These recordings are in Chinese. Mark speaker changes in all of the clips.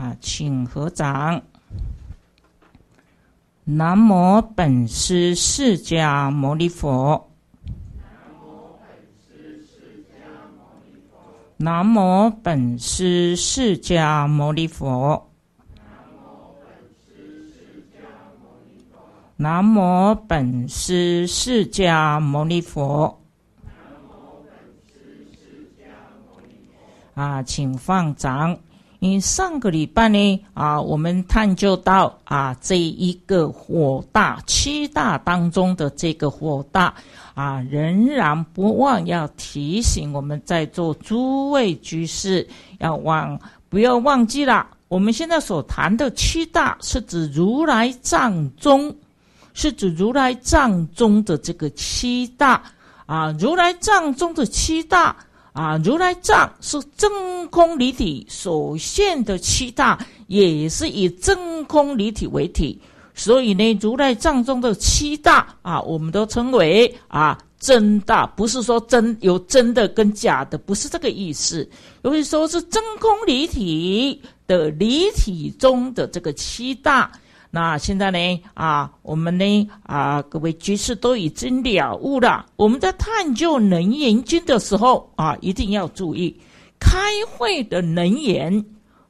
Speaker 1: 啊，请合掌。南无本师释迦牟尼佛。南无本师释迦牟尼佛。南无本师释迦牟尼佛。南无本师释迦牟尼佛。啊，请放掌。你上个礼拜呢啊，我们探究到啊，这一个火大七大当中的这个火大啊，仍然不忘要提醒我们在座诸位居士要忘不要忘记了，我们现在所谈的七大是指如来藏中，是指如来藏中的这个七大啊，如来藏中的七大。啊，如来藏是真空离体所现的七大，也是以真空离体为体，所以呢，如来藏中的七大啊，我们都称为啊真大，不是说真有真的跟假的，不是这个意思，尤其说是真空离体的离体中的这个七大。那现在呢？啊，我们呢？啊，各位居士都已经了悟了。我们在探究《能言经》的时候，啊，一定要注意开会的能言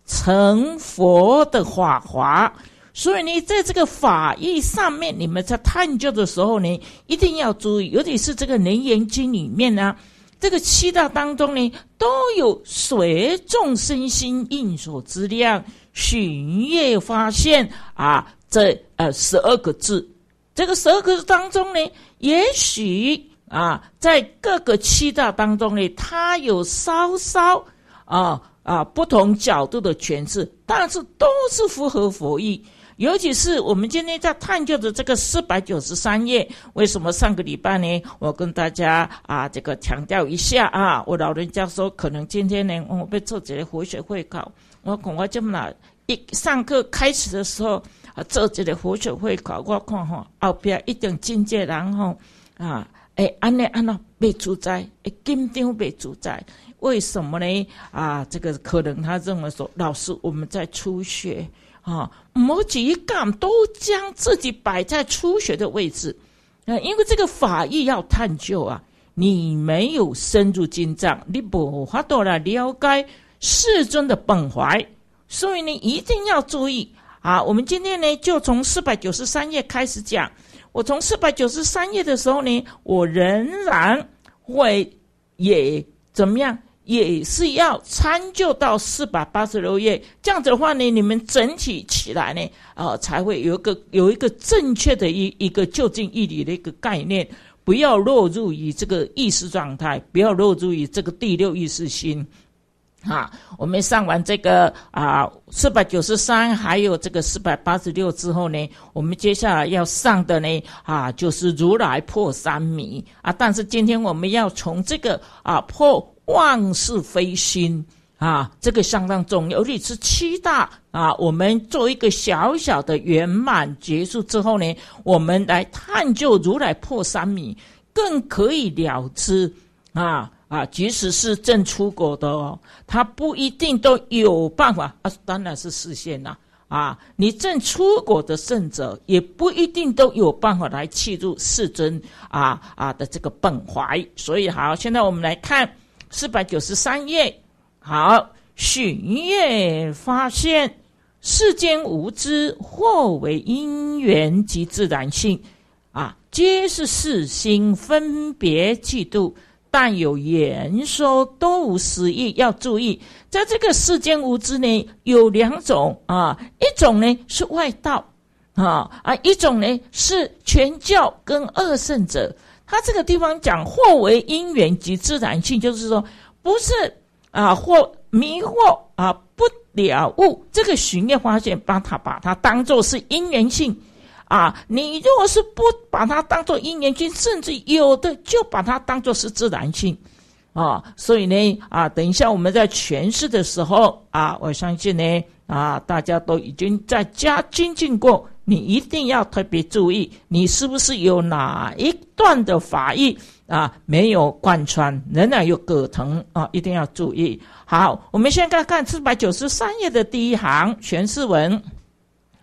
Speaker 1: 成佛的法华。所以呢，在这个法义上面，你们在探究的时候呢，一定要注意，尤其是这个《能言经》里面呢，这个七大当中呢，都有随众生心应所之量。寻也发现啊，这呃十二个字，这个十二个字当中呢，也许啊，在各个七大当中呢，它有稍稍啊啊不同角度的诠释，但是都是符合佛意。尤其是我们今天在探究的这个四百九十三页，为什么上个礼拜呢，我跟大家啊这个强调一下啊，我老人家说，可能今天呢，我被做起来活学会考。我讲话这么啦，一上课开始的时候，啊，做这个佛学会考，我看哈后边一点境界，然后啊，诶，安尼安呢被主宰，紧张被主宰，为什么呢？啊，这个可能他认为说，老师我们在初学啊，某几干都将自己摆在初学的位置，啊，因为这个法义要探究啊，你没有深入进藏，你无法度来了解。世尊的本怀，所以你一定要注意啊！我们今天呢，就从四百九十三页开始讲。我从四百九十三页的时候呢，我仍然会也怎么样，也是要参就到四百八十六页。这样子的话呢，你们整体起来呢，啊，才会有一个有一个正确的一一个就近义理的一个概念，不要落入于这个意识状态，不要落入于这个第六意识心。啊，我们上完这个啊四百九十三，还有这个四百八十六之后呢，我们接下来要上的呢啊就是如来破三迷啊。但是今天我们要从这个啊破妄事非心啊这个相当重要，尤其是七大啊，我们做一个小小的圆满结束之后呢，我们来探究如来破三迷，更可以了知啊。啊，即使是正出国的哦，他不一定都有办法。啊，当然是视线呐。啊，你正出国的圣者，也不一定都有办法来契入世尊啊啊的这个本怀。所以好，现在我们来看四百九十三页。好，寻夜发现世间无知，或为因缘及自然性，啊，皆是世心分别嫉妒。但有言说多无实意，要注意，在这个世间无知呢，有两种啊，一种呢是外道，啊啊，一种呢是全教跟二圣者。他这个地方讲，或为因缘及自然性，就是说，不是啊，或迷惑啊不了悟，这个寻业发现，把他把它当做是因缘性。啊，你若是不把它当做因缘性，甚至有的就把它当做是自然性，啊，所以呢，啊，等一下我们在诠释的时候啊，我相信呢，啊，大家都已经在家精进过，你一定要特别注意，你是不是有哪一段的法义啊没有贯穿，仍然有葛藤啊，一定要注意。好，我们先看看四百九十三页的第一行诠释文，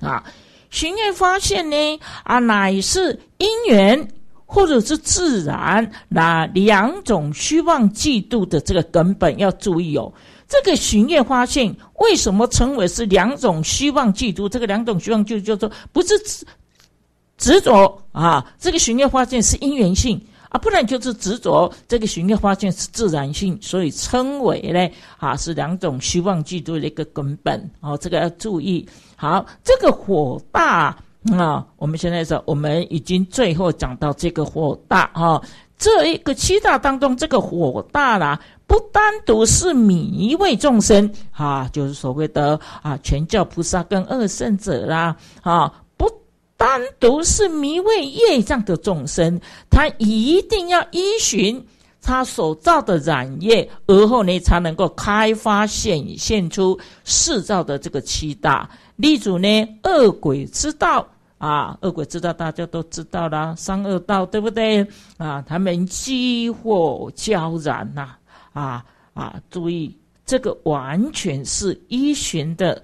Speaker 1: 啊。寻验发现呢，啊，乃是因缘或者是自然那两种虚妄嫉妒的这个根本要注意哦。这个寻验发现为什么称为是两种虚妄嫉妒？这个两种虚妄就叫做不是执着啊。这个寻验发现是因缘性啊，不然就是执着。这个寻验发现是自然性，所以称为呢啊是两种虚妄嫉妒的一个根本哦，这个要注意。好，这个火大啊！我们现在说，我们已经最后讲到这个火大啊。这一个七大当中，这个火大啦，不单独是迷位众生啊，就是所谓的啊，全教菩萨跟二圣者啦啊，不单独是迷位业障的众生，他一定要依循他所造的染业，而后呢才能够开发显现出世造的这个七大。例如呢，恶鬼之道啊，恶鬼之道大家都知道啦，三恶道对不对？啊，他们激火焦燃呐，啊啊，注意这个完全是一循的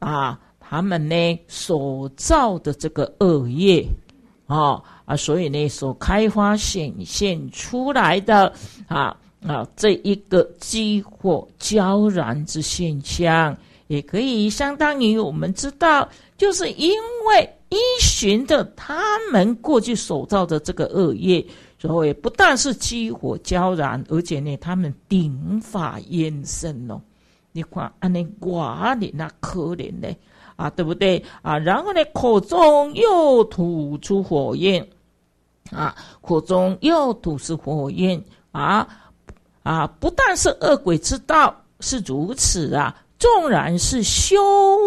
Speaker 1: 啊，他们呢所造的这个恶业啊啊，所以呢所开花显现出来的啊啊，这一个激火焦燃之现象。也可以相当于，我们知道，就是因为依循着他们过去所造的这个恶业，所以不但是激火交然，而且呢，他们顶法烟生哦。你看，啊，你寡你那可怜的啊，对不对啊？然后呢，口中又吐出火焰，啊，口中又吐出火焰，啊啊，不但是恶鬼知道是如此啊。纵然是修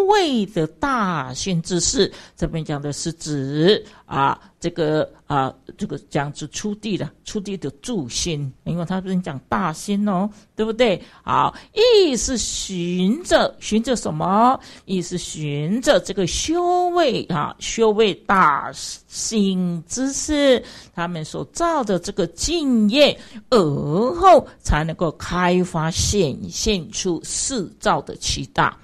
Speaker 1: 为的大贤之士，这边讲的是指。啊，这个啊，这个讲是出地的，出地的助心，因为他不是讲大心哦，对不对？好，亦是循着循着什么？亦是循着这个修为啊，修为大心之事，他们所造的这个净业，而后才能够开发显现出四照的七大。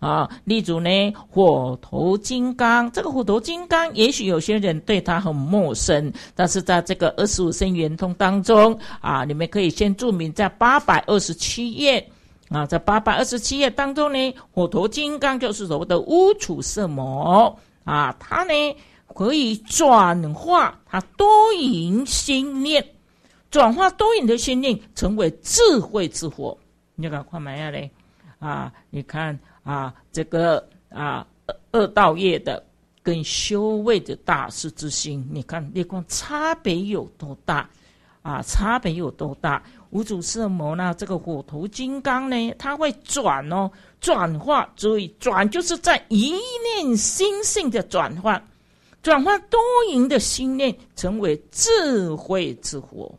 Speaker 1: 啊，例如呢，火头金刚这个火头金刚，也许有些人对他很陌生，但是在这个二十五身圆通当中啊，你们可以先注明在八百二十七页啊，在八百二十七页当中呢，火头金刚就是所谓的乌处色魔啊，他呢可以转化他多淫心念，转化多淫的心念成为智慧之火。你赶快买下来啊，你看。啊，这个啊，二二道业的跟修为的大师之心，你看你看差别有多大？啊，差别有多大？五祖释魔呢，这个火头金刚呢，它会转哦，转化，注意转就是在一念心性的转换，转换多因的心念成为智慧之火。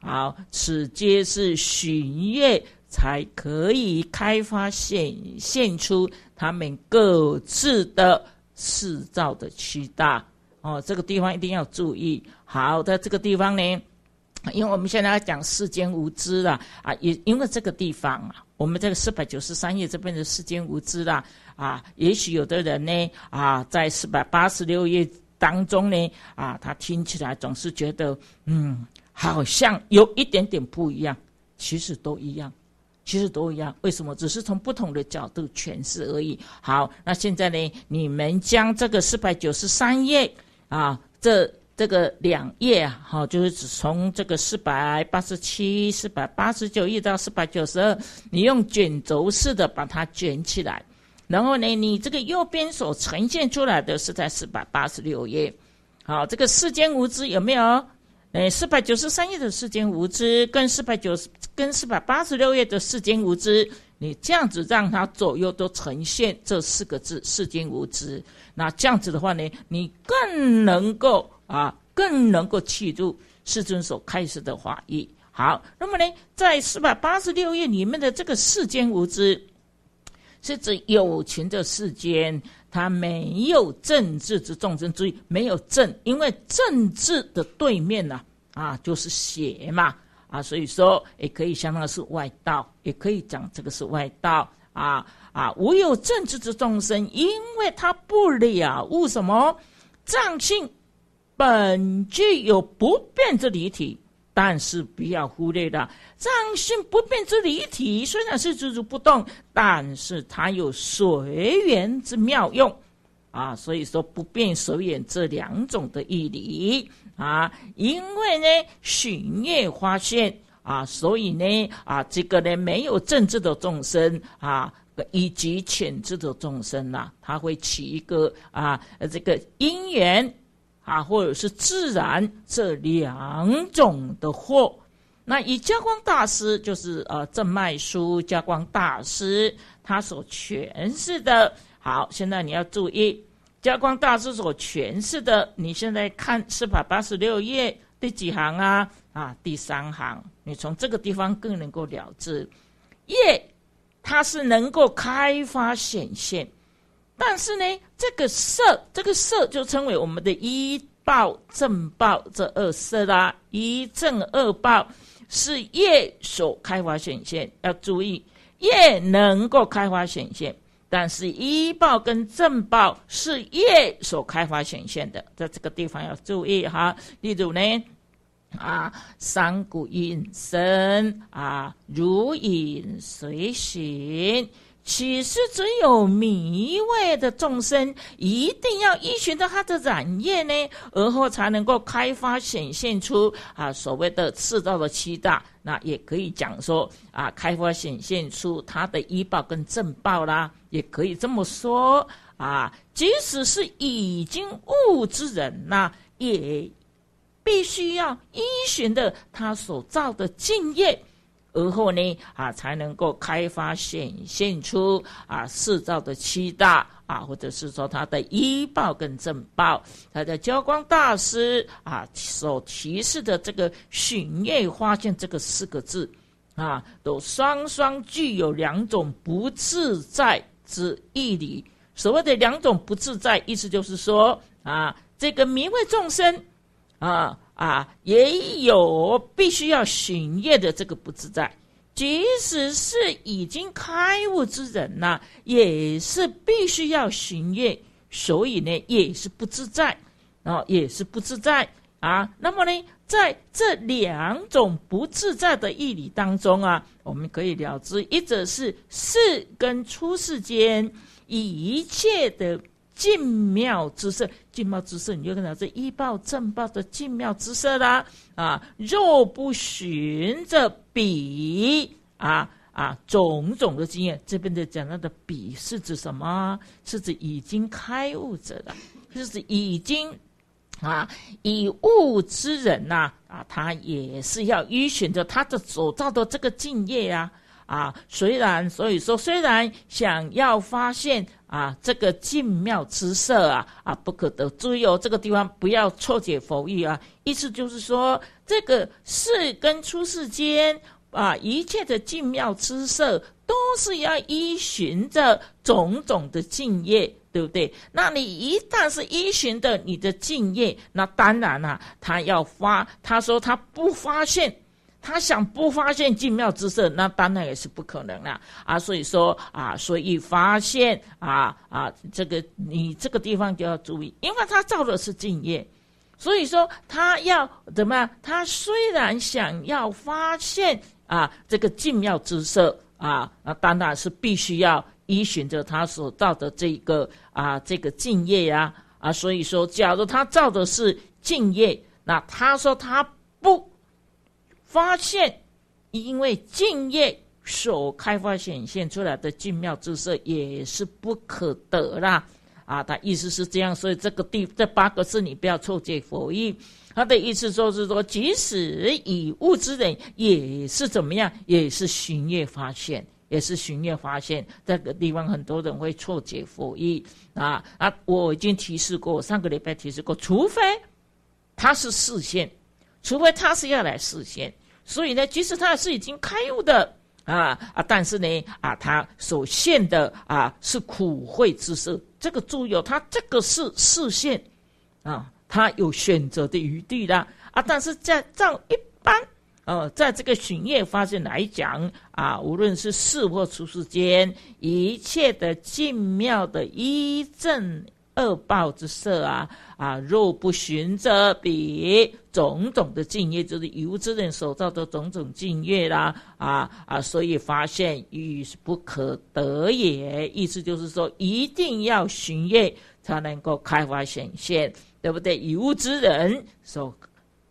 Speaker 1: 好，此皆是寻愿。才可以开发显现出他们各自的制造的渠道。哦，这个地方一定要注意。好的，这个地方呢，因为我们现在要讲世间无知了啊，也因为这个地方，啊，我们这个四百九十三页这边的世间无知了啊，也许有的人呢啊，在四百八十六页当中呢啊，他听起来总是觉得嗯，好像有一点点不一样，其实都一样。其实都一样，为什么？只是从不同的角度诠释而已。好，那现在呢？你们将这个四百九十三页啊，这这个两页啊，哈，就是从这个四百八十七、四百八十九页到四百九十二，你用卷轴式的把它卷起来，然后呢，你这个右边所呈现出来的是在四百八十六页。好，这个世间无知有没有？诶，四百九十三页的世间无知，跟四百九十跟四百八十六页的世间无知，你这样子让它左右都呈现这四个字“世间无知”。那这样子的话呢，你更能够啊，更能够记住世尊所开示的法义。好，那么呢，在四百八十六页里面的这个世间无知，是指有情的世间，它没有政治之众生之一，没有正，因为政治的对面呢。啊，就是邪嘛！啊，所以说也可以相当是外道，也可以讲这个是外道啊啊！无有正知之众生，因为他不了悟什么，藏性本具有不变之理体，但是不要忽略的，藏性不变之理体虽然是如如不动，但是它有随缘之妙用啊，所以说不变随缘这两种的义理。啊，因为呢，巡夜发现啊，所以呢，啊，这个呢，没有正智的众生啊，以及浅智的众生呐，他会起一个啊，这个因缘啊，或者是自然这两种的祸。那以加光大师就是呃，正脉书加光大师，他所诠释的。好，现在你要注意。嘉光大师所诠释的，你现在看四百八十六页第几行啊？啊，第三行。你从这个地方更能够了知，业它是能够开发显现，但是呢，这个色，这个色就称为我们的一报正报这二色啦，一正二报是业所开发显现，要注意，业能够开发显现。但是，医报跟政报是业所开发显现的，在这个地方要注意哈。例如呢，啊，山谷隐身啊，如影随形。岂是只有迷味的众生，一定要依循着他的染业呢，而后才能够开发显现出啊所谓的赤道的七大？那也可以讲说啊，开发显现出他的医报跟正报啦，也可以这么说啊。即使是已经悟之人，呐，也必须要依循的他所造的敬业。而后呢，啊，才能够开发显现出啊，四道的七大啊，或者是说他的医报跟正报，他的交光大师啊所提示的这个寻夜发现这个四个字啊，都双双具有两种不自在之意理。所谓的两种不自在，意思就是说啊，这个迷为众生啊。啊，也有必须要巡业的这个不自在，即使是已经开悟之人呢，也是必须要巡业，所以呢，也是不自在，啊也是不自在啊。那么呢，在这两种不自在的义理当中啊，我们可以了知，一者是世跟出世间一切的。尽妙之色，尽妙之色，你就跟他是依报正报的尽妙之色啦？啊，若不循着彼啊啊种种的经验，这边的讲到的彼是指什么？是指已经开悟者的，就是已经啊以悟之人呐啊，他也是要依循着他的所造的这个境界呀啊，虽然所以说，虽然想要发现。啊，这个净妙之色啊，啊，不可得注意哦，这个地方不要错解佛意啊。意思就是说，这个世跟出世间啊，一切的净妙之色，都是要依循着种种的敬业，对不对？那你一旦是依循的你的敬业，那当然啦，他要发，他说他不发现。他想不发现静妙之色，那当然也是不可能了啊！所以说啊，所以发现啊啊，这个你这个地方就要注意，因为他造的是静业，所以说他要怎么样？他虽然想要发现啊这个静妙之色啊，那当然是必须要依循着他所造的这个啊这个敬业呀啊，所以说，假如他造的是敬业，那他说他不。发现，因为敬业所开发显现出来的精妙之色也是不可得啦。啊！他意思是这样，所以这个地这八个字你不要错解佛意。他的意思就是说，即使以物质人也是怎么样，也是寻业发现，也是寻业发现。这个地方很多人会错解佛意啊啊！我已经提示过，上个礼拜提示过，除非他是视线。除非他是要来示现，所以呢，即使他是已经开悟的啊啊，但是呢啊，他所现的啊是苦慧之色。这个意哦，他这个是视线啊，他有选择的余地啦啊，但是在照一般哦，在这个巡业发现来讲啊，无论是示或出世间，一切的精妙的依正。恶报之色啊啊！若不循着彼种种的敬业，就是由之人所造的种种敬业啦啊啊！所以发现欲不可得也，意思就是说，一定要寻业才能够开发显现，对不对？有无之人所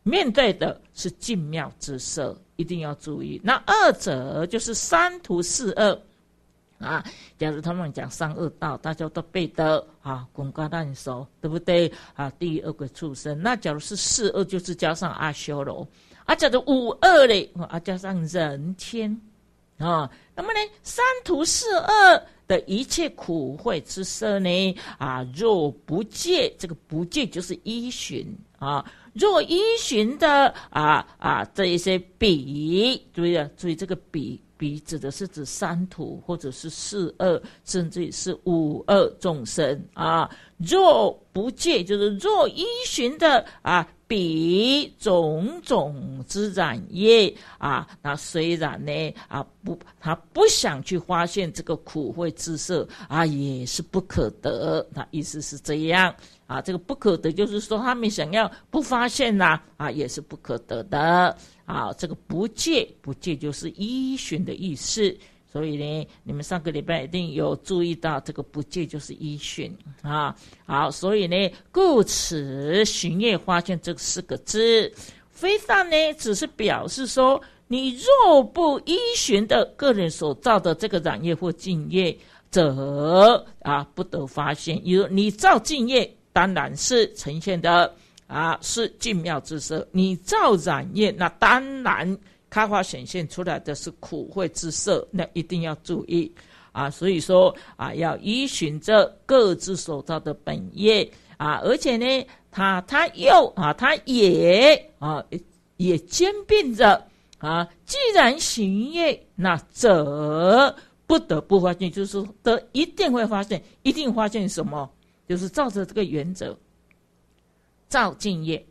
Speaker 1: 面对的是尽妙之色，一定要注意。那二者就是三途四恶。啊，假如他们讲三恶道，大家都背的啊，滚瓜烂熟，对不对啊？第二个畜生，那假如是四恶，就是加上阿修罗；啊，假如五恶嘞，啊，加上人天啊。那么呢，三途四恶的一切苦会之色呢？啊，若不戒，这个不戒就是依循啊。若依循的啊啊，这一些比注意啊，注意这个比。彼指的是指三土或者是四恶，甚至于是五恶众生啊。若不戒，就是若依循的啊彼种种之染业啊，那虽然呢啊不，他不想去发现这个苦会自色啊，也是不可得。那意思是这样啊，这个不可得就是说他们想要不发现呐啊，也是不可得的。好，这个不借不借就是依循的意思，所以呢，你们上个礼拜一定有注意到，这个不借就是依循啊。好，所以呢，故此寻夜发现这四个字，非但呢，只是表示说，你若不依循的个人所造的这个染业或净业，则啊不得发现。有你造净业，当然是呈现的。啊，是净妙之色。你造染业，那当然开花显现出来的是苦慧之色，那一定要注意。啊，所以说啊，要依循着各自所造的本业啊，而且呢，他他又啊，他也啊，也兼并着啊。既然行业，那则不得不发现，就是得一定会发现，一定发现什么，就是照着这个原则。造净业，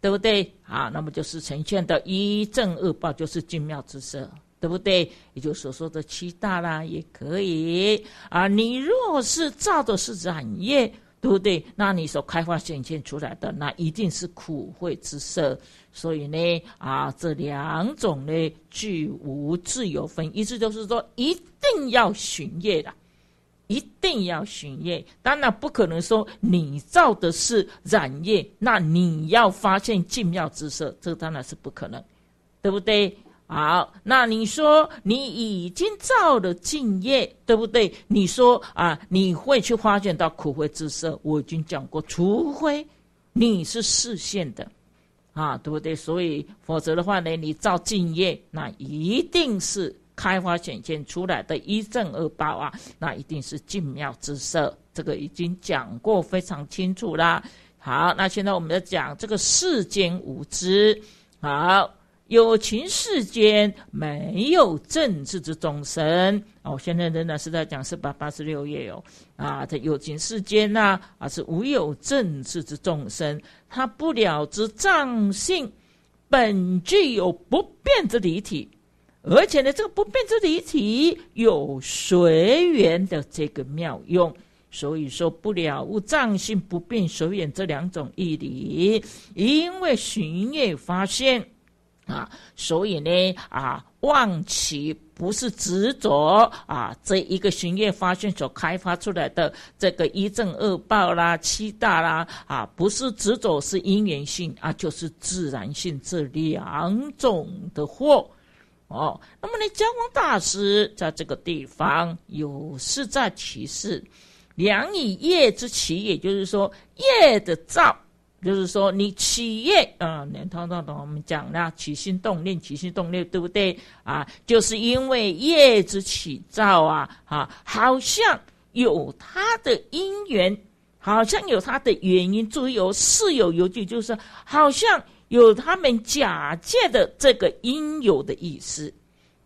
Speaker 1: 对不对？啊，那么就是呈现的一正二报，就是精妙之色，对不对？也就所说的七大啦，也可以。啊，你若是造的是染业，对不对？那你所开发显现出来的，那一定是苦慧之色。所以呢，啊，这两种呢，俱无自由分，意思就是说，一定要寻业的。一定要巡夜。当然不可能说你造的是染业，那你要发现禁庙之色，这当然是不可能，对不对？好，那你说你已经造了禁业，对不对？你说啊，你会去发现到苦灰之色，我已经讲过，除非你是视线的，啊，对不对？所以否则的话呢，你造禁业，那一定是。开花显现出来的一正二宝啊，那一定是尽妙之色。这个已经讲过，非常清楚啦。好，那现在我们在讲这个世间无知。好，有情世间没有正治之众生。哦，现在仍然是在讲四百八十六页哦。啊，这有情世间呢、啊是无有正治之众生，他不了之藏性，本具有不变之离体。而且呢，这个不变之理体有随缘的这个妙用，所以说不了无藏性不变随缘这两种义理，因为寻业发现啊，所以呢啊忘其不是执着啊，这一个寻业发现所开发出来的这个一正二报啦、七大啦啊，不是执着是因缘性啊，就是自然性这两种的货。哦，那么呢？教王大师在这个地方有四在其事，良以业之起，也就是说业的造，就是说你起业啊，那通等等，我们讲了起心动念，起心动念，对不对啊？就是因为业之起造啊，啊，好像有它的因缘，好像有它的原因，注意有是有有句，就是好像。有他们假借的这个应有的意思，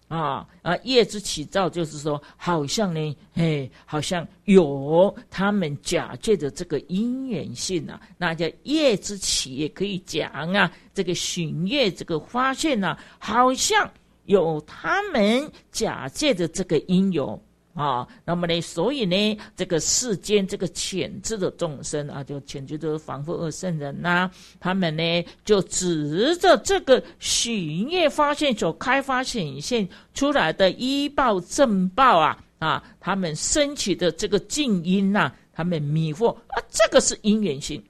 Speaker 1: 啊啊！业之起造就是说，好像呢，嘿，好像有他们假借的这个因缘性啊，那叫业之起，也可以讲啊，这个寻业这个发现啊，好像有他们假借的这个因由。啊，那么呢，所以呢，这个世间这个潜质的众生啊，就潜质的凡夫二圣人呐，他们呢，就指着这个寻业发现所开发显现出来的医报正报啊，啊，他们升起的这个静音呐，他们迷惑啊，这个是因缘性，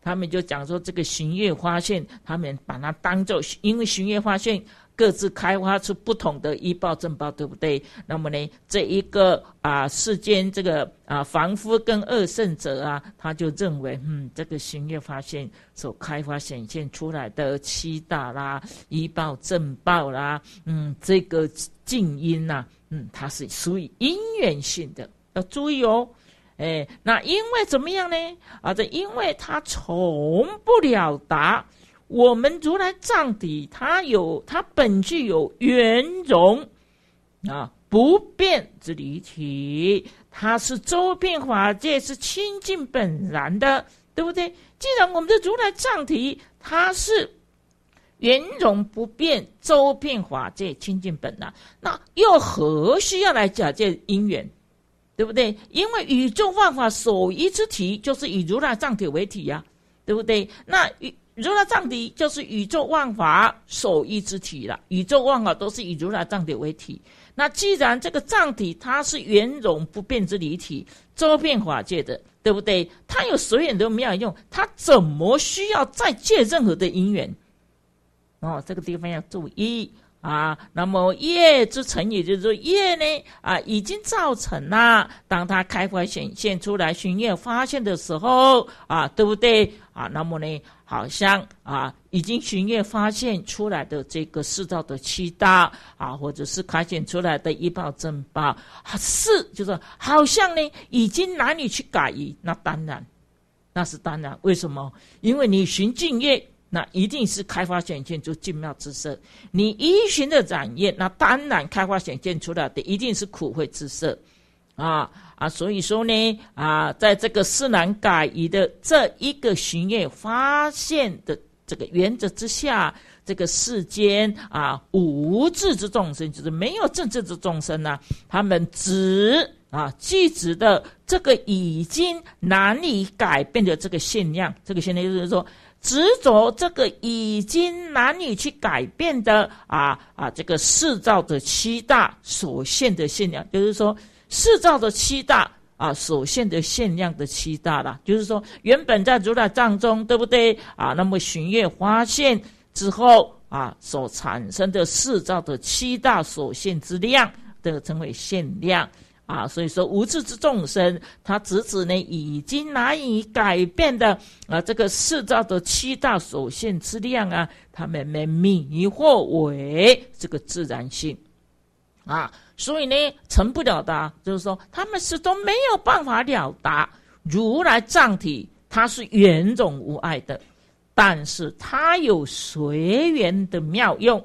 Speaker 1: 他们就讲说这个巡业发现，他们把它当做，因为巡业发现。各自开发出不同的依报政报，对不对？那么呢，这一个啊世间这个啊凡夫跟二圣者啊，他就认为，嗯，这个新月发现所开发显现出来的七大啦、依报政报啦，嗯，这个静音呐，嗯，它是属于因缘性的，要注意哦。哎，那因为怎么样呢？啊，这因为它从不了达。我们如来藏体，它有它本具有圆融啊不变之理体，它是周遍法界，是清净本然的，对不对？既然我们的如来藏体它是圆融不变、周遍法界、清净本然，那又何需要来假借因缘，对不对？因为宇宙万法所依之体，就是以如来藏体为体呀，对不对？那与如来藏体就是宇宙万法首义之体了。宇宙万法都是以如来藏体为体。那既然这个藏体它是圆融不变之理体，周遍法界的，对不对？它有所眼都没有用，它怎么需要再借任何的因缘？哦，这个地方要注意啊。那么业之成，也就是说业呢啊，已经造成了。当它开怀显现出来、寻业发现的时候啊，对不对？啊，那么呢？好像啊，已经巡夜发现出来的这个世道的七大啊，或者是开显出来的一报正报，是就是好像呢，已经哪里去改。那当然，那是当然。为什么？因为你寻静业，那一定是开发显现出精妙之色；你依寻的染业，那当然开发显现出来的一定是苦会之色。啊啊，所以说呢，啊，在这个世难改移的这一个行业发现的这个原则之下，这个世间啊，无智之众生，就是没有正智之众生呢，他们只啊，即执的这个已经难以改变的这个信仰，这个信仰就是说，执着这个已经难以去改变的啊啊，这个世造的七大所现的信仰，就是说。四造的七大啊，所现的限量的七大啦，就是说原本在如来藏中，对不对啊？那么寻月发现之后啊，所产生的四造的七大所现之量，的称为限量啊。所以说，无智之众生，他直指呢已经难以改变的啊，这个四造的七大所现之量啊，他们没迷惑为这个自然性啊。所以呢，成不了的，就是说，他们始终没有办法了达如来藏体，它是圆种无碍的，但是它有随缘的妙用，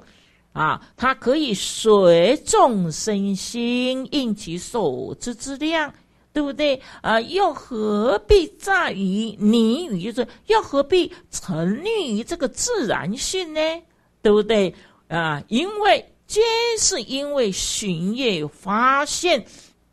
Speaker 1: 啊，它可以随众生心应其所知之量，对不对？啊，又何必在于你与就是又何必沉溺于这个自然性呢？对不对？啊，因为。皆是因为巡夜发现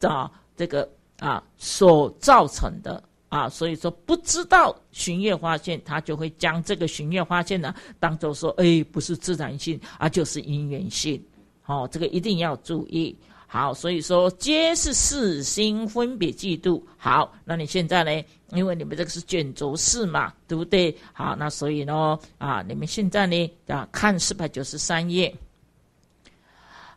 Speaker 1: 的这个啊所造成的啊，所以说不知道巡夜发现，他就会将这个巡夜发现呢当做说，哎，不是自然性，啊，就是因缘性。好，这个一定要注意。好，所以说皆是四心分别嫉妒。好，那你现在呢？因为你们这个是卷轴式嘛，对不对？好，那所以呢，啊，你们现在呢啊，看四百九十三页。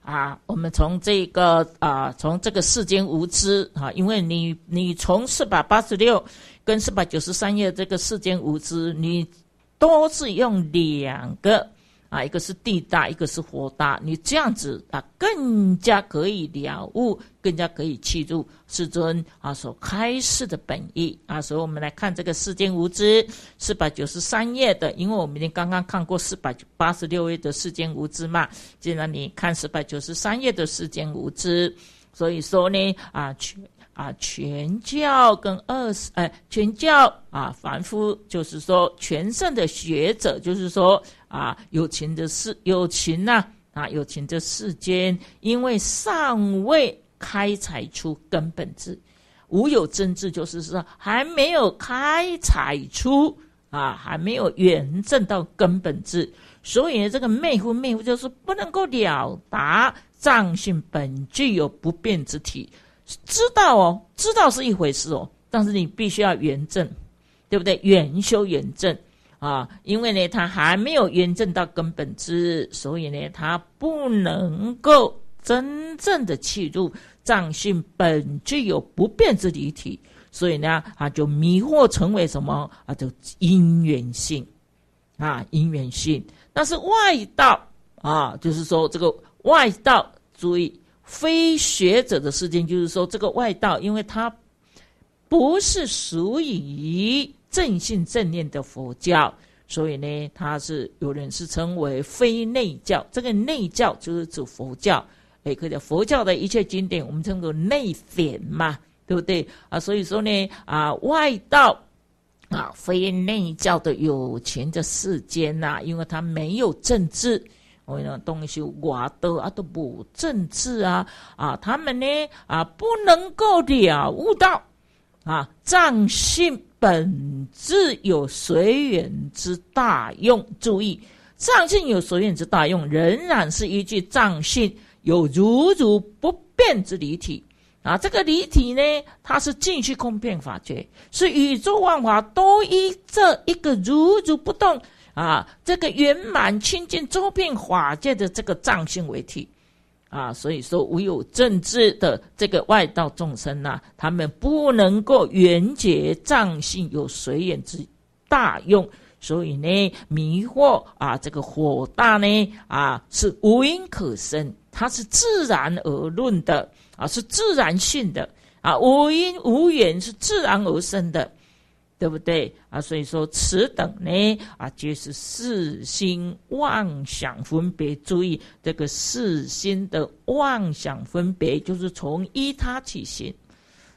Speaker 1: 啊，我们从这个啊，从这个世间无知啊，因为你你从四百八十六跟四百九十三页这个世间无知，你都是用两个。啊，一个是地大，一个是火大。你这样子啊，更加可以了悟，更加可以记住世尊啊所开示的本意啊。所以我们来看这个世间无知四百九十三页的，因为我们已经刚刚看过四百八十六页的世间无知嘛，既然你看四百九十三页的世间无知，所以说呢啊，全啊全教跟二哎全教啊凡夫就是说全圣的学者就是说。啊，有情的世，有情呐、啊，有情的世间，因为尚未开采出根本智，无有真智，就是说还没有开采出啊，还没有圆证到根本智，所以呢，这个妹夫妹夫就是不能够了达藏性本具有不变之体，知道哦，知道是一回事哦，但是你必须要圆证，对不对？圆修圆证。啊，因为呢，他还没有验证到根本之，所以呢，他不能够真正的切入藏性本具有不变之离体，所以呢，啊，就迷惑成为什么啊？就因缘性啊，因缘性。但是外道啊，就是说这个外道，注意非学者的事情，就是说这个外道，因为他不是属于。正信正念的佛教，所以呢，它是有人是称为非内教。这个内教就是指佛教，哎，可叫佛教的一切经典，我们称作内典嘛，对不对啊？所以说呢，啊，外道啊，非内教的有钱的世间呐，因为他没有政治，我呢，东西寡德啊，都不政治啊，啊，他们呢啊，不能够了悟到啊，藏性。本质有随缘之大用，注意藏性有随缘之大用，仍然是一句藏性有如如不变之离体啊！这个离体呢，它是进去空变法界，是宇宙万法都依这一个如如不动啊，这个圆满清净周遍法界的这个藏性为体。啊，所以说唯有正知的这个外道众生呐，他们不能够缘结藏性，有随缘之大用。所以呢，迷惑啊，这个火大呢，啊是无因可生，它是自然而论的啊，是自然性的啊，无因无缘是自然而生的。对不对啊？所以说，此等呢啊，皆是四心妄想分别。注意，这个四心的妄想分别，就是从依他起心，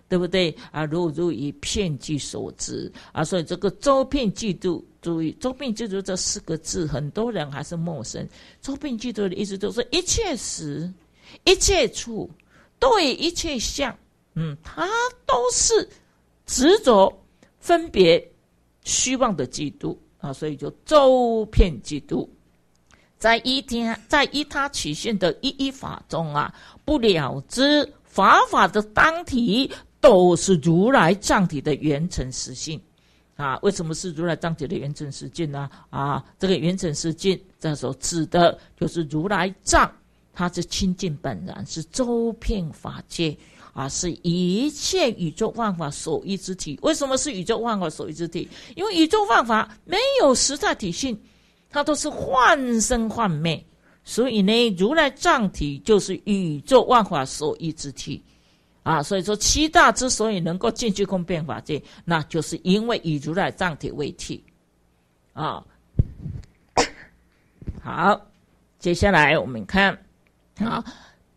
Speaker 1: 对不对啊？如如以片计所知啊。所以，这个周遍嫉妒，注意“周遍嫉妒”这四个字，很多人还是陌生。“周遍嫉妒”的意思就是一切时、一切处对一切相，嗯，他都是执着。分别虚妄的嫉妒啊，所以就周遍嫉妒。在一天，在一他曲现的一一法中啊，不了知法法的当体都是如来藏体的原成实性啊。为什么是如来藏体的原成实性呢？啊，这个原成实性，这时候指的就是如来藏，它是清净本然，是周遍法界。啊，是一切宇宙万法所依之体。为什么是宇宙万法所依之体？因为宇宙万法没有实在体性，它都是幻生幻灭。所以呢，如来藏体就是宇宙万法所依之体。啊，所以说，七大之所以能够进去空变法界，那就是因为以如来藏体为体。啊，好，接下来我们看，好。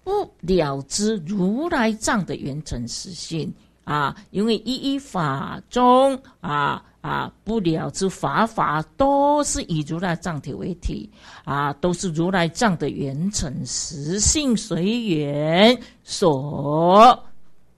Speaker 1: 不了知如来藏的原成实性啊，因为一一法中啊啊不了知法法都是以如来藏体为体啊，都是如来藏的原成实性随缘所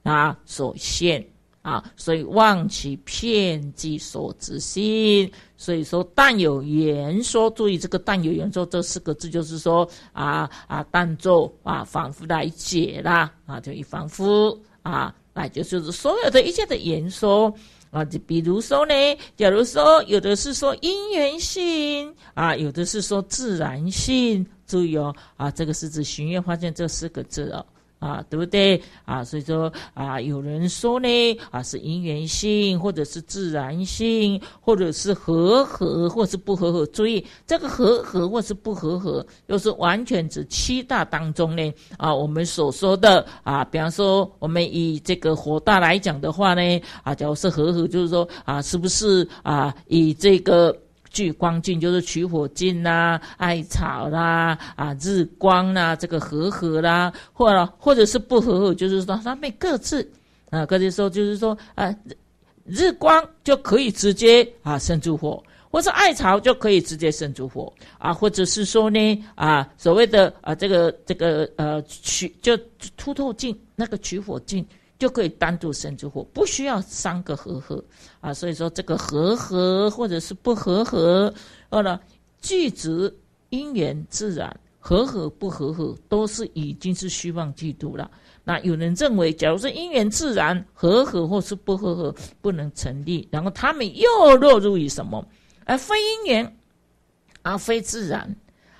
Speaker 1: 啊所现。啊，所以忘其片己所执心，所以说但有言说，注意这个“但有言说”这四个字，就是说啊啊，但作啊，反复来解啦啊，就一反复啊，那就是所有的一切的言说啊，就比如说呢，假如说有的是说因缘性啊，有的是说自然性，注意哦啊，这个是指寻愿发现这四个字哦。啊，对不对啊？所以说啊，有人说呢，啊，是因缘性，或者是自然性，或者是和合，或是不合合。注意，这个和合或是不合合，又是完全指七大当中呢啊，我们所说的啊，比方说，我们以这个火大来讲的话呢，啊，假如是和合，就是说啊，是不是啊，以这个。聚光镜就是取火镜啦，艾草啦，啊，日光啦，这个合合啦，或者或者是不合合，就是说他们各自啊，各自说就是说，啊，日光就可以直接啊生出火，或是艾草就可以直接生出火啊，或者是说呢啊，所谓的啊这个这个呃取就凸透镜那个取火镜。就可以单独生出火，不需要三个合合啊。所以说，这个合合或者是不合合，二呢，具足因缘自然，合合不合合都是已经是虚妄嫉妒了。那有人认为，假如说因缘自然，合合或是不合合不能成立，然后他们又落入于什么？而非因缘，而非自然，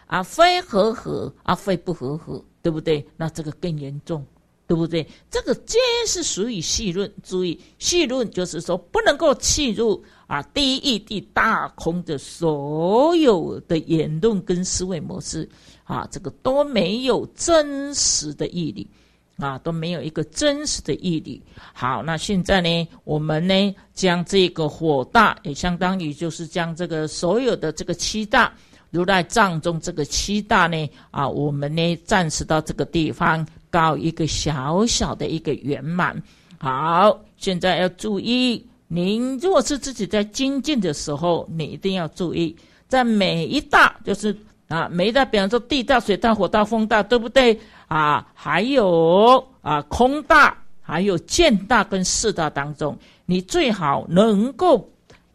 Speaker 1: 而非合合，而非不合合，对不对？那这个更严重。对不对？这个皆是属于细论，注意细论就是说不能够弃入啊第一义谛大空的所有的言论跟思维模式啊，这个都没有真实的义力啊，都没有一个真实的义力。好，那现在呢，我们呢将这个火大也相当于就是将这个所有的这个七大如来藏中这个七大呢啊，我们呢暂时到这个地方。到一个小小的一个圆满。好，现在要注意，您如果是自己在精进的时候，你一定要注意，在每一大就是啊，每一大，比方说地大、水大、火大、风大，对不对啊？还有啊，空大，还有见大跟四大当中，你最好能够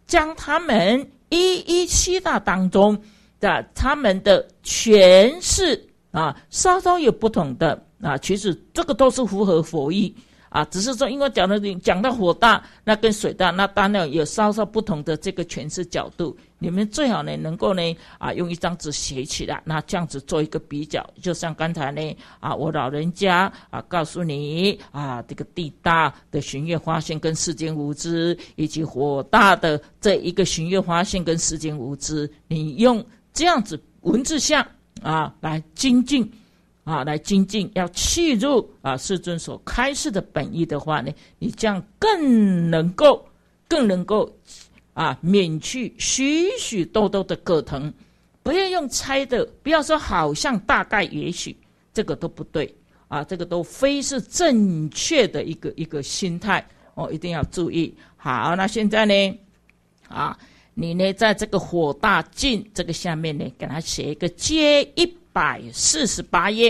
Speaker 1: 将他们一一七大当中的他们的诠释啊，稍稍有不同的。啊，其实这个都是符合佛意啊，只是说因为讲到讲到火大，那跟水大，那当然有稍稍不同的这个诠释角度。你们最好呢，能够呢啊，用一张纸写起来，那这样子做一个比较。就像刚才呢啊，我老人家啊告诉你啊，这个地大的寻月花线跟世间无知，以及火大的这一个寻月花线跟世间无知，你用这样子文字像啊来精进。啊，来精进，要契入啊，世尊所开示的本意的话呢，你将更能够、更能够啊，免去许许多多的葛藤。不要用猜的，不要说好像、大概、也许，这个都不对啊，这个都非是正确的一个一个心态。哦，一定要注意。好，那现在呢，啊，你呢，在这个火大尽这个下面呢，给他写一个接一。百四十八页，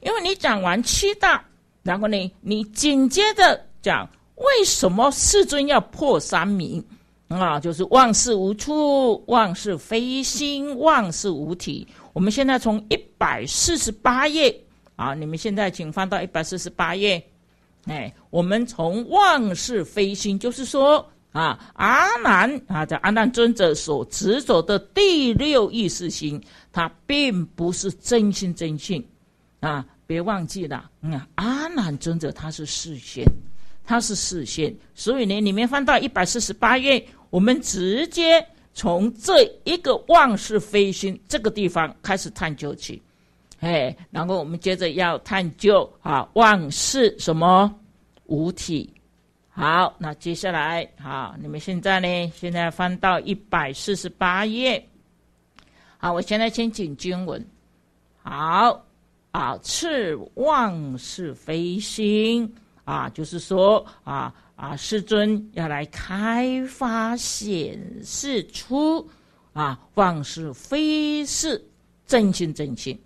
Speaker 1: 因为你讲完七大，然后呢，你紧接着讲为什么世尊要破三明啊？就是万事无处，万事非心，万事无体。我们现在从一百四十八页，啊，你们现在请翻到一百四十八页，哎，我们从万事非心，就是说。啊，阿难啊，在阿难尊者所执着的第六意识心，它并不是真心真性，啊，别忘记了，啊，阿难尊者他是世线，他是世线，所以呢，你们翻到一百四十八页，我们直接从这一个妄视非心这个地方开始探究起，哎，然后我们接着要探究啊，妄视什么五体。好，那接下来，好，你们现在呢？现在翻到一百四十八页。好，我现在先请经文。好，啊，次妄是非心，啊，就是说，啊，啊，师尊要来开发显示出，啊，妄是非是正心正心。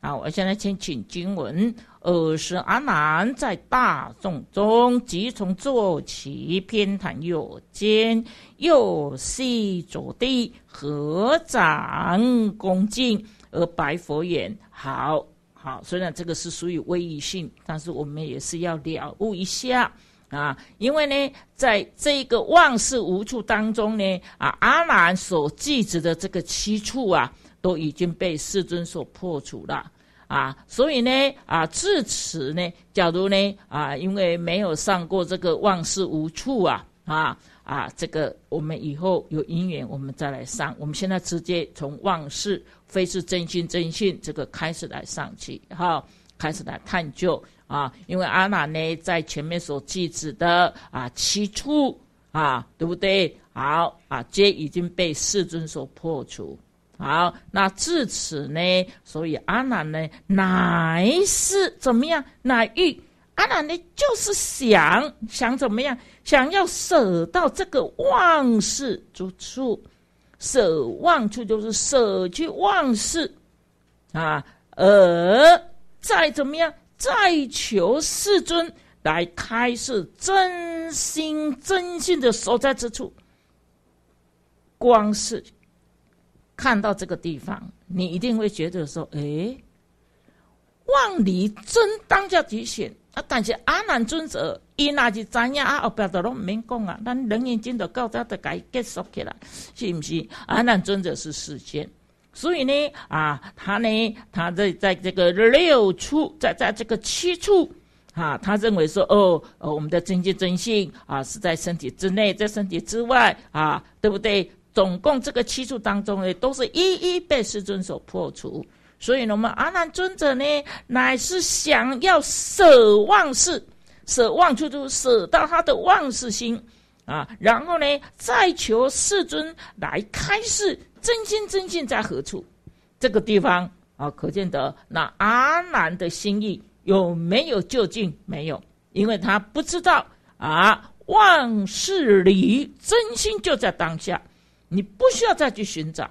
Speaker 1: 啊，我现在先请经文。尔时，阿难在大众中，即从坐起，偏袒右肩，右膝着地，合掌恭敬而白佛言：“好，好。虽然这个是属于威仪性，但是我们也是要了悟一下啊。因为呢，在这个万事无处当中呢，啊，阿难所记着的这个七处啊，都已经被世尊所破除了。”啊，所以呢，啊，至此呢，假如呢，啊，因为没有上过这个妄事无处啊，啊，啊，这个我们以后有因缘，我们再来上，我们现在直接从妄事非是真心真性这个开始来上去，哈，开始来探究啊，因为阿难呢，在前面所记指的啊七处啊，对不对？好啊，皆已经被世尊所破除。好，那至此呢？所以阿难呢，乃是怎么样？乃欲阿难呢，就是想想怎么样？想要舍到这个妄事之处，舍妄处就是舍去妄事啊，而再怎么样，再求世尊来开示真心真性的所在之处，光是。看到这个地方，你一定会觉得说：“哎，万里真当下提醒啊！但是阿难尊者，伊那是知影啊，后边都拢唔免讲啊。咱人眼经都搞他都该结束去了，是不是？阿难尊者是世间，所以呢，啊，他呢，他在在这个六处，在在这个七处，啊，他认为说，哦，我们的真济真性啊，是在身体之内，在身体之外，啊，对不对？”总共这个七处当中，呢，都是一一被世尊所破除。所以，呢，我们阿难尊者呢，乃是想要舍忘事、舍忘诸处，舍到他的忘事心啊，然后呢，再求世尊来开示真心真性在何处这个地方啊。可见得那阿难的心意有没有究竟？没有，因为他不知道啊，忘事理真心就在当下。你不需要再去寻找，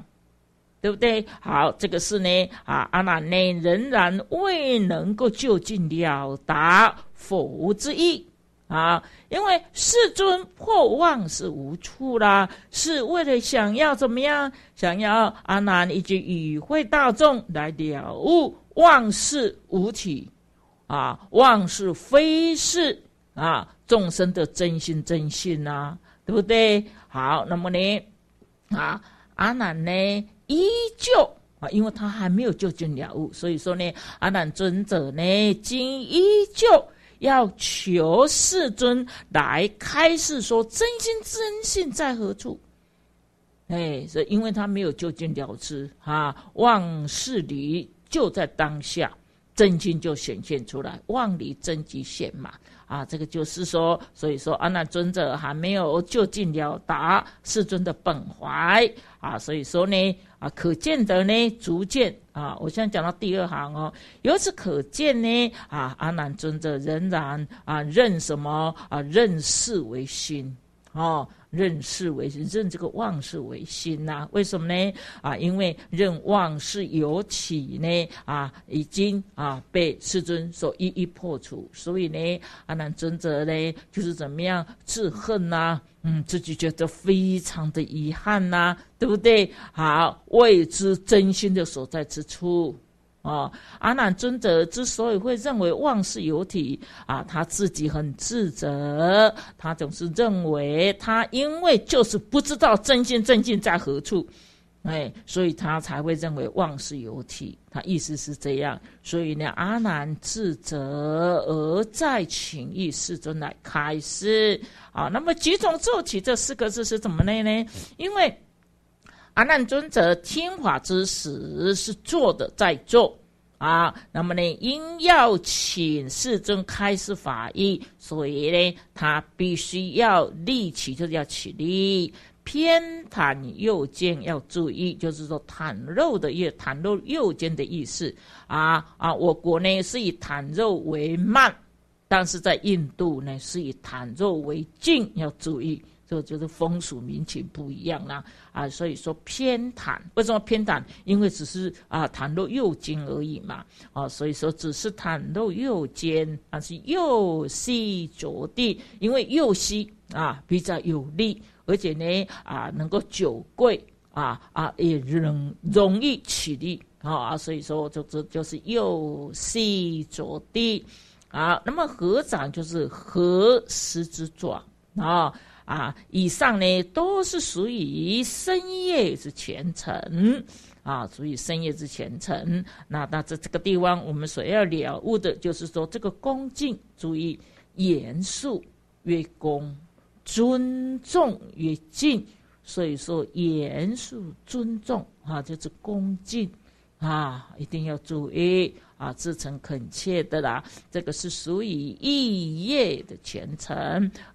Speaker 1: 对不对？好，这个是呢啊，阿难呢仍然未能够就近了达佛之意啊，因为世尊破妄是无处啦，是为了想要怎么样？想要阿难以及与会大众来了悟妄事无体啊，妄是非是啊，众生的真心真性啊，对不对？好，那么呢？啊，阿难呢，依旧啊，因为他还没有就近了悟，所以说呢，阿难尊者呢，今依旧要求世尊来开示说，真心真性在何处？哎，所以因为他没有就近了知啊，妄视离就在当下，真心就显现出来，妄离真即现嘛。啊，这个就是说，所以说阿难尊者还没有就近了达世尊的本怀啊，所以说呢啊，可见得呢，逐渐啊，我现在讲到第二行哦，由此可见呢啊，阿难尊者仍然啊认什么啊认世为心。哦，认世为是认这个妄事为心呐？为什么呢？啊，因为认妄事有起呢，啊，已经啊被世尊所一一破除，所以呢，阿难尊者呢，就是怎么样自恨呐？嗯，自己觉得非常的遗憾呐，对不对？好，未知真心的所在之处。哦，阿难尊者之所以会认为妄是有体啊，他自己很自责，他总是认为他因为就是不知道真心正境在何处，哎，所以他才会认为妄是有体，他意思是这样，所以呢，阿难自责，而在请意世尊来开示。啊。那么几种做体这四个字是怎么来呢？因为。阿难尊者听法之时是坐的在坐啊，那么呢，因要请世尊开示法义，所以呢，他必须要立起，就是要起立。偏袒右肩要注意，就是说袒肉的意，袒肉右肩的意思啊啊，我国呢是以袒肉为慢，但是在印度呢是以袒肉为敬，要注意。就就是风俗民情不一样啦，啊，所以说偏袒，为什么偏袒？因为只是啊袒露右肩而已嘛，啊，所以说只是袒露右肩，但是右膝着地，因为右膝啊比较有力，而且呢啊能够久跪啊啊也容容易起立，啊啊，所以说就这就是右膝着地，啊，那么合掌就是合十之状啊。啊，以上呢都是属于深夜之虔诚啊，属于深夜之虔诚。那那这这个地方，我们所要了悟的，就是说这个恭敬，注意严肃越恭，尊重越敬。所以说，严肃尊重啊，就是恭敬啊，一定要注意。啊，至诚恳切的啦，这个是属于意业的虔诚，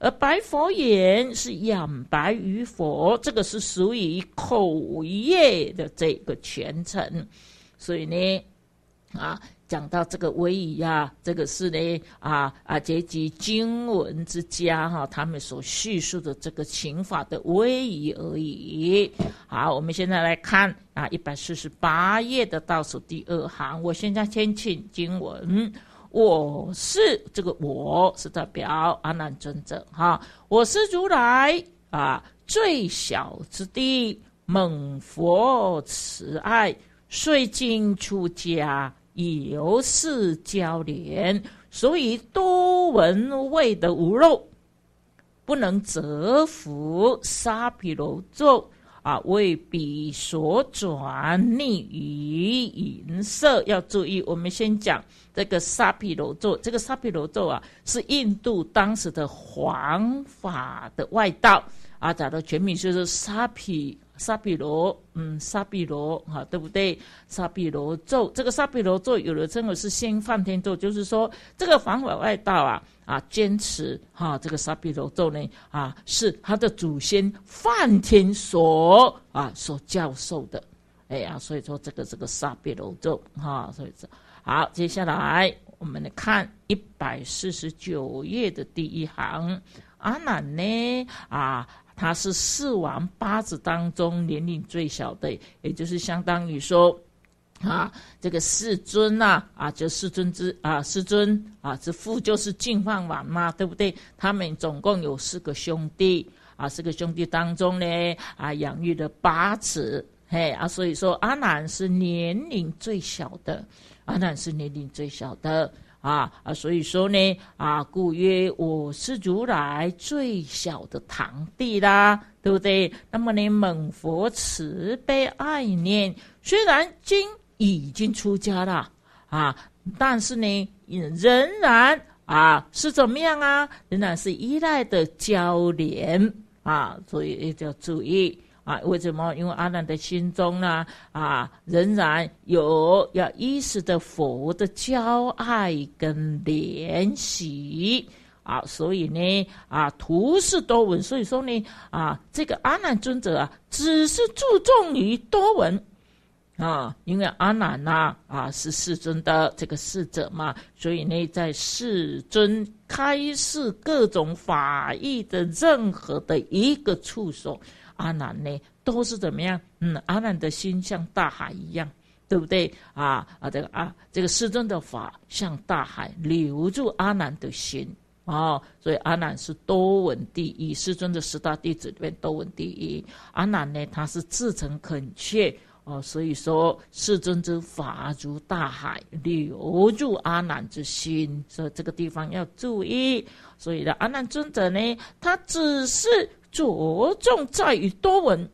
Speaker 1: 而白佛言是仰白于佛，这个是属于口业的这个虔诚，所以呢，啊。讲到这个威仪呀，这个是呢，啊啊，结集经文之家哈，他们所叙述的这个刑法的威仪而已。好，我们现在来看啊，一百四十八页的倒数第二行。我现在先请经文，我是这个我是代表阿难尊者哈，我是如来啊，最小之弟，猛佛慈爱，碎金出家。以由是交连，所以多闻未得无漏，不能折伏沙毗罗咒啊，为彼所转逆于银色。要注意，我们先讲这个沙毗罗咒。这个沙毗罗咒啊，是印度当时的黄法的外道啊，它的全名就是沙毗。沙比罗，嗯，沙比罗，哈，对不对？沙比罗咒，这个沙比罗咒，有的称为是先犯天咒，就是说这个梵我外道啊，啊，坚持哈，这个沙比罗咒呢，啊，是他的祖先梵天所啊所教授的，哎呀，所以说这个这个沙比罗咒，哈，所以这好，接下来我们来看一百四十九页的第一行，阿难呢，啊。他是四王八子当中年龄最小的，也就是相当于说，啊，这个世尊呐，啊，就世尊之啊，世尊啊之父就是净饭王嘛，对不对？他们总共有四个兄弟，啊，四个兄弟当中呢，啊，养育了八子，嘿，啊，所以说阿难是年龄最小的，阿难是年龄最小的。啊啊，所以说呢，啊，故曰我是如来最小的堂弟啦，对不对？那么呢，蒙佛慈悲爱念，虽然今已经出家了啊，但是呢，仍然啊是怎么样啊？仍然是依赖的交连啊，所以要注意。啊，为什么？因为阿难的心中呢，啊，仍然有要依持的佛的教爱跟怜惜啊，所以呢，啊，图是多闻，所以说呢，啊，这个阿难尊者啊，只是注重于多闻啊，因为阿难呢，啊，是世尊的这个侍者嘛，所以呢，在世尊开示各种法义的任何的一个触手。阿难呢，都是怎么样？嗯，阿难的心像大海一样，对不对？啊啊，这个啊，这个世尊的法像大海，留住阿难的心啊。所以阿难是多闻第一，世尊的十大弟子里面多闻第一。阿难呢，他是至诚恳切哦。所以说，世尊之法如大海，流入阿难之心。所以这个地方要注意。所以呢，阿难尊者呢，他只是。着重在于多闻，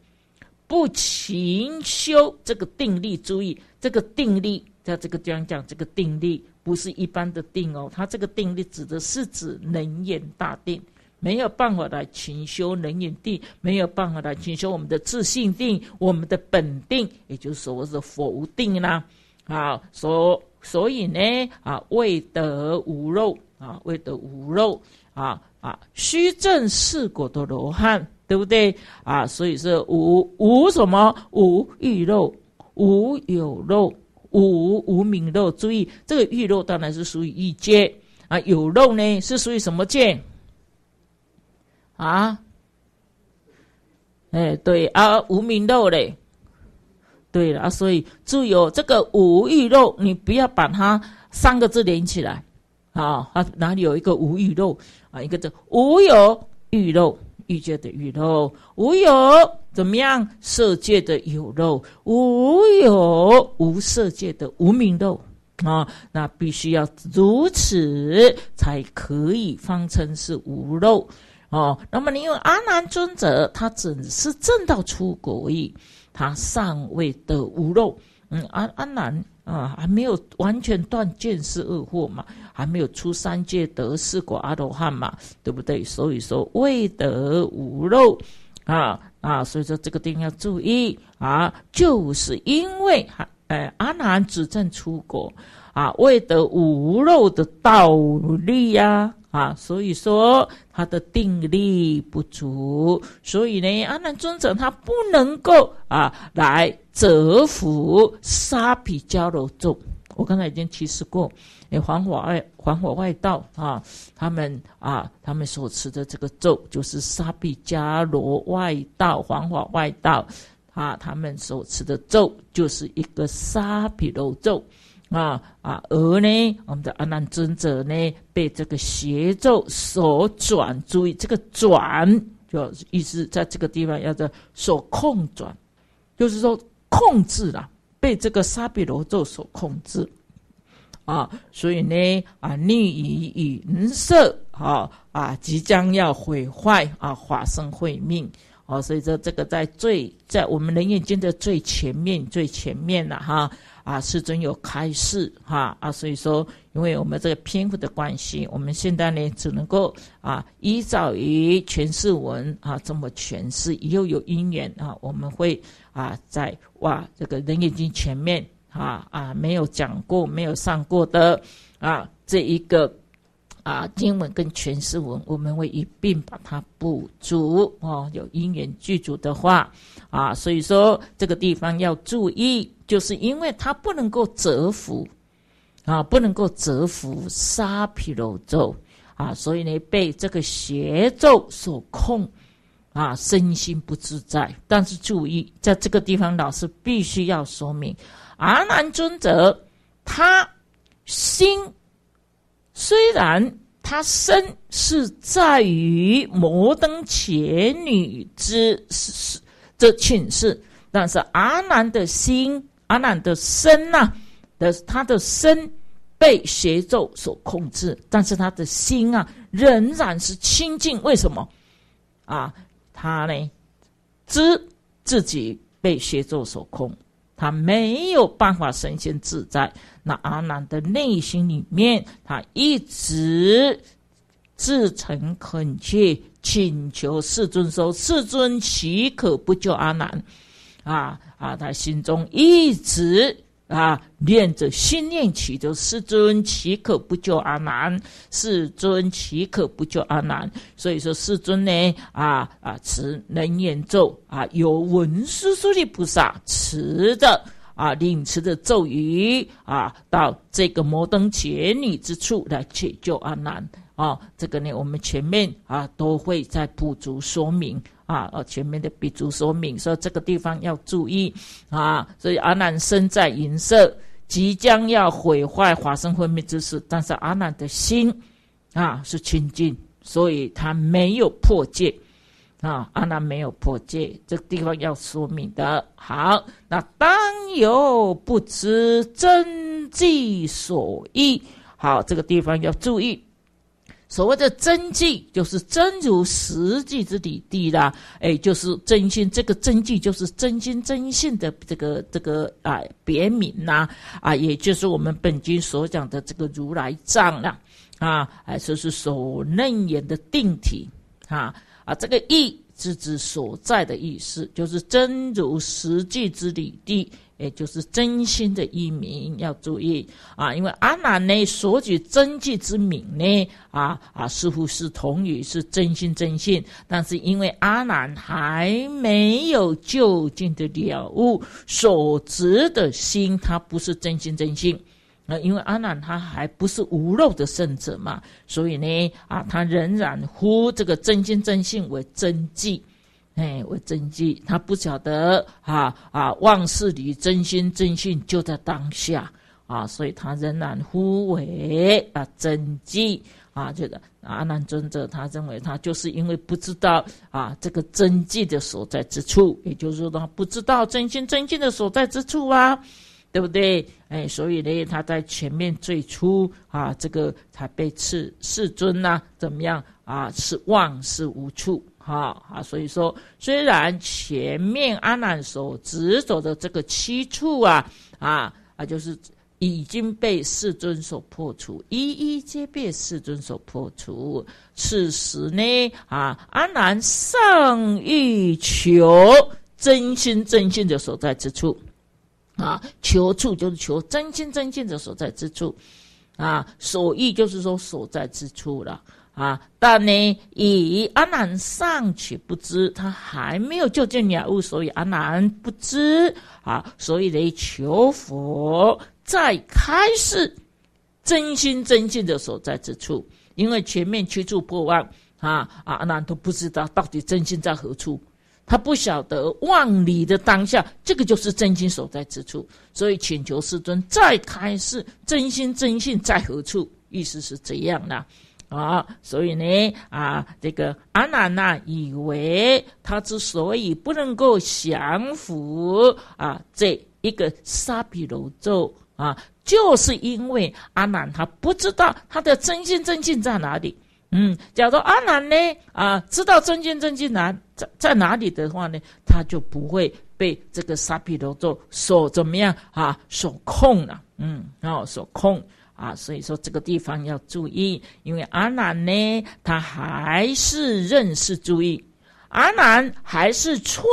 Speaker 1: 不勤修这个定力。注意，这个定力，在这个讲讲这个定力，不是一般的定哦。他这个定力指的是指能眼大定，没有办法来勤修能眼定，没有办法来勤修我们的自信定，我们的本定，也就所谓是否定啦。啊。所所以呢啊，未得无肉啊，未得无肉啊。啊，虚正四果的罗汉，对不对？啊，所以是无无什么无欲肉，无有肉，无无名肉。注意，这个欲肉当然是属于欲界啊，有肉呢是属于什么界？啊？哎，对啊，无名肉嘞，对了啊，所以注意哦，这个无欲肉，你不要把它三个字连起来啊它哪里有一个无欲肉？啊，一个字无有欲肉欲界的欲肉，无有怎么样色界的有肉，无有无色界的无名肉啊，那必须要如此才可以方称是无肉哦。那么，因为阿难尊者他只是正道出国意，他尚未得无肉。嗯，阿阿难。啊，还没有完全断见是恶货嘛，还没有出三界得四果阿罗汉嘛，对不对？所以说未得无漏，啊啊，所以说这个地定要注意啊，就是因为还呃、阿难指证出国啊，未得无漏的道理呀。啊，所以说他的定力不足，所以呢，阿难尊者他不能够啊来折服沙比迦罗咒。我刚才已经提示过，黄火外黄火外道啊，他们啊，他们所持的这个咒就是沙比迦罗外道黄火外道，啊，他们所持的咒就是一个沙比罗咒。啊啊！而呢，我们的阿难尊者呢，被这个邪咒所转。注意，这个“转”就意思在这个地方，叫做所控制，就是说控制了，被这个沙比罗咒所控制。啊，所以呢，啊，逆以云色，哈啊，即将要毁坏啊，法身毁命。哦，所以说这个在最在我们人眼睛的最前面，最前面了哈。啊，师尊有开示，哈啊，所以说，因为我们这个篇幅的关系，我们现在呢，只能够啊，依照于诠释文啊这么诠释，又有因缘啊，我们会啊，在哇，这个人已经前面啊啊没有讲过、没有上过的啊这一个啊经文跟诠释文，我们会一并把它补足哦。有因缘具足的话啊，所以说这个地方要注意。就是因为他不能够折伏，啊，不能够折伏沙皮罗咒，啊，所以呢被这个邪咒所控，啊，身心不自在。但是注意，在这个地方，老师必须要说明，阿难尊者他心虽然他身是在于摩登伽女之是是这寝室，但是阿难的心。阿难的身呐的他的身被邪咒所控制，但是他的心啊仍然是清净。为什么啊？他呢知自己被邪咒所控，他没有办法身心自在。那阿难的内心里面，他一直自诚恳切请求世尊说：“世尊岂可不救阿难啊？”啊，他心中一直啊念着，心念祈求：世尊岂可不救阿难？世尊岂可不救阿难？所以说，世尊呢，啊啊持能言咒啊，由文殊师利菩萨持的啊领持的咒语啊，到这个摩登伽女之处来解救阿难。啊，这个呢，我们前面啊都会在补足说明啊，呃，前面的补足说明说这个地方要注意啊。所以阿难身在淫色，即将要毁坏华生昏迷之事，但是阿难的心啊是清净，所以他没有破戒啊。阿难没有破戒，这个地方要说明的。好，那当有不知真迹所依，好，这个地方要注意。所谓的真迹，就是真如实际之理地啦，哎，就是真心。这个真迹就是真心真性的这个这个啊别名呐，啊，也就是我们本经所讲的这个如来藏啦，啊，哎，就是所楞言的定体啊啊，这个意是指所在的意思，就是真如实际之理地。也就是真心的一名要注意啊，因为阿难呢所举真迹之名呢啊啊似乎是同于是真心真性，但是因为阿难还没有就近的了悟所执的心，他不是真心真性。那因为阿难他还不是无肉的圣者嘛，所以呢啊他仍然呼这个真心真性为真迹。哎，我真迹，他不晓得啊啊，万事里真心真性就在当下啊，所以他仍然呼为啊真迹啊，这个阿难尊者他认为他就是因为不知道啊这个真迹的所在之处，也就是说他不知道真心真性的所在之处啊，对不对？哎，所以呢，他在前面最初啊，这个才被赐世尊呐，怎么样啊？是万事无处。哈啊，所以说，虽然前面阿难所执着的这个七处啊啊啊，就是已经被世尊所破除，一一皆被世尊所破除。此时呢，啊，阿难上欲求真心真性的所在之处，啊，求处就是求真心真性的所在之处，啊，所欲就是说所在之处了。啊！但呢，以阿难尚且不知，他还没有就竟了悟，所以阿难不知啊。所以，他求佛再开示真心真性的所在之处。因为前面七处破万啊啊，阿难都不知道到底真心在何处，他不晓得万里的当下，这个就是真心所在之处。所以，请求世尊再开示真心真性在何处？意思是这样的。啊，所以呢，啊，这个阿难呢，以为他之所以不能够降服啊，这一个沙比罗咒啊，就是因为阿难他不知道他的真心真境在哪里。嗯，假如阿难呢，啊，知道真心真境难在在哪里的话呢，他就不会被这个沙比罗咒所怎么样啊，所控了。嗯，然后所控。啊，所以说这个地方要注意，因为阿难呢，他还是认识注意，阿难还是错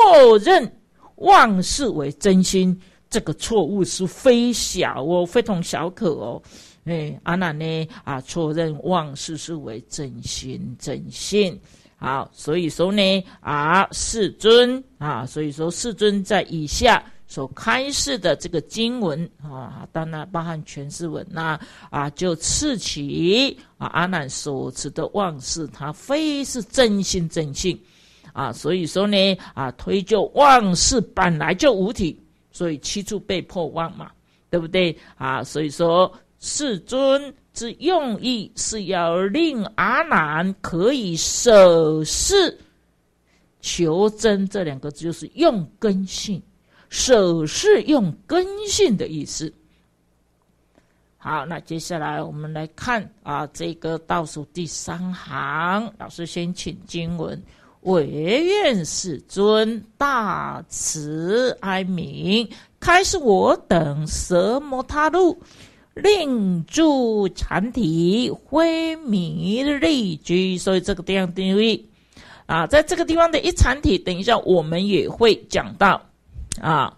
Speaker 1: 认妄事为真心，这个错误是非小哦，非同小可哦。哎，阿难呢，啊错认妄事是为真心真心。好，所以说呢，啊，世尊啊，所以说世尊在以下。所开示的这个经文啊，当然包含全释文。那啊，就次起啊，阿难所持的妄事，他非是真心真性啊。所以说呢啊，推就妄事本来就无体，所以七处被破妄嘛，对不对啊？所以说世尊之用意是要令阿难可以守持求真这两个字，就是用根性。手是用根性的意思。好，那接下来我们来看啊，这个倒数第三行，老师先请经文：唯愿世尊大慈哀悯，开示我等什摩他路，令住禅体，昏迷利居。所以这个地方定义啊，在这个地方的一禅体，等一下我们也会讲到。啊，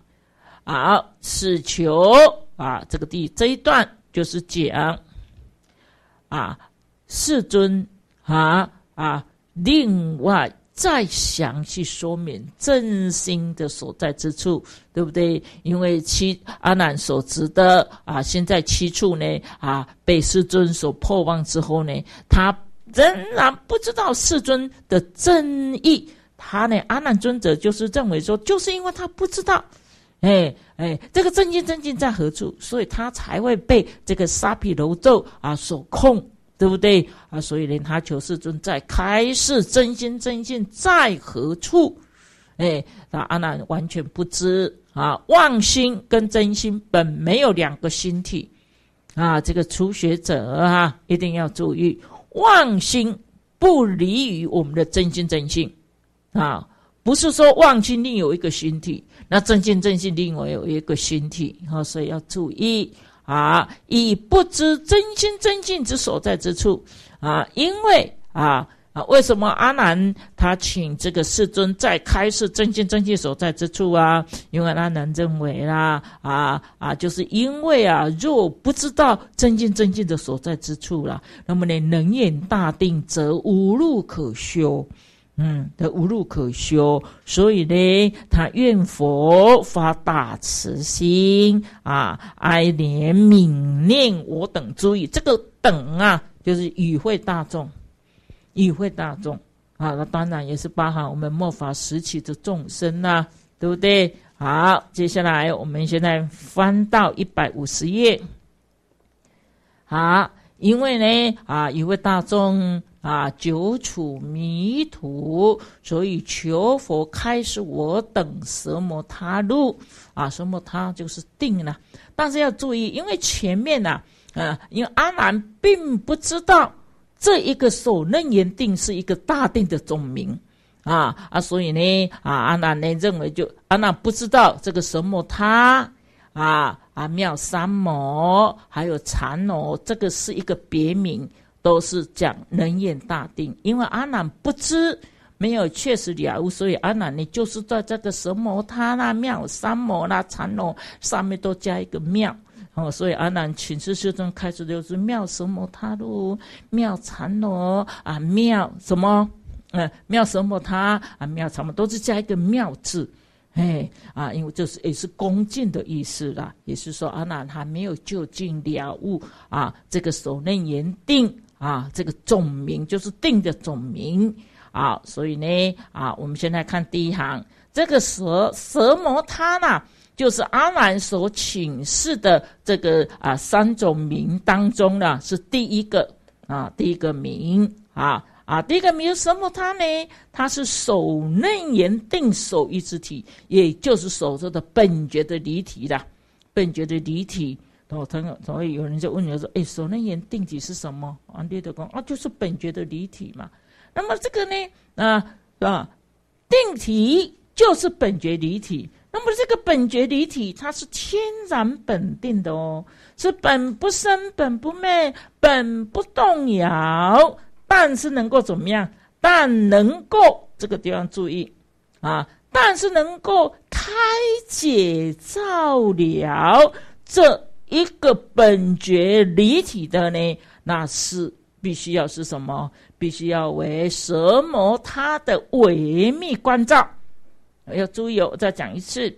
Speaker 1: 好，是求啊，这个第这一段就是讲啊，世尊啊啊，另外再详细说明真心的所在之处，对不对？因为七阿难所指的啊，现在七处呢啊，被世尊所破妄之后呢，他仍然不知道世尊的真意。他呢？阿难尊者就是认为说，就是因为他不知道，哎哎，这个真心真性在何处，所以他才会被这个沙毗楼咒啊所控，对不对啊？所以呢，他求世尊在开示真心真性在何处。哎，那阿难完全不知啊，妄心跟真心本没有两个心体啊。这个初学者啊，一定要注意，妄心不离于我们的真心真性。啊，不是说忘记另有一个心体，那真心真性另外有一个心体，哈，所以要注意啊，以不知真心真性之所在之处啊，因为啊啊，为什么阿难他请这个世尊再开示真心真性所在之处啊？因为阿难认为啦，啊啊，就是因为啊，若不知道真心真性的所在之处啦，那么呢，能言大定则无路可修。嗯，他无路可修，所以呢，他愿佛发大慈心啊，哀怜悯念我等诸意。这个“等”啊，就是与会大众，与会大众啊，那当然也是包含我们末法时期的众生呐，对不对？好，接下来我们现在翻到一百五十页。好，因为呢，啊，与位大众。啊，久处迷途，所以求佛开示我等什么他路？啊，什么他就是定呢？但是要注意，因为前面呢，呃，因为阿难并不知道这一个手能圆定是一个大定的总名，啊啊，所以呢，啊阿难呢认为就阿难不知道这个什么他，啊啊妙三摩，还有禅哦，这个是一个别名。都是讲能眼大定，因为阿难不知没有确实了悟，所以阿难你就是在这个什么他那庙、三摩那禅咯上面都加一个庙哦，所以阿难请师修中开始就是妙什么他路、妙禅咯啊妙什么呃妙什么他啊妙禅嘛，都是加一个妙字，哎啊，因为就是也是恭敬的意思啦，也是说阿难还没有就近了悟啊，这个所能言定。啊，这个种名就是定的种名啊，所以呢，啊，我们现在看第一行，这个蛇蛇魔他呢，就是阿兰所请示的这个啊三种名当中呢，是第一个啊，第一个名啊啊，第一个名什么他呢？他是守内言定守一支体，也就是所说的本觉的离体的本觉的离体。哦，所以有人就问你说：“哎，手那言定体是什么？”啊，弥陀佛啊，就是本觉的离体嘛。那么这个呢，啊，是吧？定体就是本觉离体。那么这个本觉离体，它是天然本定的哦，是本不生、本不灭、本不动摇，但是能够怎么样？但能够这个地方注意啊，但是能够开解、照了这。一个本觉离体的呢，那是必须要是什么？必须要为蛇魔他的微密关照。要注意哦，我再讲一次：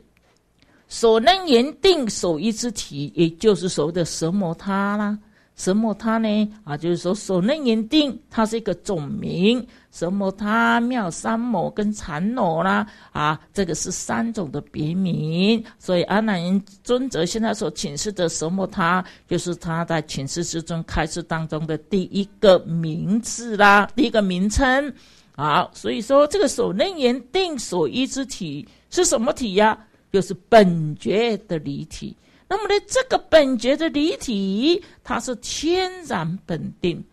Speaker 1: 所能言定所依之体，也就是所谓的蛇魔他啦。什么他呢？啊，就是说手内言定，它是一个种名。什么他妙三摩跟禅罗啦，啊，这个是三种的别名。所以阿难尊者现在所请示的什么他，就是他在请示之中开示当中的第一个名字啦，第一个名称。好，所以说这个手内言定所依之体是什么体呀？就是本觉的离体。那么呢，这个本觉的离体，它是天然本定，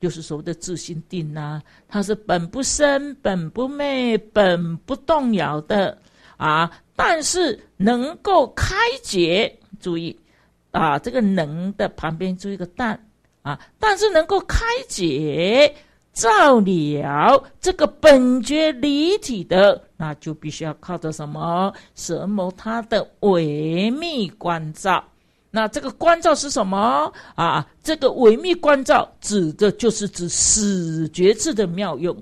Speaker 1: 就是所谓的自性定呐，它是本不生、本不灭、本不动摇的啊。但是能够开解，注意啊，这个能的旁边注意一个但啊，但是能够开解。照了这个本觉离体的，那就必须要靠着什么什么他的唯密观照。那这个观照是什么啊？这个唯密观照指的就是指死觉智的妙用。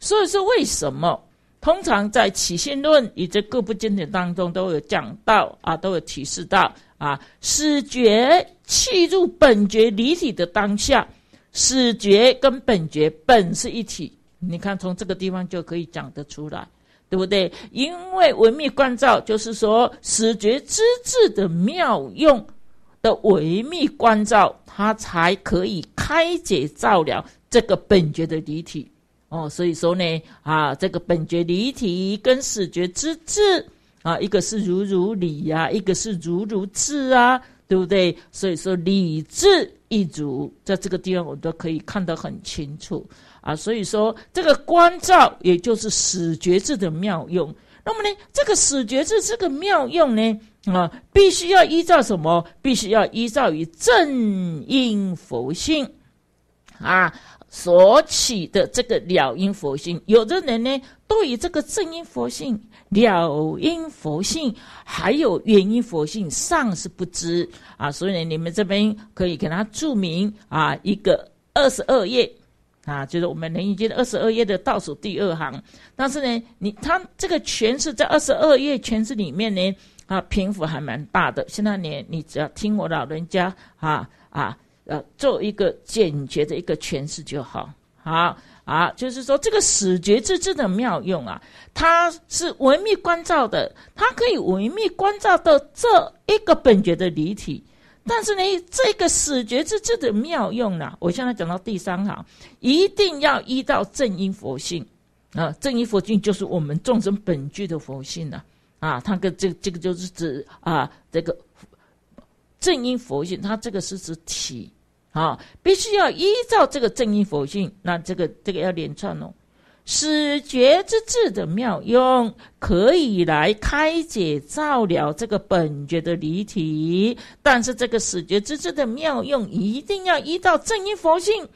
Speaker 1: 所以说，为什么通常在《起信论》以及各部经典当中都有讲到啊，都有提示到啊，死觉契入本觉离体的当下。始觉跟本觉本是一体，你看从这个地方就可以讲得出来，对不对？因为维密观照就是说始觉之智的妙用的维密观照，它才可以开解、照了这个本觉的离体。哦，所以说呢，啊，这个本觉离体跟始觉之智啊，一个是如如理呀，一个是如如智啊，对不对？所以说理智。一组在这个地方我都可以看得很清楚啊，所以说这个光照也就是始觉智的妙用。那么呢，这个始觉智这个妙用呢，啊，必须要依照什么？必须要依照于正因佛性啊所起的这个了因佛性。有的人呢，对于这个正因佛性。了因佛性还有原因佛性尚是不知啊，所以呢，你们这边可以给他注明啊，一个二十二页啊，就是我们《楞严经》二十二页的倒数第二行。但是呢，你他这个诠释在二十二页诠释里面呢，啊，篇幅还蛮大的。现在你你只要听我老人家啊啊呃做一个简洁的一个诠释就好好。啊，就是说这个始觉之智的妙用啊，它是唯密观照的，它可以唯密观照到这一个本觉的离体。但是呢，这个始觉之智的妙用呢，我现在讲到第三行，一定要依到正因佛性啊，正因佛性就是我们众生本具的佛性呢。啊，它跟这个这个就是指啊，这个正因佛性，它这个是指体。啊，必须要依照这个正因佛性，那这个这个要连串哦，始觉之智的妙用，可以来开解、照料这个本觉的离体。但是，这个始觉之智的妙用，一定要依照正因佛性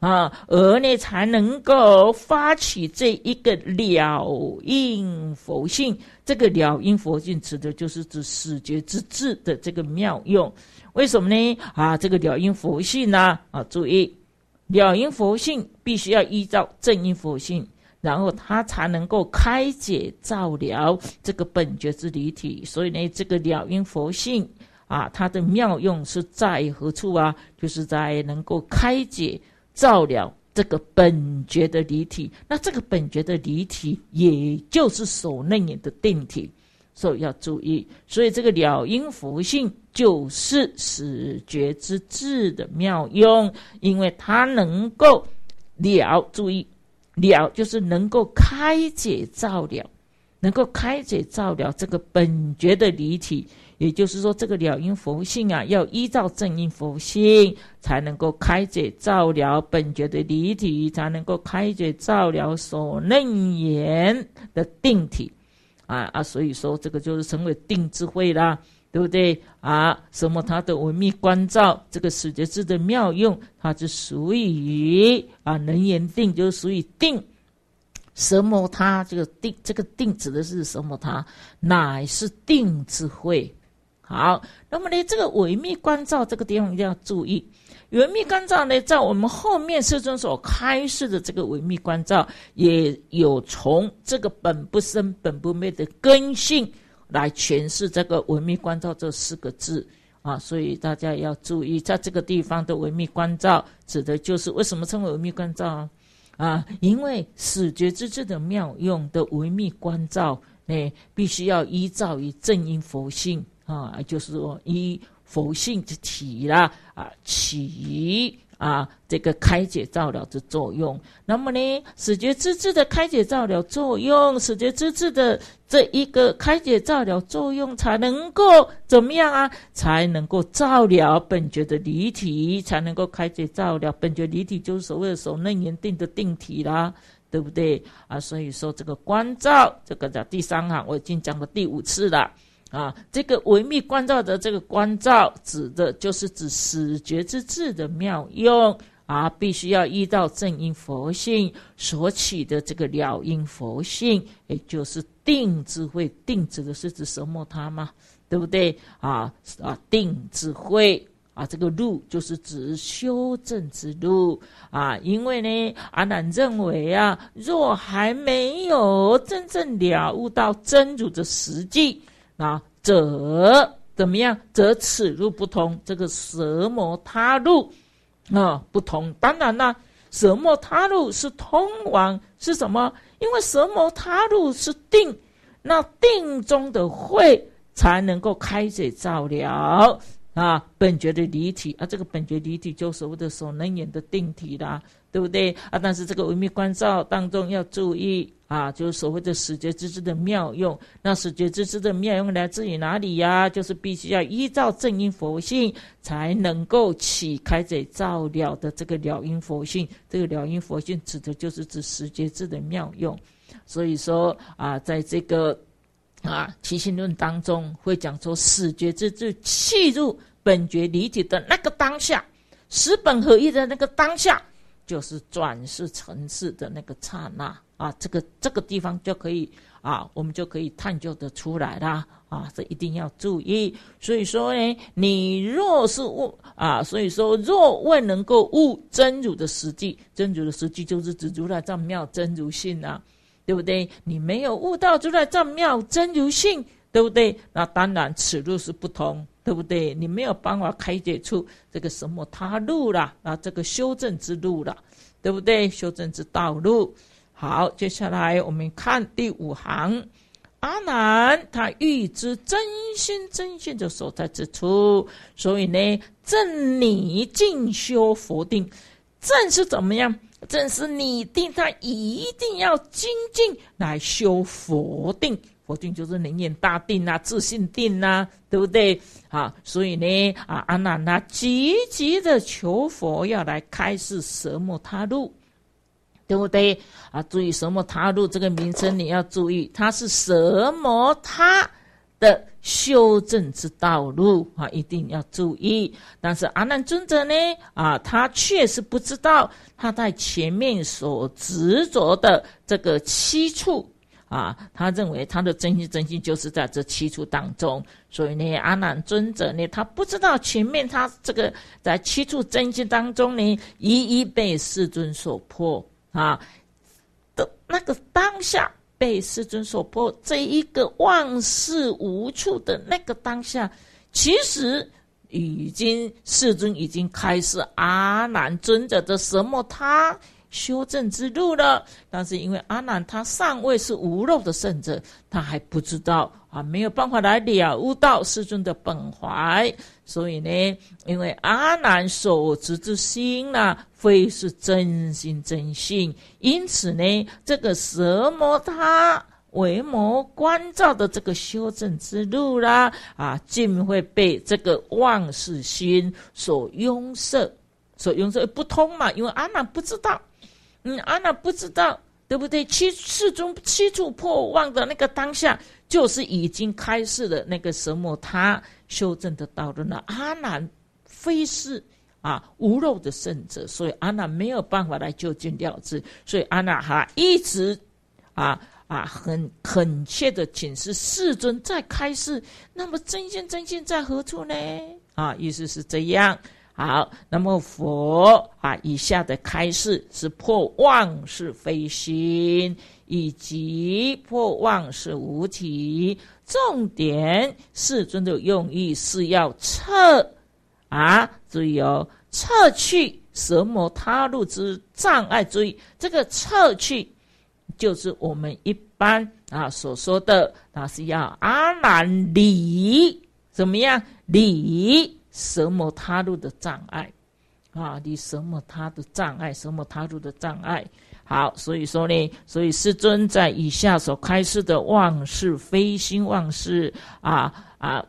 Speaker 1: 啊，而呢才能够发起这一个了因佛性。这个了因佛性指的就是指始觉之智的这个妙用，为什么呢？啊，这个了因佛性呢？啊，注意了因佛性必须要依照正因佛性，然后它才能够开解照了这个本觉之离体。所以呢，这个了因佛性啊，它的妙用是在何处啊？就是在能够开解照了。这个本觉的离体，那这个本觉的离体，也就是所内眼的定体，所以要注意。所以这个了因佛性就是始觉之智的妙用，因为它能够了，注意了，就是能够开解照了，能够开解照了这个本觉的离体。也就是说，这个了因佛性啊，要依照正因佛性才能够开解照料本觉的离体，才能够开解照料所能言的定体，啊啊！所以说，这个就是成为定智慧啦，对不对啊？什么它的文密观照，这个始觉智的妙用，它就属于啊能言定，就属于定。什么它这个定，这个定指的是什么？它乃是定智慧。好，那么呢，这个维密关照这个地方一定要注意。维密关照呢，在我们后面释尊所开示的这个维密关照，也有从这个本不生、本不灭的根性来诠释这个维密关照这四个字啊。所以大家要注意，在这个地方的维密关照，指的就是为什么称为维密关照啊？啊，因为始觉之智的妙用的维密关照呢，必须要依照于正因佛性。啊，就是说以佛性之起啦啊起啊这个开解照料之作用。那么呢，始觉之智的开解照料作用，始觉之智的这一个开解照料作用，才能够怎么样啊？才能够照料本觉的离体，才能够开解照料本觉离体，就是所谓的谓楞言定的定体啦，对不对啊？所以说这个关照，这个叫第三行我已经讲过第五次了。啊，这个维密观照的这个观照，指的就是指始觉之智的妙用啊，必须要依照正因佛性所起的这个了因佛性，也就是定智慧。定指的是指什么？它吗？对不对？啊啊，定智慧啊，这个路就是指修正之路啊。因为呢，阿难认为啊，若还没有真正了悟到真如的实际。啊，则怎么样？则此路不通，这个蛇魔他路啊不通。当然啦，蛇魔他路是通往是什么？因为蛇魔他路是定，那定中的慧才能够开解、照料啊。本觉的离体啊，这个本觉离体就是所谓的所能演的定体啦。对不对啊？但是这个维密关照当中要注意啊，就是所谓的始觉之智的妙用。那始觉之智的妙用来自于哪里呀？就是必须要依照正因佛性才能够起开这照了的这个了因佛性。这个了因佛性指的就是指始觉智的妙用。所以说啊，在这个啊《起心论》当中会讲出始觉智气入本觉离体的那个当下，十本合一的那个当下。就是转世成世的那个刹那啊，这个这个地方就可以啊，我们就可以探究的出来啦啊，这一定要注意。所以说呢，你若是悟啊，所以说若未能够悟真如的实际，真如的实际就是指如来藏妙真如性啊，对不对？你没有悟到如来藏妙真如性。对不对？那当然此路是不通，对不对？你没有办法开解出这个什么他路了，那这个修正之路了，对不对？修正之道路。好，接下来我们看第五行，阿难他预知真心真现的所在之处，所以呢，正你进修佛定，正是怎么样？正是你定，他一定要精进来修佛定。佛定就是灵验大定啊，自信定啊，对不对？啊，所以呢，啊阿难呐，积极的求佛要来开示什么他路，对不对？啊，注意什么他路这个名称，你要注意，它是什么他的修正之道路啊，一定要注意。但是阿难尊者呢，啊，他确实不知道他在前面所执着的这个七处。啊，他认为他的真心真心就是在这七处当中，所以呢，阿难尊者呢，他不知道前面他这个在七处真心当中呢，一一被世尊所破啊，的那个当下被世尊所破，这一个万事无处的那个当下，其实已经世尊已经开始阿难尊者的什么他。修正之路了，但是因为阿难他尚未是无漏的圣者，他还不知道啊，没有办法来了悟到世尊的本怀，所以呢，因为阿难所执之心呢，非是真心真性，因此呢，这个蛇魔他为魔关照的这个修正之路啦，啊，竟会被这个妄事心所拥塞，所拥塞不通嘛，因为阿难不知道。嗯，安娜不知道对不对？七世中七处破妄的那个当下，就是已经开示的那个什么？他修正的道路呢？阿难非是啊无漏的圣者，所以安娜没有办法来就近了之。所以安娜哈一直啊啊很恳切的请示世尊再开示。那么真心真心在何处呢？啊，意思是这样。好，那么佛啊，以下的开示是破妄是非心，以及破妄是无体。重点，世尊的用意是要测啊，注意哦，测去什么他路之障碍。注意，这个测去，就是我们一般啊所说的，那是要阿难离怎么样离？什么他入的障碍啊？你什么他的障碍？什么他入的障碍？好，所以说呢，所以师尊在以下所开示的妄事、非心妄事啊啊，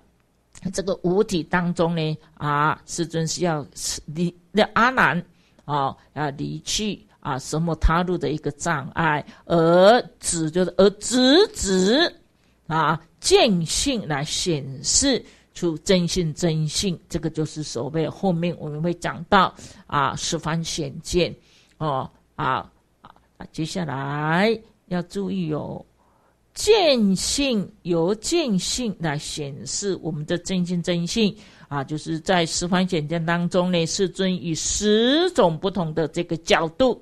Speaker 1: 这个五体当中呢啊，师尊是要离那阿难啊啊离去啊，什么他入的一个障碍而指就是而直指啊见性来显示。出真性真性，这个就是所谓后面我们会讲到啊，十方显见哦啊，接下来要注意哦，见性由见性来显示我们的真心真性啊，就是在十方显见当中呢，世尊以十种不同的这个角度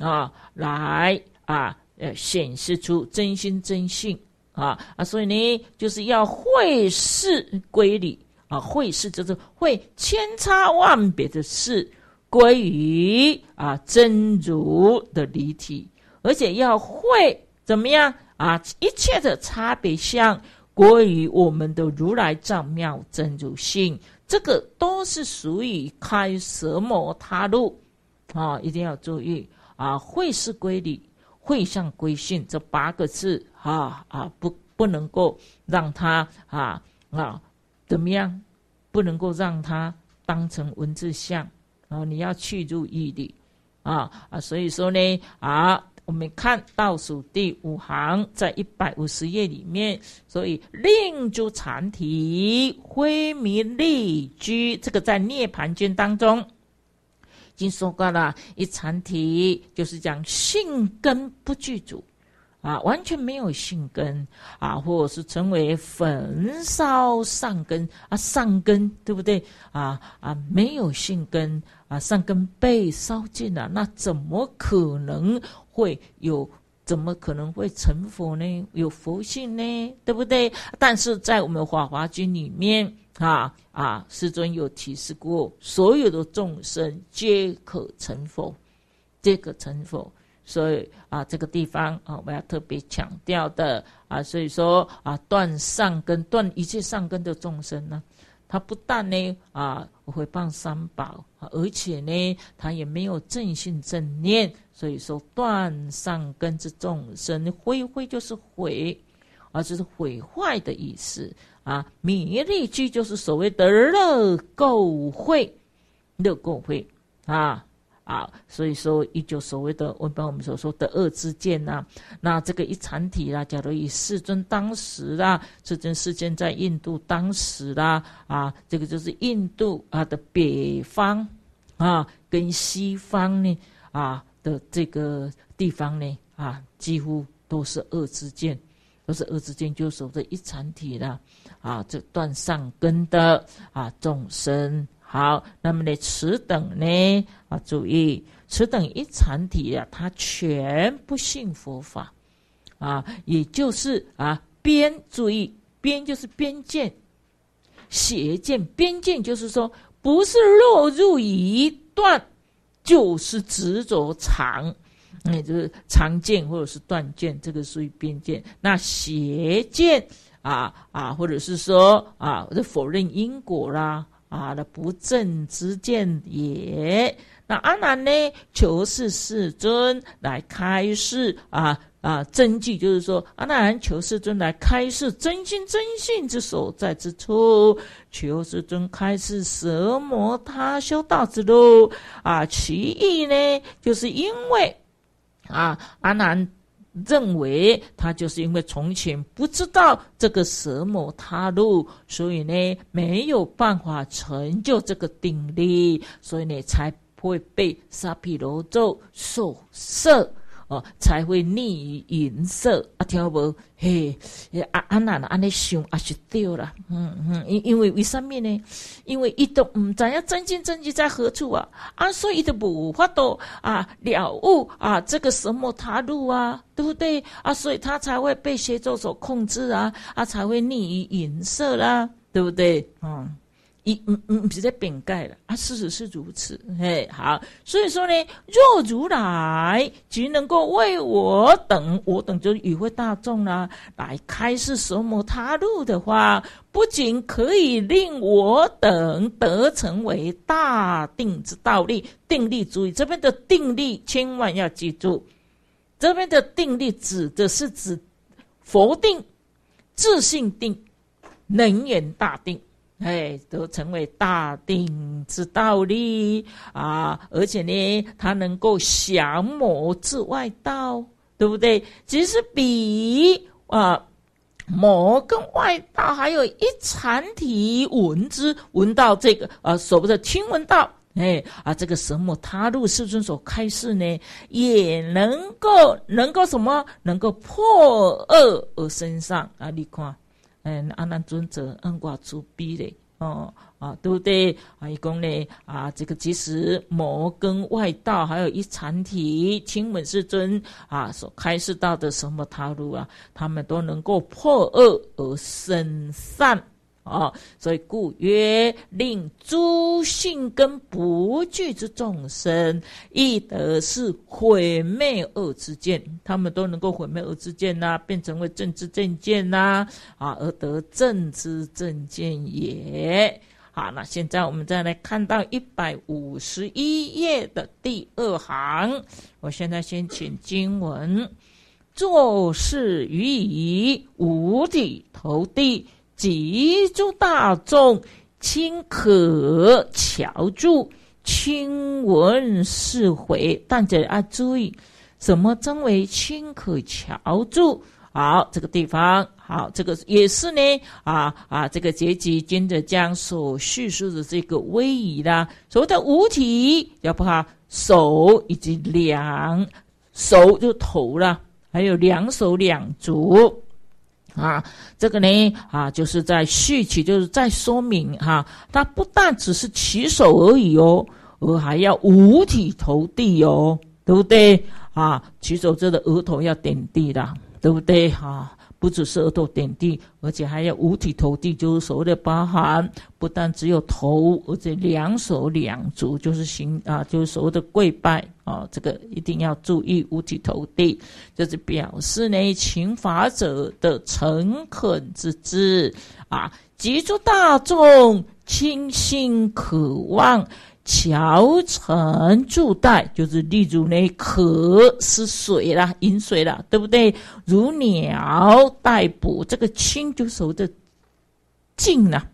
Speaker 1: 啊，来啊呃显示出真心真性。啊啊！所以呢，就是要会事归理啊，会事就是会千差万别的事归于啊真如的离体，而且要会怎么样啊？一切的差别相归于我们的如来藏妙真如性，这个都是属于开舌摩他路啊！一定要注意啊，会事归理，会相归性这八个字。啊啊，不不能够让他啊啊怎么样？不能够让他当成文字像啊！你要去入意的啊啊！所以说呢啊，我们看倒数第五行在一百五十页里面，所以令诸禅体昏迷利居，这个在涅盘经当中已经说过了一禅体就是讲性根不具足。啊，完全没有性根啊，或者是成为焚烧善根啊，善根对不对啊？啊，没有性根啊，善根被烧尽了，那怎么可能会有？怎么可能会成佛呢？有佛性呢？对不对？但是在我们法华经里面啊啊，师尊有提示过，所有的众生皆可成佛，皆可成佛。所以啊，这个地方啊，我要特别强调的啊，所以说啊，断上根、断一切上根的众生呢，他不但呢啊会谤三宝，而且呢，他也没有正信正念。所以说，断上根之众生，毁毁就是毁，而就是毁坏的意思啊。弥利居就是所谓的乐垢会，乐垢会啊。啊，所以说，一就所谓的我们把我们所说的二之见呐，那这个一禅体啦，假如以世尊当时啦，世尊世间在印度当时啦，啊，这个就是印度啊的北方啊跟西方呢啊的这个地方呢啊，几乎都是二之见，都是二之见，就所谓的一禅体啦，啊，这断上根的啊众生。好，那么呢，此等呢。啊！注意，此等一禅体呀，他全不信佛法，啊，也就是啊边注意边就是边见，邪见边见就是说，不是落入一段，就是执着常，也就是常见或者是断见，这个属于边见。那邪见啊啊，或者是说啊，就否认因果啦，啊，那不正之见也。那阿难呢？求是世尊来开示啊啊真迹，就是说阿难求世尊来开示真心真性之所在之处，求世尊开示蛇魔他修道之路啊。其意呢，就是因为啊，阿难认为他就是因为从前不知道这个蛇魔他路，所以呢没有办法成就这个定力，所以呢才。会被沙皮罗咒所摄哦，才会溺于银色啊！听无嘿，阿阿奶奶安尼想，阿是对了，嗯嗯，因因为为什么呢？因为伊都唔知要真经真迹在何处啊！啊，所以伊都无法度啊了悟啊，这个什么他路啊，对不对啊？所以他才会被邪咒所控制啊，啊，才会溺于银色啦，对不对嗯。一嗯嗯，直是在盖了啊！事实是如此，嘿，好，所以说呢，若如来只能够为我等，我等就与会大众啦，来开示什么他路的话，不仅可以令我等得成为大定之道力，定力主义这边的定力千万要记住，这边的定力指的是指佛定、自信定、能源大定。哎，都成为大定之道力啊！而且呢，他能够降魔治外道，对不对？其实比啊魔跟外道还有一禅体闻之闻到这个啊所谓的听闻道，哎啊这个什么他入世尊所开示呢，也能够能够什么能够破恶而身上啊，你看。嗯，阿难尊者，恩寡出必嘞，哦，啊，对不对？啊，一共嘞，啊，这个其实摩根外道，还有一禅体亲吻世尊啊所开示到的什么套路啊，他们都能够破恶而生善。啊，所以故曰：令诸信根不具之众生，一得是毁灭恶之见。他们都能够毁灭恶之见呐，变成为正知正见呐，啊，而得正知正见也。好，那现在我们再来看到一百五十一页的第二行。我现在先请经文：做事予以五体投地。集诸大众亲可瞧著，亲闻是回。但这里要注意，什么称为亲可瞧著？好，这个地方，好，这个也是呢。啊啊，这个结集今者将所叙述的这个位移啦，所谓的五体，要不好？手以及两手就头了，还有两手两足。啊，这个呢，啊，就是在续起，就是在说明哈，他不但只是起手而已哦，而还要五体投地哦，对不对？啊，起手这个额头要点地的，对不对？哈，不只是额头点地，而且还要五体投地，就是所谓的包含，不但只有头，而且两手两足就是行啊，就是所谓的跪拜。哦，这个一定要注意五体投地，就是表示呢请法者的诚恳之志啊，集诸大众，倾心渴望，乔诚助带，就是例如呢，渴是水啦，饮水啦，对不对？如鸟待哺，这个清就守着静了。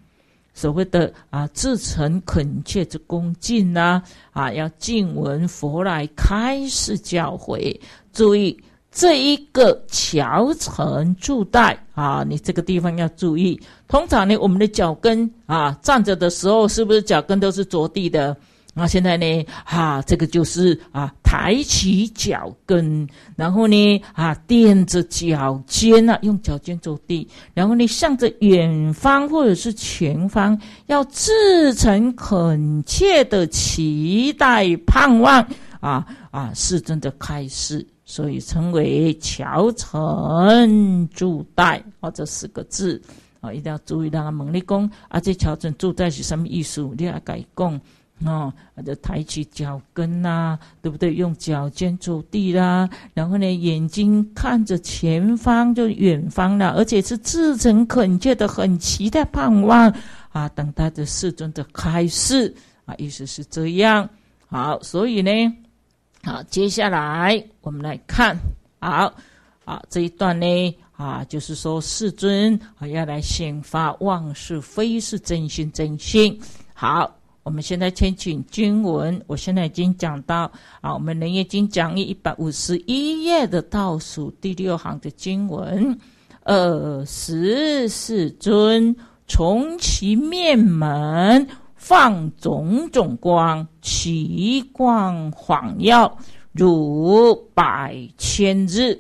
Speaker 1: 所谓的啊，至诚恳切之恭敬呐，啊，要敬闻佛来开示教诲。注意这一个桥承柱带啊，你这个地方要注意。通常呢，我们的脚跟啊站着的时候，是不是脚跟都是着地的？那现在呢？哈，这个就是啊，抬起脚跟，然后呢啊，垫着脚尖啊，用脚尖着地，然后呢，向着远方或者是前方，要至诚恳切的期待盼望啊啊，世尊的开示，所以称为“乔陈住代”啊，这四个字啊，一定要注意。大家猛力讲，啊，这“乔陈住代是什么意思？你要改讲。哦，就抬起脚跟呐，对不对？用脚尖着地啦，然后呢，眼睛看着前方，就远方了，而且是至诚恳切的，很期待盼望啊，等待着世尊的开示啊，意思是这样。好，所以呢，好，接下来我们来看，好，啊，这一段呢，啊，就是说世尊啊要来显发万是非是真心真心。好。我们现在先请经文，我现在已经讲到啊，我们《楞严经》讲义一百五十一页的倒数第六行的经文，二十世尊从其面门放种种光，其光晃耀如百千日。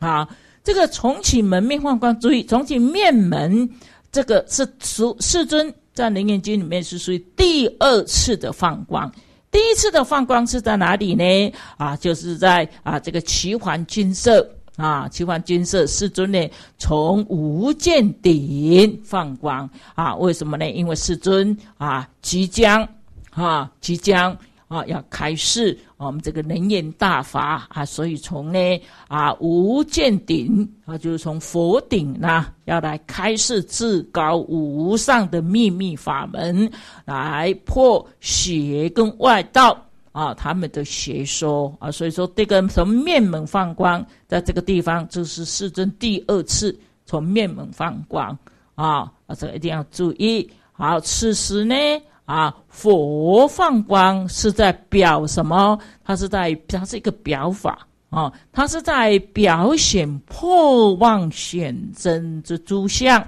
Speaker 1: 啊，这个从其门面放光，注意从其面门，这个是俗世尊。在《楞严经》里面是属于第二次的放光，第一次的放光是在哪里呢？啊，就是在啊这个七环金色啊，七环金色世尊呢从无间顶放光啊？为什么呢？因为世尊啊即将啊即将。啊，要开示我们这个能言大法啊，所以从呢啊无见顶啊，就是从佛顶呢，要来开示至高无上的秘密法门，来破邪跟外道啊，他们的邪说啊，所以说这个从面门放光，在这个地方就是世尊第二次从面门放光啊，这个一定要注意。好，此时呢。啊，佛放光是在表什么？它是在它是一个表法啊，它是在表显破妄显真之诸相。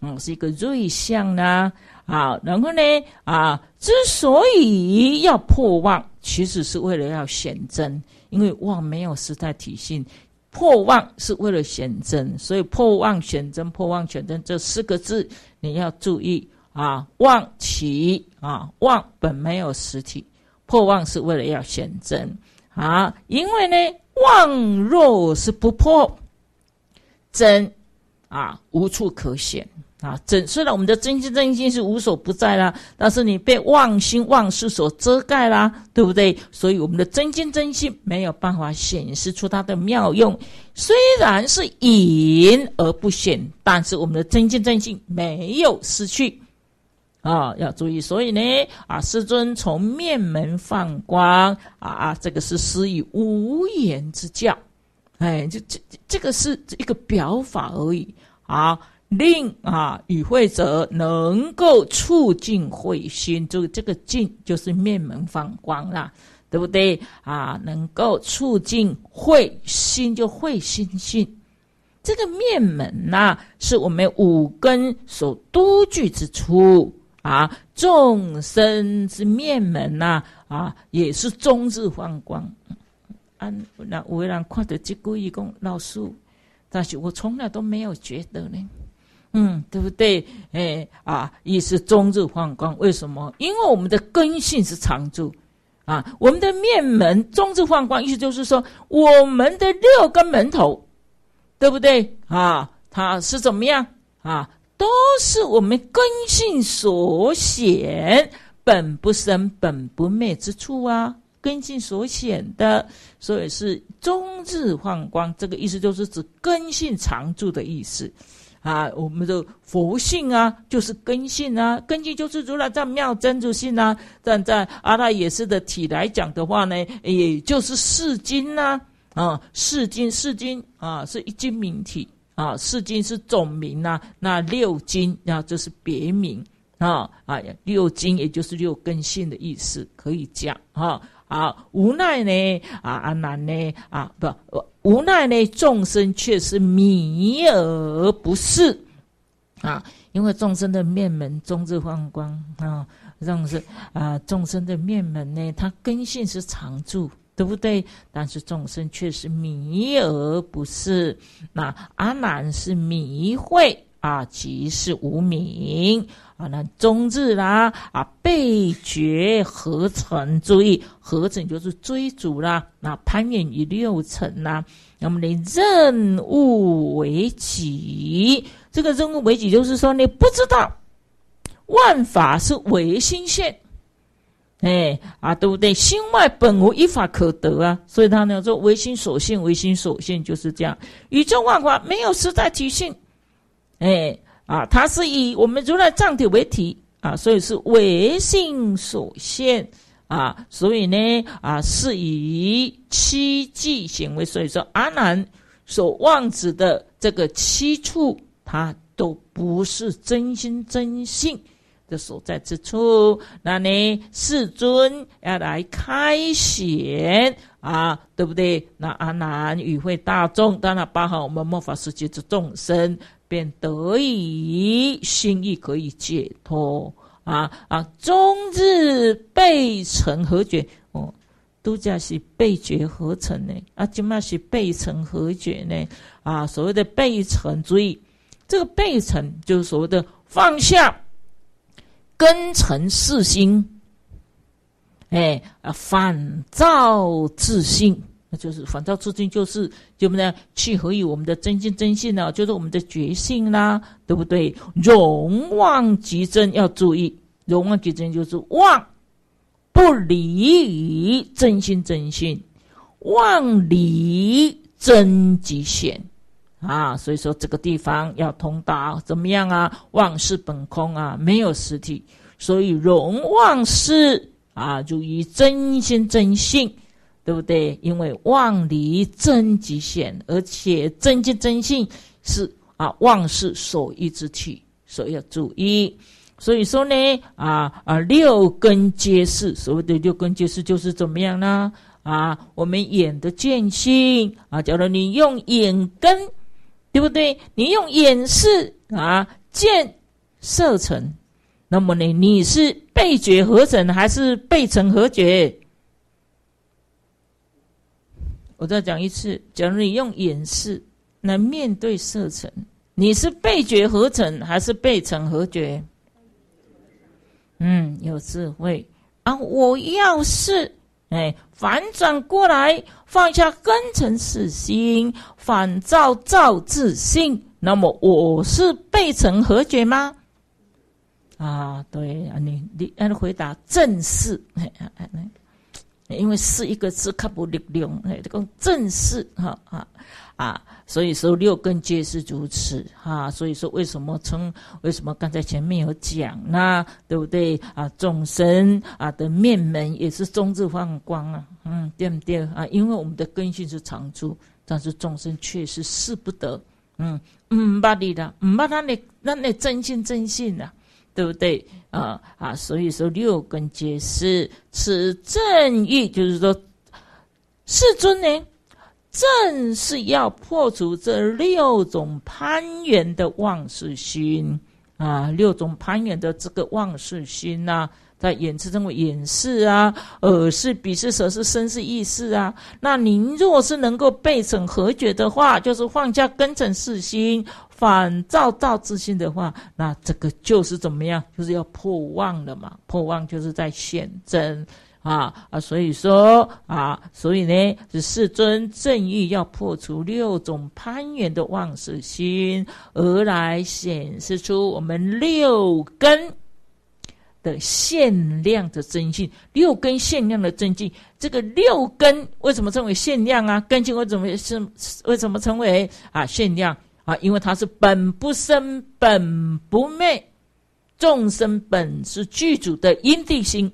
Speaker 1: 嗯，是一个瑞相呢。啊，然后呢啊，之所以要破妄，其实是为了要显真，因为妄没有实在体性，破妄是为了显真。所以“破妄显真”、“破妄显真”这四个字，你要注意啊，妄起。啊，妄本没有实体，破妄是为了要显真啊！因为呢，妄若是不破真，啊，无处可显啊！真虽然我们的真心真心是无所不在啦，但是你被妄心妄事所遮盖啦，对不对？所以我们的真心真心没有办法显示出它的妙用，虽然是隐而不显，但是我们的真心真心没有失去。啊，要注意，所以呢，啊，师尊从面门放光，啊啊，这个是施以无言之教，哎，就这这个是一个表法而已，啊，令啊与会者能够促进慧心，就这个进就是面门放光啦。对不对？啊，能够促进慧心，就慧心性。这个面门呐，是我们五根所都具之处。啊，众生之面门呐，啊，也是终日放光。安那为然，看着这个一公老树，但是我从来都没有觉得呢。嗯，对不对？哎，啊，也是终日放光。为什么？因为我们的根性是常住啊，我们的面门终日放光，意思就是说，我们的六根门头，对不对？啊，他是怎么样？啊？都是我们根性所显，本不生本不灭之处啊，根性所显的，所以是终日放光。这个意思就是指根性常住的意思，啊，我们的佛性啊，就是根性啊，根性就是如来藏妙真如性啊，但在阿赖耶识的体来讲的话呢，也就是四经呐，啊，四经四经啊，是一经名体。啊，四经是总名呐，那六经啊这是别名啊啊，六经也就是六根性的意思，可以讲啊啊，无奈呢啊阿难呢啊不无奈呢，众生却是迷而不是，啊，因为众生的面门终日放光啊，让是啊众生的面门呢，它根性是常住。对不对？但是众生却是迷，而不是那阿难是迷会啊，即是无明啊。那终日啦啊，被觉合成？注意，合成就是追逐啦。那攀援于六层啦，那么你任务为己。这个任务为己，就是说你不知道万法是唯心现。哎啊，对不对？心外本无一法可得啊，所以他呢说“唯心所现”，“唯心所现”就是这样。宇宙万法没有实在体性，哎啊，它是以我们如来藏体为体啊，所以是唯心所现啊。所以呢啊，是以七迹行为，所以说阿难所妄指的这个七处，它都不是真心真性。的所在之处，那呢？世尊要来开显啊，对不对？那阿难与会大众，当然包含我们末法世界之众生，便得以心意可以解脱啊啊！终日背成何觉？哦，都叫是背觉合成呢，阿金嘛是背成何觉呢？啊，所谓的背成，注意，这个背成就是所谓的放下。根尘四心，哎啊，反照自性，那就是反照自性，就是怎么呢？契合于我们的真心真性呢？就是我们的觉性啦，对不对？荣妄即真，要注意，荣妄即真，就是妄不离真心真性，妄离真即现。啊，所以说这个地方要通达怎么样啊？万事本空啊，没有实体，所以容万事啊，注意真心真性，对不对？因为万离真极显，而且真极真性是啊，万事所依之体，所以要注意。所以说呢啊啊，六根皆是所谓的六根皆是，就是怎么样呢？啊，我们眼的见性啊，假如你用眼根。对不对？你用眼视啊，见射程，那么呢？你是被觉合成还是被成合觉？我再讲一次，假如你用眼视来面对射程，你是被觉合成还是被成合觉？嗯，有智慧啊！我要是。哎，反转过来，放下根尘是心，反照照自心。那么，我是被成和解吗？啊，对啊，你你按回答正是哎 因为是一个字看不力量，哎，就正是哈啊。啊，所以说六根皆是如此哈。所以说为什么从为什么刚才前面有讲呢？对不对啊？众生啊的面门也是中字放光啊，嗯，对不对啊？因为我们的根性是常住，但是众生确实试不得，嗯嗯，巴你的，不离那那那真心真心的，对不对啊啊？所以说六根皆是此正义，就是说世尊呢。正是要破除这六种攀缘的妄视心啊，六种攀缘的这个妄视心呐，在眼示中为眼啊，耳是鼻是舌是身是意识啊。那您若是能够背证和觉的话，就是放下根尘世心，反照照之心的话，那这个就是怎么样？就是要破妄了嘛。破妄就是在显真。啊啊，所以说啊，所以呢，是世尊正义要破除六种攀缘的妄识心，而来显示出我们六根的限量的真性。六根限量的真性，这个六根为什么称为限量啊？根性为什么是为什么称为啊限量啊？因为它是本不生、本不灭，众生本是具足的因地心。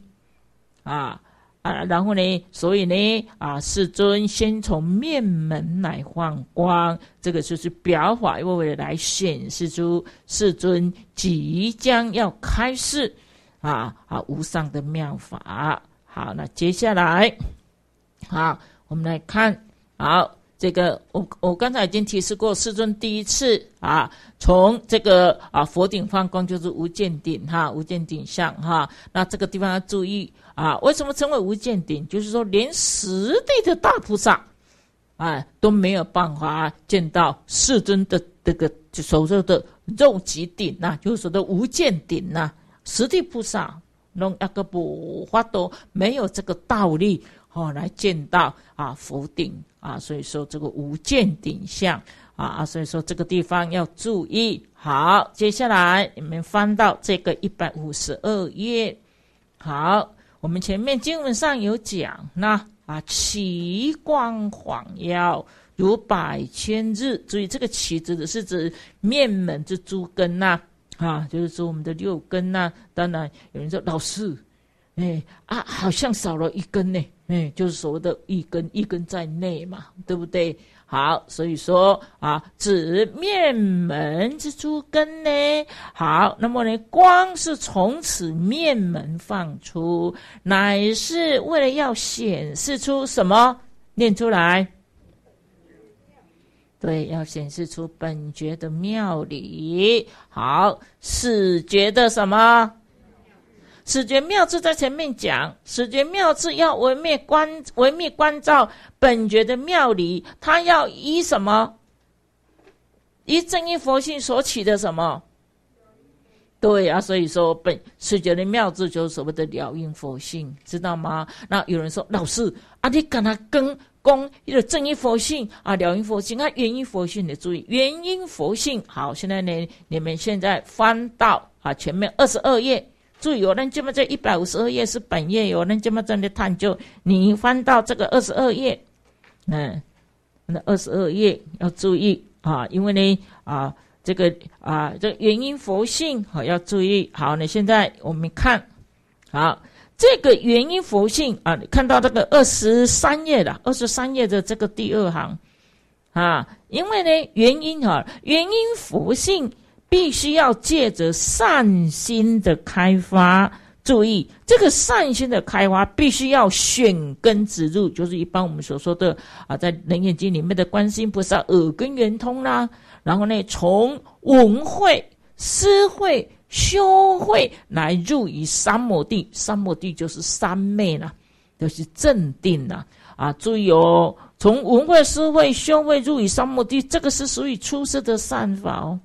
Speaker 1: 啊啊，然后呢？所以呢？啊，世尊先从面门来放光，这个就是表法，为为来显示出世尊即将要开示啊，啊无上的妙法。好，那接下来，好，我们来看，好，这个我我刚才已经提示过，世尊第一次啊，从这个啊佛顶放光，就是无间顶哈，无间顶上哈，那这个地方要注意。啊，为什么称为无见顶？就是说，连十地的大菩萨，啊，都没有办法见到世尊的这个所说的肉极顶呐，就是说的无见顶呐。十地菩萨，弄一个布花多没有这个道理哦，来见到啊佛顶啊。所以说这个无见顶相啊啊，所以说这个地方要注意。好，接下来你们翻到这个一百五十二页，好。我们前面经文上有讲，那啊，奇光晃耀如百千日。注意，这个奇指的是指面门之诸根呐，啊，就是说我们的六根呐。当然有人说，老师，哎啊，好像少了一根呢。哎，就是所谓的“一根一根在内”嘛，对不对？好，所以说啊，指面门之诸根呢，好，那么呢，光是从此面门放出，乃是为了要显示出什么？念出来，对，要显示出本觉的妙理。好，始觉的什么？始觉妙智在前面讲，始觉妙智要唯灭观，唯灭观照本觉的妙理，他要依什么？依正因佛性所起的什么？对啊，所以说本始觉的妙智就是所谓的了因佛性，知道吗？那有人说老师啊，你跟他跟公有正因佛性啊，了因佛性啊，原因佛性，你注意原因佛性。好，现在呢，你们现在翻到啊前面二十二页。注意，有人这么在一百五十二页是本页，有人这么在那探究。你翻到这个二十二页，嗯，那二十二页要注意啊，因为呢，啊，这个啊，这原因佛性好要注意。好，那现在我们看，好，这个原因佛性啊，你看到这个二十三页的二十三页的这个第二行啊，因为呢，原因啊，原因佛性。必须要借着善心的开发，注意这个善心的开发必须要选根植入，就是一般我们所说的啊，在《楞严经》里面的观心菩萨耳根圆通啦。然后呢，从文慧、思慧、修慧来入于三摩地，三摩地就是三昧呐，就是镇定啦、啊，注意哦，从文慧、思慧、修慧入于三摩地，这个是属于出世的善法哦。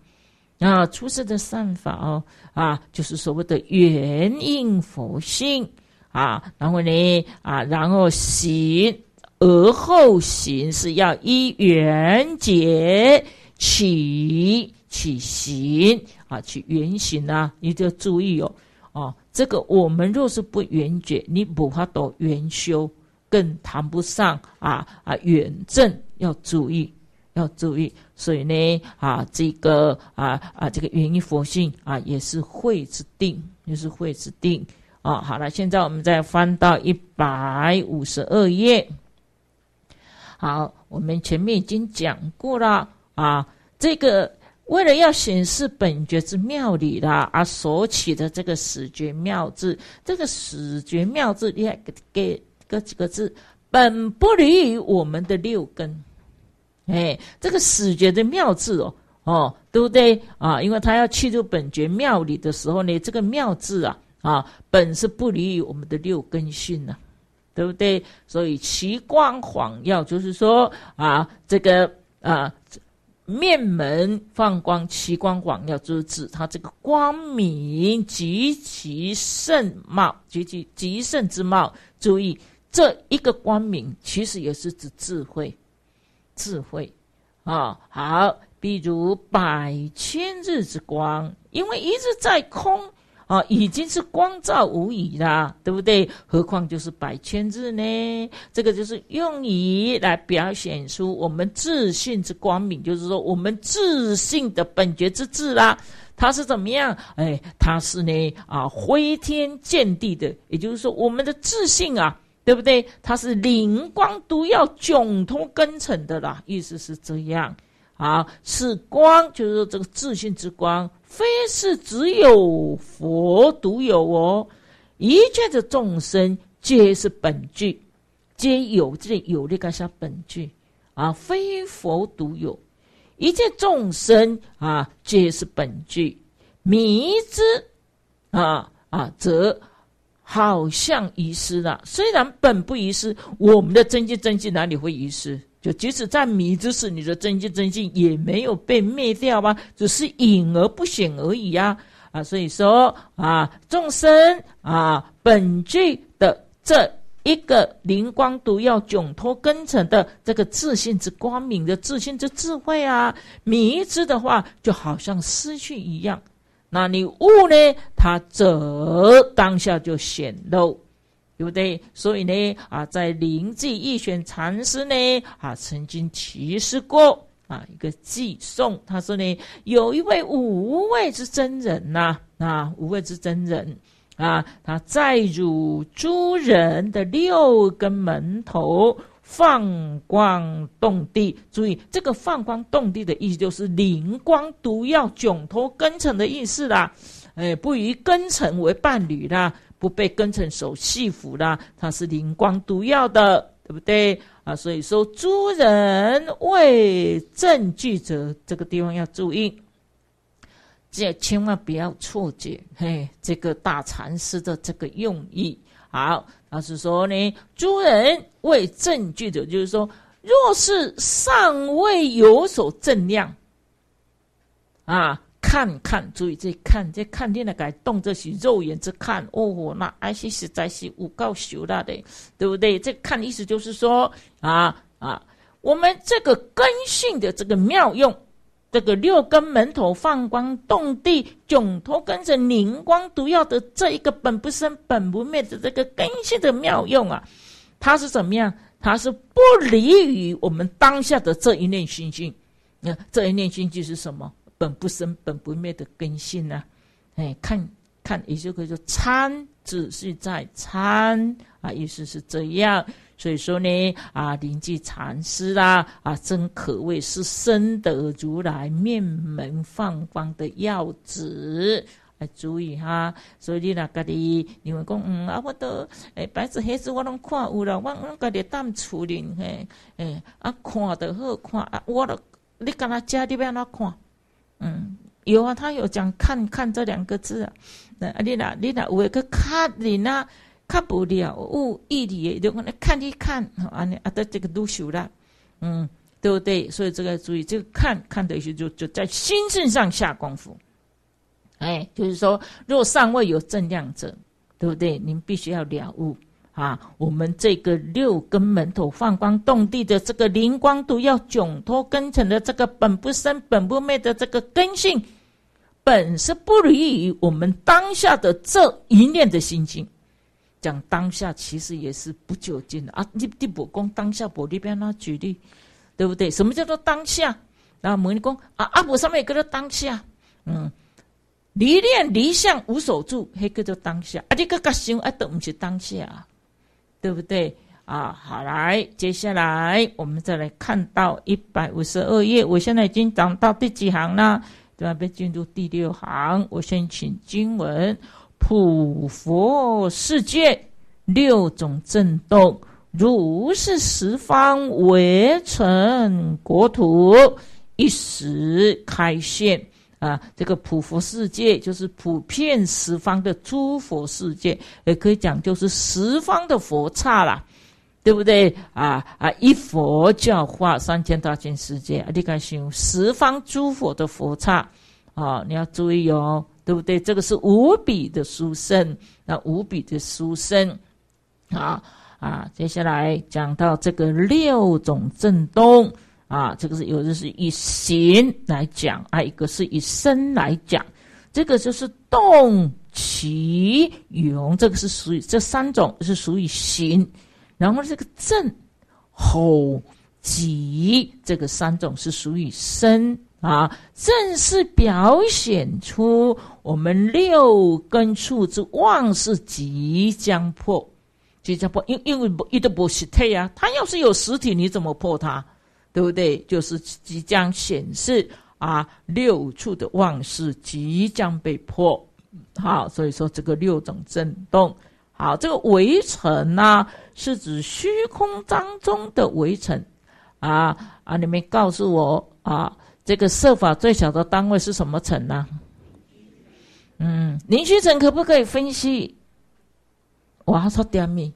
Speaker 1: 啊，出色的善法哦，啊，就是所谓的圆应佛性啊，然后呢，啊，然后行而后行是要依圆结起起行啊，起圆行啊，你就注意哦，哦，这个我们若是不圆觉，你无法得圆修，更谈不上啊啊圆证，要注意。要注意，所以呢，啊，这个啊啊，这个原因佛性啊，也是慧之定，也是慧之定啊。好了，现在我们再翻到一百五十二页。好，我们前面已经讲过了啊，这个为了要显示本觉之妙理的，而所起的这个始觉妙智，这个始觉妙智也给个几个字，本不离于我们的六根。哎，这个死觉的妙字哦，哦，对不对啊？因为他要去入本觉妙里的时候呢，这个妙字啊，啊，本是不利于我们的六根性呢，对不对？所以奇光晃耀，就是说啊，这个啊，面门放光，奇光晃耀，就是指他这个光明极其盛茂，极其极盛之茂。注意，这一个光明其实也是指智慧。智慧，啊，好，比如百千日之光，因为一日在空啊，已经是光照无疑啦，对不对？何况就是百千日呢？这个就是用以来表现出我们自信之光明，就是说我们自信的本觉之智啦，它是怎么样？哎，它是呢啊，飞天见地的，也就是说我们的自信啊。对不对？它是灵光毒药，迥通根成的啦，意思是这样。啊，是光，就是说这个自信之光，非是只有佛独有哦。一切的众生皆是本具，皆有这里有力个啥？本具啊，非佛独有，一切众生啊，皆是本具，迷之啊啊则。好像遗失了，虽然本不遗失，我们的真迹真迹哪里会遗失？就即使在迷之时，你的真迹真迹也没有被灭掉吧，只是隐而不显而已呀！啊，所以说啊，众生啊，本具的这一个灵光独药，窘脱根尘的这个自信之光明的自信之智慧啊，迷之的话，就好像失去一样。那你悟呢？他则当下就显露，对不对？所以呢，啊，在临济一选禅师呢，啊，曾经提示过啊，一个寄送，他说呢，有一位无畏之真人呐，啊，无畏之真人，啊，他在汝诸人的六根门头。放光动地，注意这个放光动地的意思就是灵光毒药窘脱根尘的意思啦，哎，不以根尘为伴侣啦，不被根尘所系缚啦，它是灵光毒药的，对不对啊？所以说诸人为证具者，这个地方要注意，这千万不要错解嘿，这个大禅师的这个用意好。他是说呢，诸人为证据者，就是说，若是尚未有所证量，啊，看看，注意这看，这看的那动，这是肉眼之看，哦，那还是实在是无够修了的，对不对？这看的意思就是说，啊啊，我们这个根性的这个妙用。这个六根门头放光动地，迥脱跟着灵光，毒药的这一个本不生、本不灭的这个根性的妙用啊，它是怎么样？它是不离于我们当下的这一念心性。那这一念心性是什么？本不生、本不灭的根性呢？哎，看看就可以说参只是在参啊，意思是这样。所以说呢，啊，临济禅师啦，啊，真可谓是深得如来面门放光的要旨，啊，注意哈。所以你那家的，你们讲，嗯，啊，我都，诶，白纸黑字我拢看有了，我我家里淡处理，嘿，诶，啊，看的好看，啊，我都，你跟他家，你要那看？嗯，有啊，他有讲看看这两个字啊，那啊，你那，你那，有个看你那。看不了悟意理，的，就看一看，安尼啊，达这个都修了，嗯，对不对？所以这个注意，这个看看的是，就就在心性上下功夫。哎，就是说，若尚未有正量者，对不对？您必须要了悟啊！我们这个六根门头放光动地的这个灵光，都要窘脱根尘的这个本不生、本不灭的这个根性，本是不离于我们当下的这一念的心境。讲当下其实也是不究竟的啊！你你不讲当下，我这边呢举例，对不对？什么叫做当下？那摩尼公啊，阿婆上面也叫做当下？嗯，离念离相无所住，还叫做当下？啊，你个个想，啊，都不是当下，对不对？啊，好，来，接下来我们再来看到一百五十二页，我现在已经讲到第几行了？对啊，进入第六行，我先请经文。普佛世界六种震动，如是十方围城国土一时开现啊！这个普佛世界就是普遍十方的诸佛世界，也可以讲就是十方的佛刹啦，对不对啊？啊，一佛教化三千大千世界，你看，陀佛，十方诸佛的佛刹啊！你要注意哦。对不对？这个是无比的殊胜，那无比的殊胜，啊啊！接下来讲到这个六种震动，啊，这个是有的是以形来讲，啊，一个是以声来讲，这个就是动、起、涌，这个是属于这三种是属于形，然后这个震、吼、急，这个三种是属于声。啊，正是表显出我们六根处之旺是即将破，即将破，因因为不一都不实体啊，它要是有实体，你怎么破它？对不对？就是即将显示啊，六处的旺是即将被破。好，所以说这个六种震动，好，这个围城呢，是指虚空当中的围城啊啊，你们告诉我啊。这个设法最小的单位是什么层呢？嗯，零虚层可不可以分析？我哇，好刁民，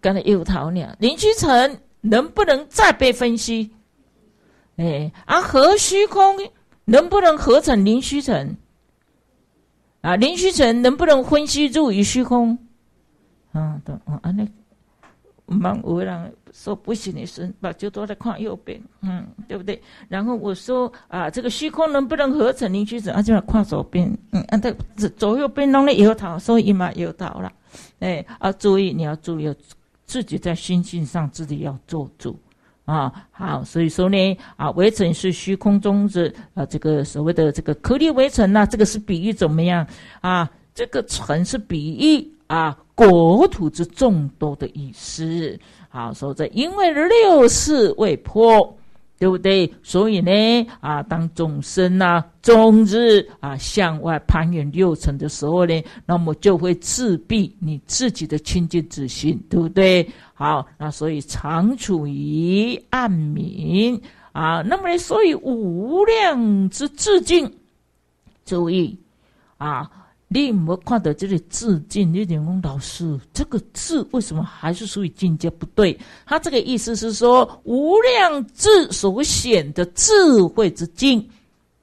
Speaker 1: 刚才又逃了。零虚层能不能再被分析？哎，啊，合虚空能不能合成零虚层？啊，零虚层能不能分析入于虚空？啊，等啊啊那个，唔忙为啦。说不行的是，把就都在看右边，嗯，对不对？然后我说啊，这个虚空能不能合成凝聚子？他就看左边，嗯，啊，他左右边弄了以后所以嘛，有逃了。哎啊，注意，你要注意，自己在心性上自己要做主啊。好，所以说呢，啊，围城是虚空中的啊，这个所谓的这个颗粒围城呢，这个是比喻怎么样啊？这个城是比喻啊，国土之众多的意思。好，说这因为六世未破，对不对？所以呢，啊，当众生呐，终日啊向外攀缘六尘的时候呢，那么就会自闭你自己的清净之心，对不对？好，那所以常处于暗冥啊，那么呢，所以无量之至敬，注意啊。你我看到这里致敬，你点问老师：“这个‘智’为什么还是属于境界不对？”他这个意思是说，无量智所显的智慧之境，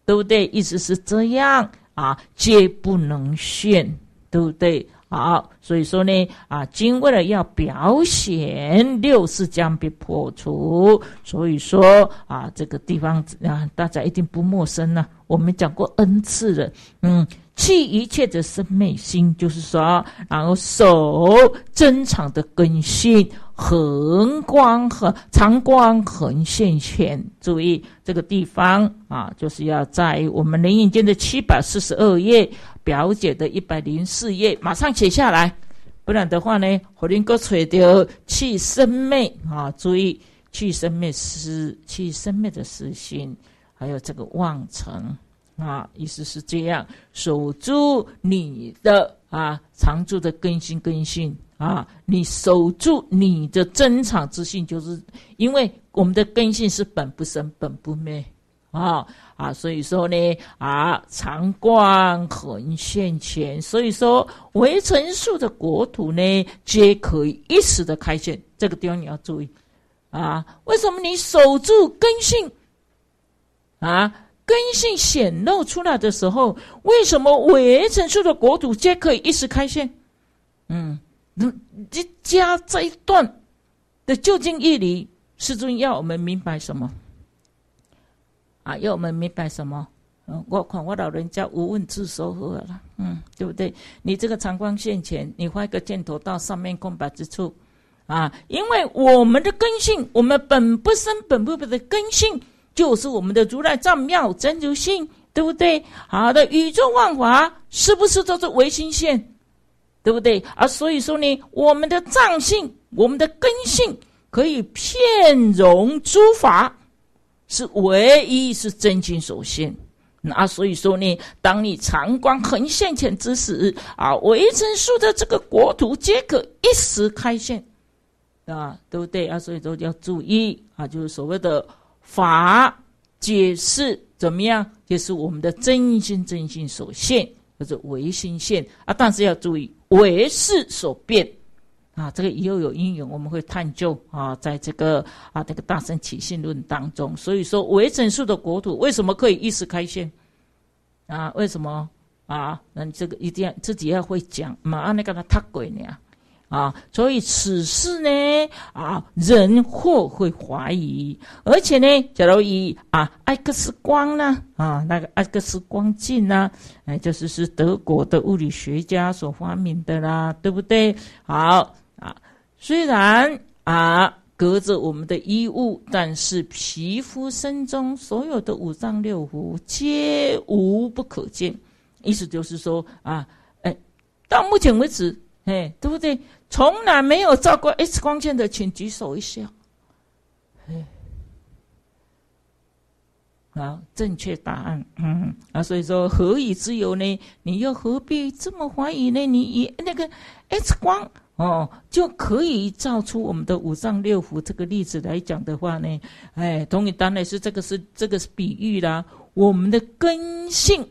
Speaker 1: 对不对？意思是这样啊，皆不能现，对不对？好，所以说呢，啊，经为了要表显六世将被破除，所以说啊，这个地方啊，大家一定不陌生了，我们讲过 n 次了，嗯。弃一切的生命心，就是说，然后守真常的根性，恒光和常光恒现前。注意这个地方啊，就是要在我们《人眼经》的七百四十二页，表解的一百零四页，马上写下来，不然的话呢，火灵哥吹掉弃生灭啊！注意，弃生灭失弃生灭的失心，还有这个妄成。啊，意思是这样，守住你的啊常住的根性，根性啊，你守住你的真常之性，就是因为我们的根性是本不生，本不灭啊啊，所以说呢啊，常观恒现前，所以说为成数的国土呢，皆可以一时的开现，这个地方你要注意啊，为什么你守住根性啊？根性显露出来的时候，为什么未成数的国土皆可以一时开现？嗯，那这加这一段的究竟义理，师尊要我们明白什么？啊，要我们明白什么？嗯，我夸我老人家无问自收获了。嗯，对不对？你这个长光线前，你画一个箭头到上面空白之处。啊，因为我们的根性，我们本不生本不灭的根性。就是我们的如来藏妙真如性，对不对？好的，宇宙万法是不是都是唯心现？对不对？啊，所以说呢，我们的藏性，我们的根性，可以片融诸法，是唯一是真心所现。那所以说呢，当你长光横现前之时，啊，维生树的这个国土皆可一时开现，啊，对不对？啊，所以说要注意啊，就是所谓的。法解释怎么样？就是我们的真心真心所现，或者唯心现啊。但是要注意，唯是所变啊。这个以后有应用，我们会探究啊。在这个啊，那个大神起信论当中，所以说唯整素的国土为什么可以一时开现啊？为什么啊？那这个一定要自己要会讲。马阿那个他鬼呢？啊，所以此事呢，啊，人或会怀疑，而且呢，假如以啊，X 光呢，啊，那个 X 光镜呢，哎，就是是德国的物理学家所发明的啦，对不对？好，啊，虽然啊，隔着我们的衣物，但是皮肤身中所有的五脏六腑皆无不可见，意思就是说啊，哎，到目前为止。哎，对不对？从来没有照过 X 光线的，请举手一下。哎，正确答案，嗯啊，所以说何以自由呢？你又何必这么怀疑呢？你以那个 X 光哦，就可以照出我们的五脏六腑。这个例子来讲的话呢，哎，同理当然是这个是这个是比喻啦。我们的根性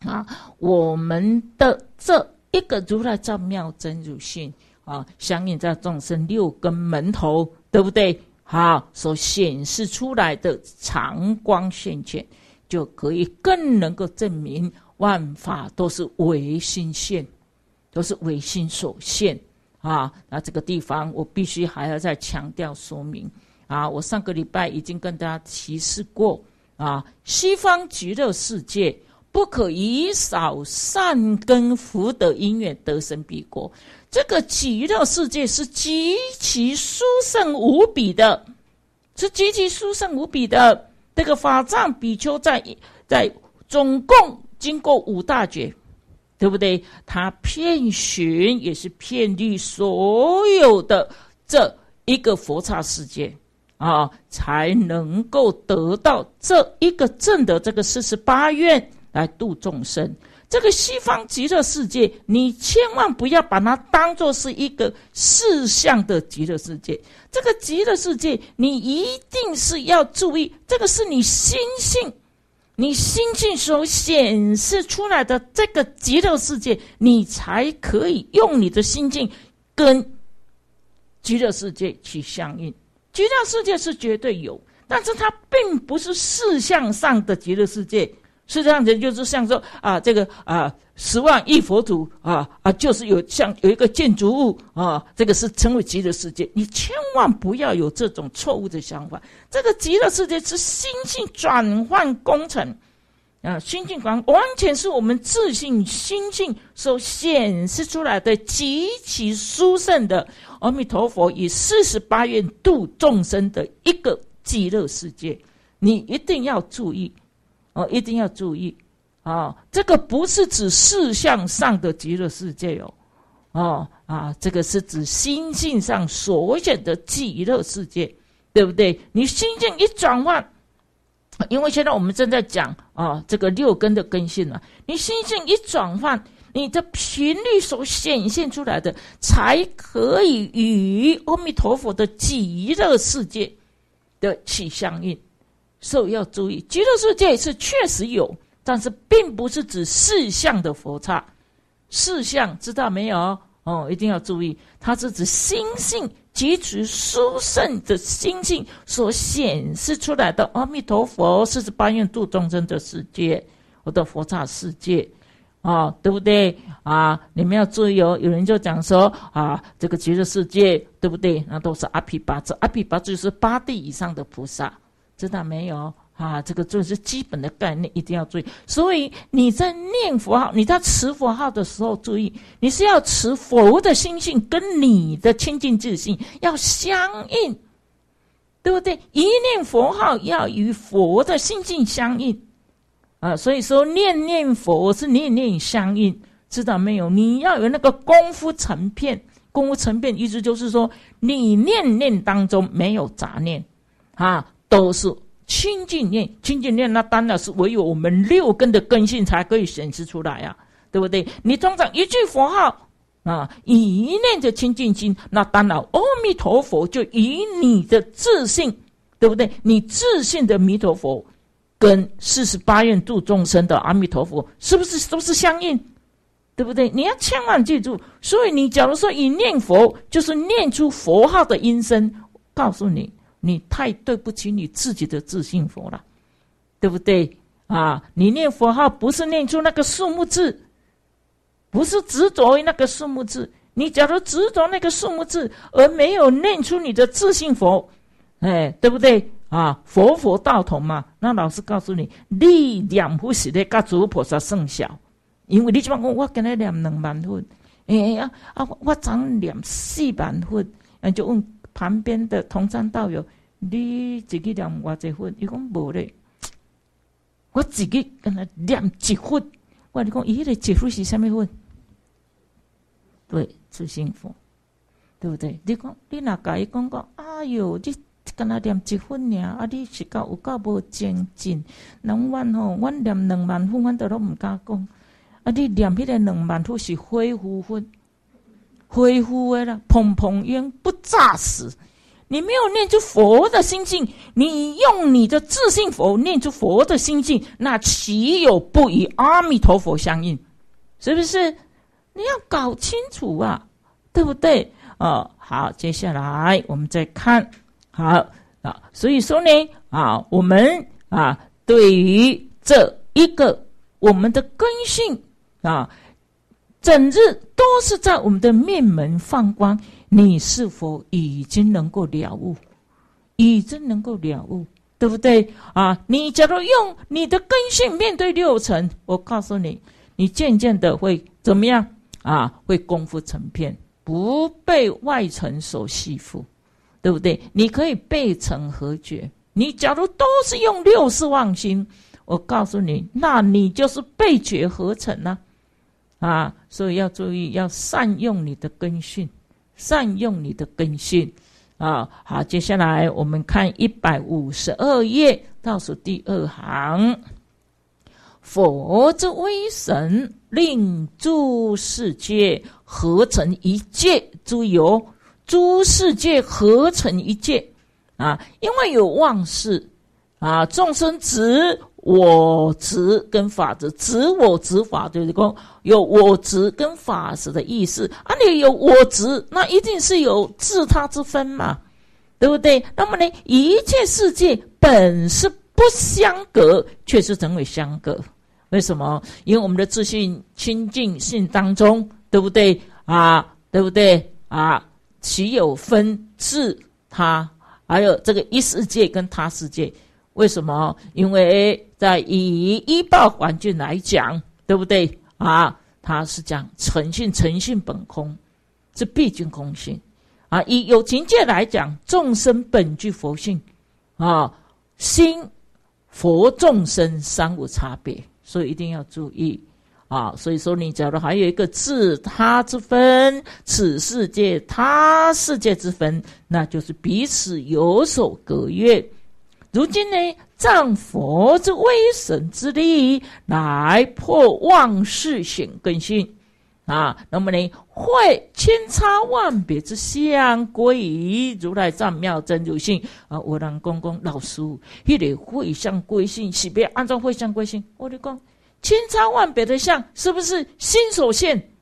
Speaker 1: 啊，我们的这。一个如来照妙真如性啊，相应在众生六根门头，对不对？好，所显示出来的长光现前，就可以更能够证明万法都是唯心现，都是唯心所现啊。那这个地方我必须还要再强调说明啊，我上个礼拜已经跟大家提示过啊，西方极乐世界。不可以少善根福德因缘得生彼国。这个极乐世界是极其殊胜无比的，是极其殊胜无比的。这个法藏比丘在在总共经过五大劫，对不对？他遍寻也是遍历所有的这一个佛刹世界啊，才能够得到这一个正的这个四十八愿。来度众生，这个西方极乐世界，你千万不要把它当做是一个世相的极乐世界。这个极乐世界，你一定是要注意，这个是你心性，你心性所显示出来的这个极乐世界，你才可以用你的心境跟极乐世界去相应。极乐世界是绝对有，但是它并不是世相上的极乐世界。实际上，人就是像说啊，这个啊，十万亿佛土啊啊，就是有像有一个建筑物啊，这个是称为极乐世界。你千万不要有这种错误的想法，这个极乐世界是心性转换工程啊，心性转完全是我们自信心性所显示出来的极其殊胜的阿弥陀佛以四十八愿度众生的一个极乐世界，你一定要注意。哦，一定要注意，啊，这个不是指事项上的极乐世界哦，哦啊，这个是指心性上所显的极乐世界，对不对？你心性一转换，因为现在我们正在讲啊，这个六根的根性了，你心性一转换，你的频率所显现出来的，才可以与阿弥陀佛的极乐世界的起相应。所以要注意，极乐世界是确实有，但是并不是指四相的佛刹。四相知道没有？哦，一定要注意，它是指心性极其殊胜的心性所显示出来的阿弥陀佛四十八愿度众生的世界，我的佛刹世界啊，对不对啊？你们要注意哦。有人就讲说啊，这个极乐世界对不对？那都是阿毗跋致，阿毗跋致是八地以上的菩萨。知道没有？啊，这个就是基本的概念，一定要注意。所以你在念佛号，你在持佛号的时候，注意你是要持佛的心性跟你的清净自信要相应，对不对？一念佛号要与佛的心性相应，啊，所以说念念佛是念念相应，知道没有？你要有那个功夫成片，功夫成片，意思就是说你念念当中没有杂念，啊。都是清净念，清净念，那当然是唯有我们六根的根性才可以显示出来呀，对不对？你装上一句佛号啊，以一念的清净心，那当然，阿弥陀佛就以你的自信，对不对？你自信的弥陀佛，跟四十八愿度众生的阿弥陀佛，是不是都是相应？对不对？你要千万记住，所以你假如说以念佛，就是念出佛号的音声，告诉你。你太对不起你自己的自信佛了，对不对啊？你念佛号不是念出那个数目字，不是执着于那个数目字。你假如执着那个数目字，而没有念出你的自信佛，哎，对不对啊？佛佛道同嘛。那老师告诉你，力两不时的各诸菩萨甚小，因为你就把我我跟他念两万分，哎呀啊，我长念四万分，那就问。旁边的同参道友，你自己念偌济分？伊讲无咧，我自己跟他念一分。我讲伊迄个一分是啥物分？对，是信佛，对不对？你讲你若甲伊讲讲，哎哟，你跟他念一分尔？啊，你是搞有够无精进？人阮吼，阮念两万分，阮都都毋敢讲。啊，你念迄个两万分是恢复分。恢复了，砰砰烟不炸死。你没有念出佛的心境，你用你的自信佛念出佛的心境，那岂有不与阿弥陀佛相应？是不是？你要搞清楚啊，对不对？哦，好，接下来我们再看，好啊。所以说呢，啊，我们啊，对于这一个我们的根性啊。整日都是在我们的面门放光，你是否已经能够了悟？已经能够了悟，对不对？啊，你假如用你的根性面对六尘，我告诉你，你渐渐的会怎么样？啊，会功夫成片，不被外尘所吸附，对不对？你可以被尘合绝。你假如都是用六世妄心，我告诉你，那你就是被绝合成了。啊，所以要注意，要善用你的根性，善用你的根性，啊，好，接下来我们看一百五十二页倒数第二行，佛之威神令诸世界合成一界，注意哦，诸世界合成一界，啊，因为有妄事，啊，众生执。我执跟法执，执我执法，对不对？光有我执跟法执的意思啊，你有我执，那一定是有自他之分嘛，对不对？那么呢，一切世界本是不相隔，却是成为相隔。为什么？因为我们的自信清净性当中，对不对啊？对不对啊？岂有分自他？还有这个一世界跟他世界，为什么？因为。在以医报环境来讲，对不对啊？他是讲诚信，诚信本空，这毕竟空性啊。以有情界来讲，众生本具佛性啊，心佛众生三无差别，所以一定要注意啊。所以说，你假如还有一个自他之分，此世界他世界之分，那就是彼此有所隔越。如今呢，仗佛之威神之力来破万世显更性啊！那么呢，会千差万别之相归如来藏妙真如性啊！我让公公老师也得会相归性，岂别按照会相归性？我的公千差万别的相，是不是心所现？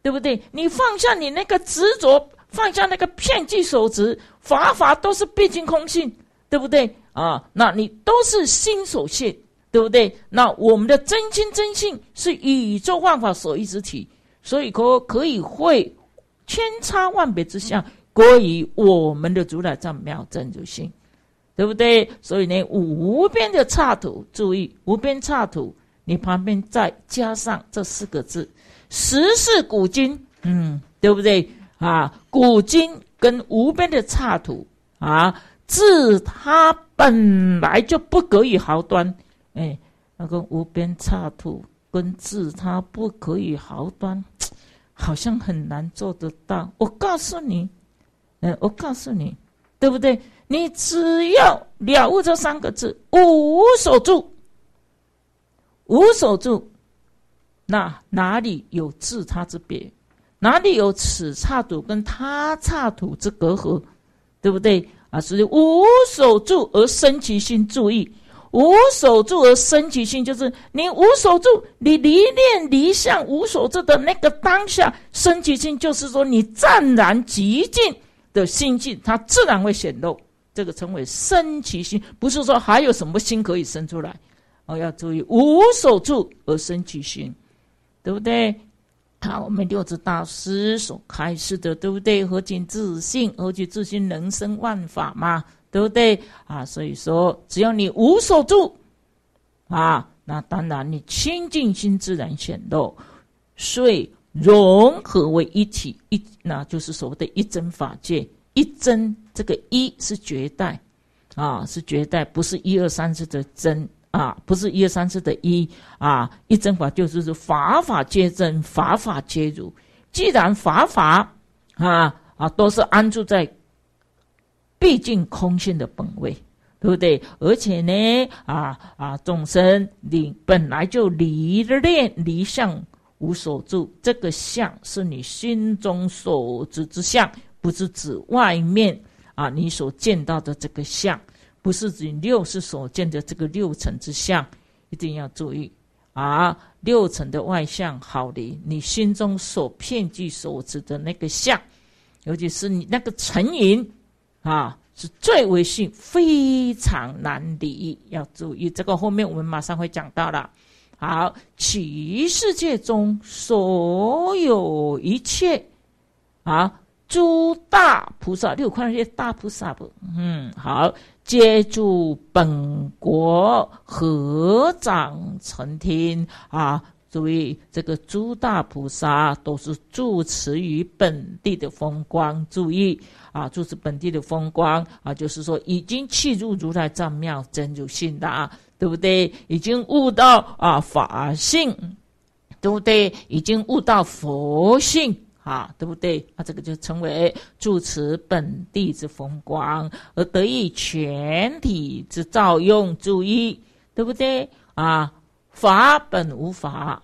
Speaker 1: 对不对？你放下你那个执着，放下那个片计所执，法法都是毕竟空性。对不对啊？那你都是心所现，对不对？那我们的真心真性是宇宙万法所依之体，所以可可以会千差万别之相，归于我们的主宰在妙真如行，对不对？所以呢，无边的差土，注意无边差土，你旁边再加上这四个字，十是古今，嗯，对不对啊？古今跟无边的差土啊。自他本来就不可以毫端，哎，那个无边刹土跟自他不可以毫端，好像很难做得到。我告诉你，嗯，我告诉你，对不对？你只要了悟这三个字，无所住，无所住，那哪里有自他之别？哪里有此刹土跟他刹土之隔阂？对不对？啊，所以无守住而生其心，注意，无守住而生其心，就是你无守住，你离念离相无守住的那个当下，生其心，就是说你湛然极静的心境，它自然会显露。这个称为生其心，不是说还有什么心可以生出来。哦，要注意，无守住而生其心，对不对？他我们六字大师所开示的，对不对？何止自信，何其自信人生万法嘛，对不对？啊，所以说，只要你无所住，啊，那当然你清净心自然显露，所以融合为一体，一那就是所谓的一真法界，一真这个一是绝代，啊，是绝代，不是一二三四的真。啊，不是一、二、三四的一啊，一真法就是是法法皆真，法法皆如。既然法法啊啊都是安住在毕竟空性的本位，对不对？而且呢啊啊众生你本来就离念离相无所住，这个相是你心中所知之相，不是指外面啊你所见到的这个相。不是指六是所见的这个六层之相，一定要注意。而六层的外相好离，你心中所片计所执的那个相，尤其是你那个成因啊，是最为性，非常难离，要注意。这个后面我们马上会讲到了。好，起世界中所有一切啊。诸大菩萨，六块那些大菩萨不？嗯，好，接住本国合掌成听啊！注意，这个诸大菩萨都是住持于本地的风光，注意啊，住持本地的风光啊，就是说已经弃入如来藏庙真如性的啊，对不对？已经悟到啊法性，对不对？已经悟到佛性。啊，对不对？那这个就称为住持本地之风光，而得益全体之照用注意，对不对？啊，法本无法，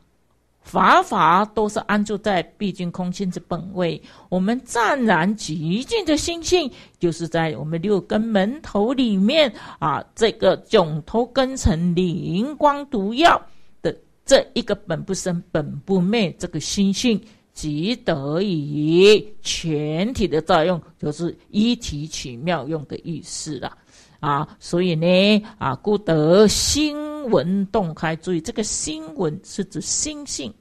Speaker 1: 法法都是安住在毕竟空性之本位。我们湛然极尽的心性，就是在我们六根门头里面啊，这个总头根成灵光毒药的这一个本不生、本不灭这个心性。即得以全体的作用，就是一体起妙用的意思啦。啊！所以呢，啊，故得心闻洞开。注意，这个心闻是指心性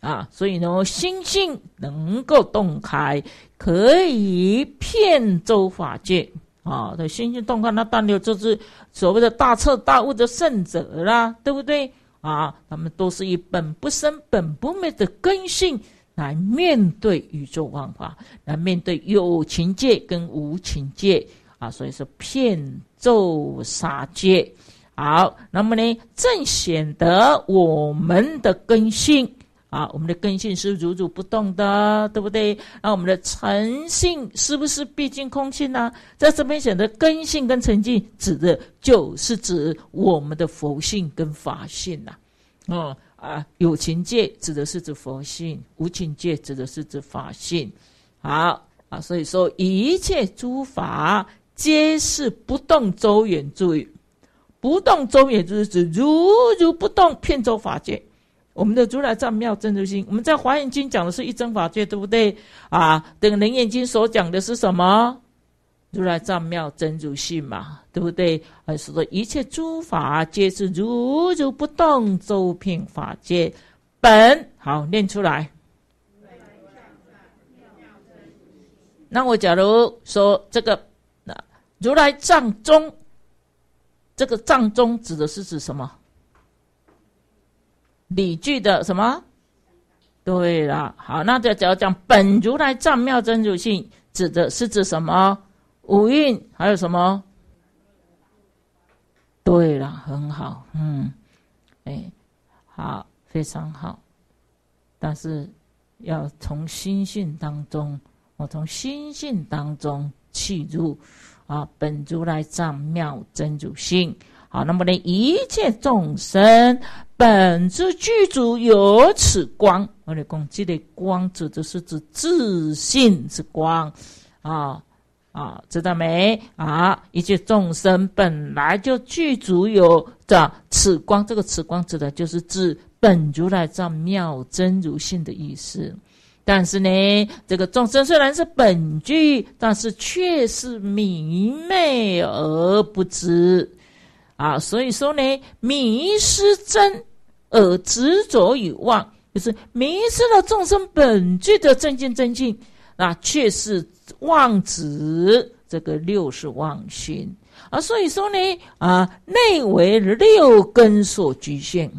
Speaker 1: 啊。所以呢，心性能够洞开，可以遍周法界啊。这心性洞开，那当然就是所谓的大彻大悟的圣者啦，对不对啊？他们都是以本不生、本不灭的根性。来面对宇宙万法，来面对有情界跟无情界啊！所以说，骗咒杀戒。好，那么呢，正显得我们的根性啊，我们的根性是如如不动的，对不对？那我们的诚信是不是毕竟空性呢？在这边显得根性跟诚信，指的就是指我们的佛性跟法性呐，嗯。啊，有情界指的是指佛性，无情界指的是指法性。好啊，所以说一切诸法皆是不动周远注意，不动周远就是指如如不动骗周法界。我们的如来藏妙真如心，我们在华严经讲的是一真法界，对不对啊？等楞严经所讲的是什么？如来藏妙真如性嘛，对不对？还是说一切诸法皆是如如不动周遍法界本？好，念出来。那我假如说这个，那如来藏中，这个藏中指的是指什么？理具的什么？对了，好，那就只要讲本如来藏妙真如性，指的是指什么？五蕴还有什么？对了，很好，嗯，哎，好，非常好。但是要从心性当中，我从心性当中契入啊，本如来藏妙真主性。好，那么呢，一切众生本自具足有此光。我的攻这的光指的是指自信之光啊。啊，知道没啊？一切众生本来就具足有的此光，这个此光指的就是指本如来藏妙真如性的意思。但是呢，这个众生虽然是本具，但是却是迷昧而不知啊。所以说呢，迷失真而执着于妄，就是迷失了众生本具的正见正境啊，却是。妄子，这个六是妄心啊，所以说呢啊，内为六根所局限，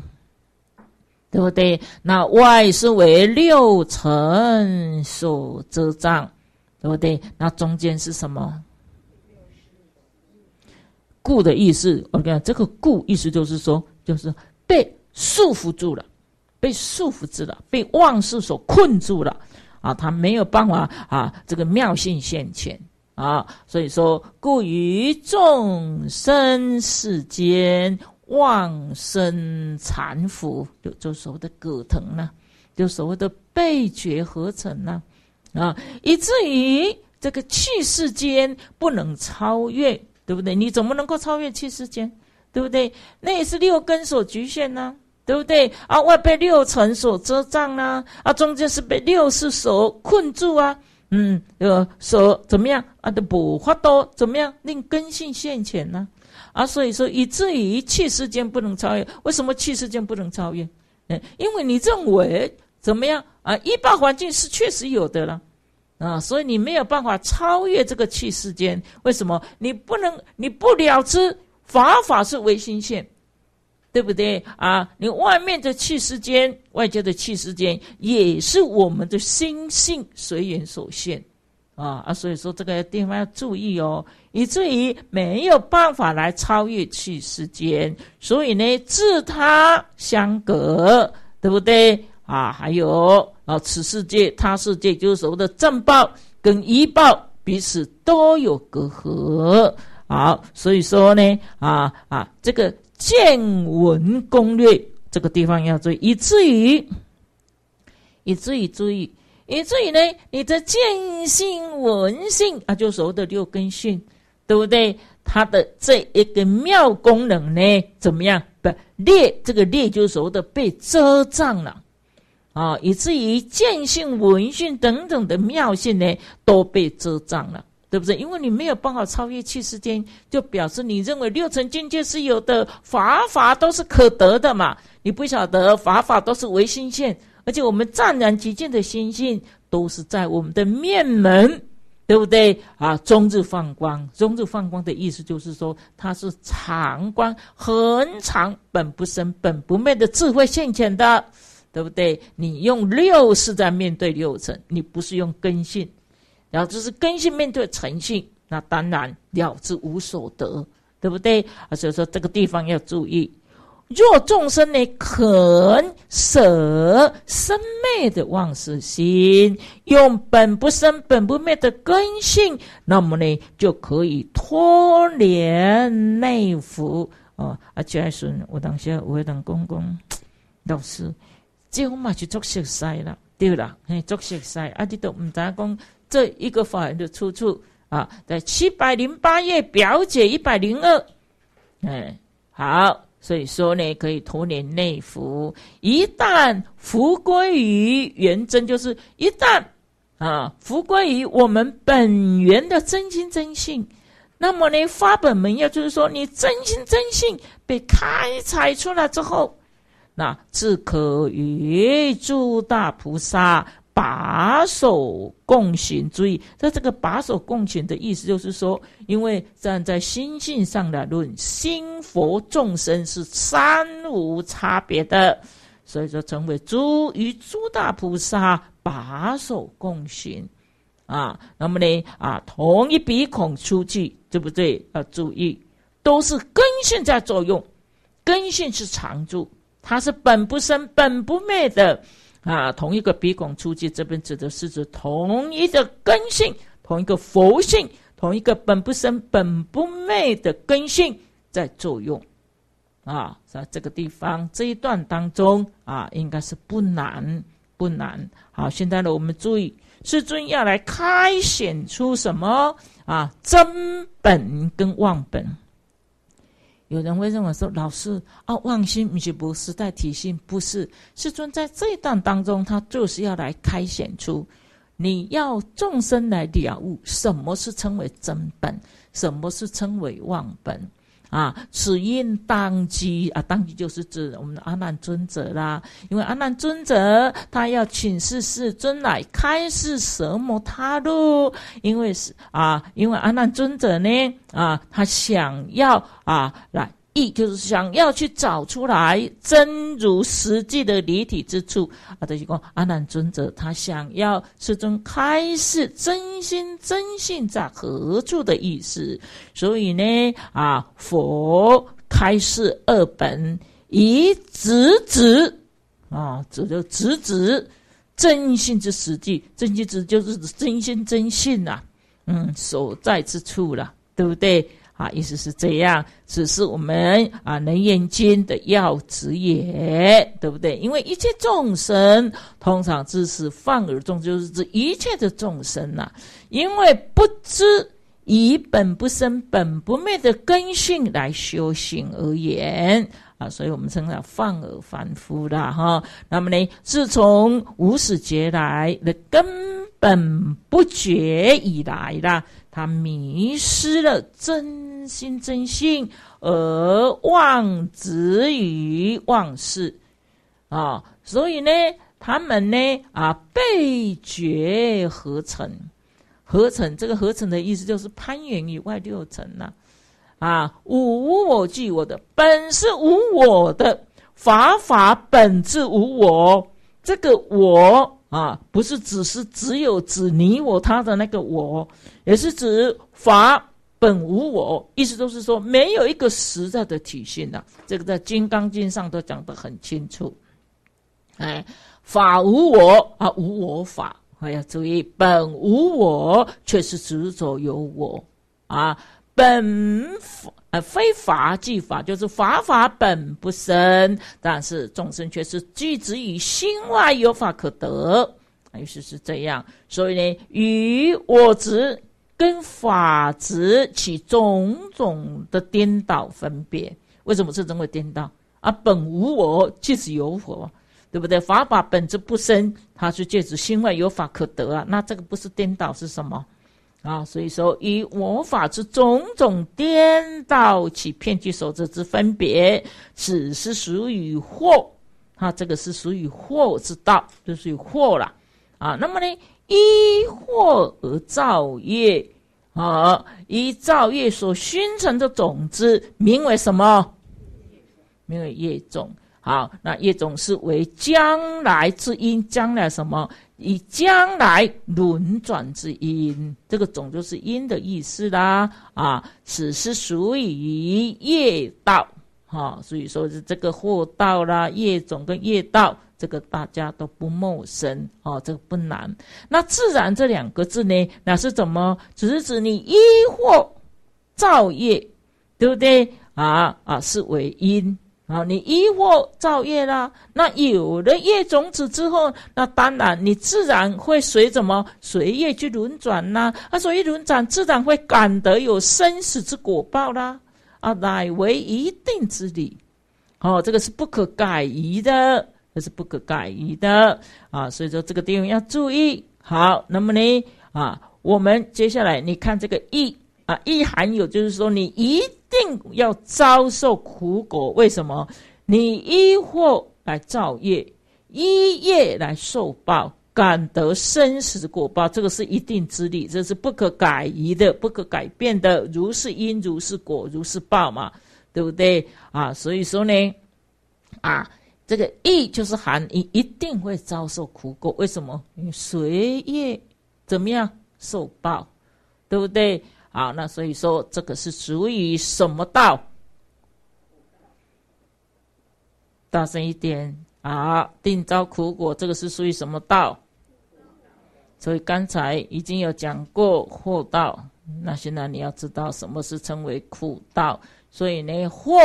Speaker 1: 对不对？那外是为六尘所遮障，对不对？那中间是什么？故的意思，我跟你讲，这个“故”意思就是说，就是被束缚住了，被束缚住了，被妄事所困住了。啊，他没有办法啊，这个妙性现前啊，所以说故于众生世间妄生残服，就就所谓的葛藤呢，就所谓的被觉合成呢、啊，以至于这个气世间不能超越，对不对？你怎么能够超越气世间？对不对？那也是六根所局限呢。对不对啊？外被六尘所遮障呢？啊，中间是被六世所困住啊。嗯，呃，所怎么样啊？的补发多怎么样令根性现前呢？啊，所以说以至于气世间不能超越。为什么气世间不能超越？哎，因为你认为怎么样啊？依报环境是确实有的了啊，所以你没有办法超越这个气世间。为什么你不能？你不了知法法是唯心现。对不对啊？你外面的气世间，外界的气世间，也是我们的心性随缘所现，啊啊！所以说这个地方要注意哦，以至于没有办法来超越气世间。所以呢，自他相隔，对不对啊？还有啊，此世界、他世界，就是所谓的正报跟依报彼此都有隔阂。好，所以说呢，啊啊，这个。见闻攻略这个地方要注意，以至于以至于注意，以至于呢，你的见性闻性啊，就所谓的六根性，对不对？它的这一个妙功能呢，怎么样？不列，这个列就所谓的被遮障了啊，以至于见性闻性等等的妙性呢，都被遮障了。对不对？因为你没有办法超越七世间，就表示你认为六层境界是有的，法法都是可得的嘛？你不晓得法法都是唯心现，而且我们湛然极静的心性都是在我们的面门，对不对？啊，终日放光，终日放光的意思就是说它是长光，恒长，本不生，本不灭的智慧现前的，对不对？你用六是在面对六层，你不是用根性。然后就是根性面对诚信，那当然了之无所得，对不对？啊，所以说这个地方要注意。若众生呢，肯舍生灭的妄事心，用本不生、本不灭的根性，那么呢，就可以脱连内服。啊！而且还说，我当下我会等公公老师，这乎嘛就做食晒了。对啦，嘿，做食晒，啊，你都唔知讲。这一个法门的出处啊，在七百零八页表解一百零二，哎，好，所以说呢，可以脱年内服。一旦复归于元真，就是一旦啊，复归于我们本源的真心真性，那么呢，发本门要就是说你真心真性被开采出来之后，那自可与诸大菩萨。把手共行，注意，在这个把手共行的意思就是说，因为站在心性上来论，心佛众生是三无差别的，所以说成为诸与诸大菩萨把手共行啊，那么呢啊，同一鼻孔出去，对不对？要注意，都是根性在作用，根性是常住，它是本不生、本不灭的。啊，同一个鼻孔出气，这边指的是指同一个根性，同一个佛性，同一个本不生本不灭的根性在作用。啊，是这个地方这一段当中啊，应该是不难不难。好，现在呢，我们注意，世尊要来开显出什么啊？真本跟妄本。有人会认为说：“老师啊，妄心不是在体性，不是世尊在这一段当中，他就是要来开显出，你要众生来了悟什么是称为真本，什么是称为妄本。”啊，此应当机啊，当机就是指我们的阿难尊者啦。因为阿难尊者他要请示世尊来开示什么他路，因为是啊，因为阿难尊者呢啊，他想要啊来。意就是想要去找出来真如实际的离体之处啊！这一个阿难尊者他想要世尊开示真心真性在何处的意思，所以呢啊，佛开示二本以直指啊，这就直指真心之实际，真心之就是真心真性呐，嗯，所在之处了，对不对？啊，意思是这样，只是我们啊，能眼间的要旨也，对不对？因为一切众生，通常只是泛而众，就是指一切的众生呐。因为不知以本不生、本不灭的根性来修行而言啊，所以我们称它泛而凡夫的哈。那么呢，自从无始劫来的根本不觉以来啦，他迷失了真。心真性而忘止于妄事啊，所以呢，他们呢啊被觉合成，合成这个合成的意思就是攀缘于外六层呐啊，无我即我的本是无我的法法本质无我，这个我啊不是只是只有指你我他的那个我，也是指法。本无我，意思都是说没有一个实在的体性呐。这个在《金刚经》上都讲得很清楚。哎，法无我啊，无我法，哎，要注意，本无我，却是执着有我啊。本法非法即法，就是法法本不生，但是众生却是执于心外有法可得，意思是这样。所以呢，与我执。跟法执起种种的颠倒分别，为什么是这么颠倒啊？本无我，即是有我，对不对？法法本质不生，他是借此心外有法可得啊，那这个不是颠倒是什么啊？所以说，以我法之种种颠倒起骗局所致之分别，只是属于惑啊，这个是属于惑之道，就属于惑了啊。那么呢？依惑而造业，啊，依造业所熏成的种子，名为什么？名为业种。好，那业种是为将来之因，将来什么？以将来轮转之因，这个种就是因的意思啦。啊，此是属于业道。哈，所以说是这个货道啦，业种跟业道，这个大家都不陌生哦，这个不难。那自然这两个字呢，那是怎么？是指你因祸造业，对不对？啊啊，是为因啊，你因祸造业啦，那有了业种子之后，那当然你自然会随怎么随业去轮转啦，那所以轮转自然会感得有生死之果报啦。啊，乃为一定之理，哦，这个是不可改移的，这是不可改移的啊。所以说这个地方要注意。好，那么呢，啊，我们接下来你看这个“意啊，“意含有就是说你一定要遭受苦果。为什么？你一或来造业，一业来受报。感得生死果报，这个是一定之理，这是不可改移的、不可改变的。如是因，如是果，如是报嘛，对不对啊？所以说呢，啊，这个义就是含义，一定会遭受苦果，为什么？你随业怎么样受报，对不对？好，那所以说这个是属于什么道？大声一点啊！定遭苦果，这个是属于什么道？所以刚才已经有讲过祸道，那现在你要知道什么是称为苦道。所以呢，祸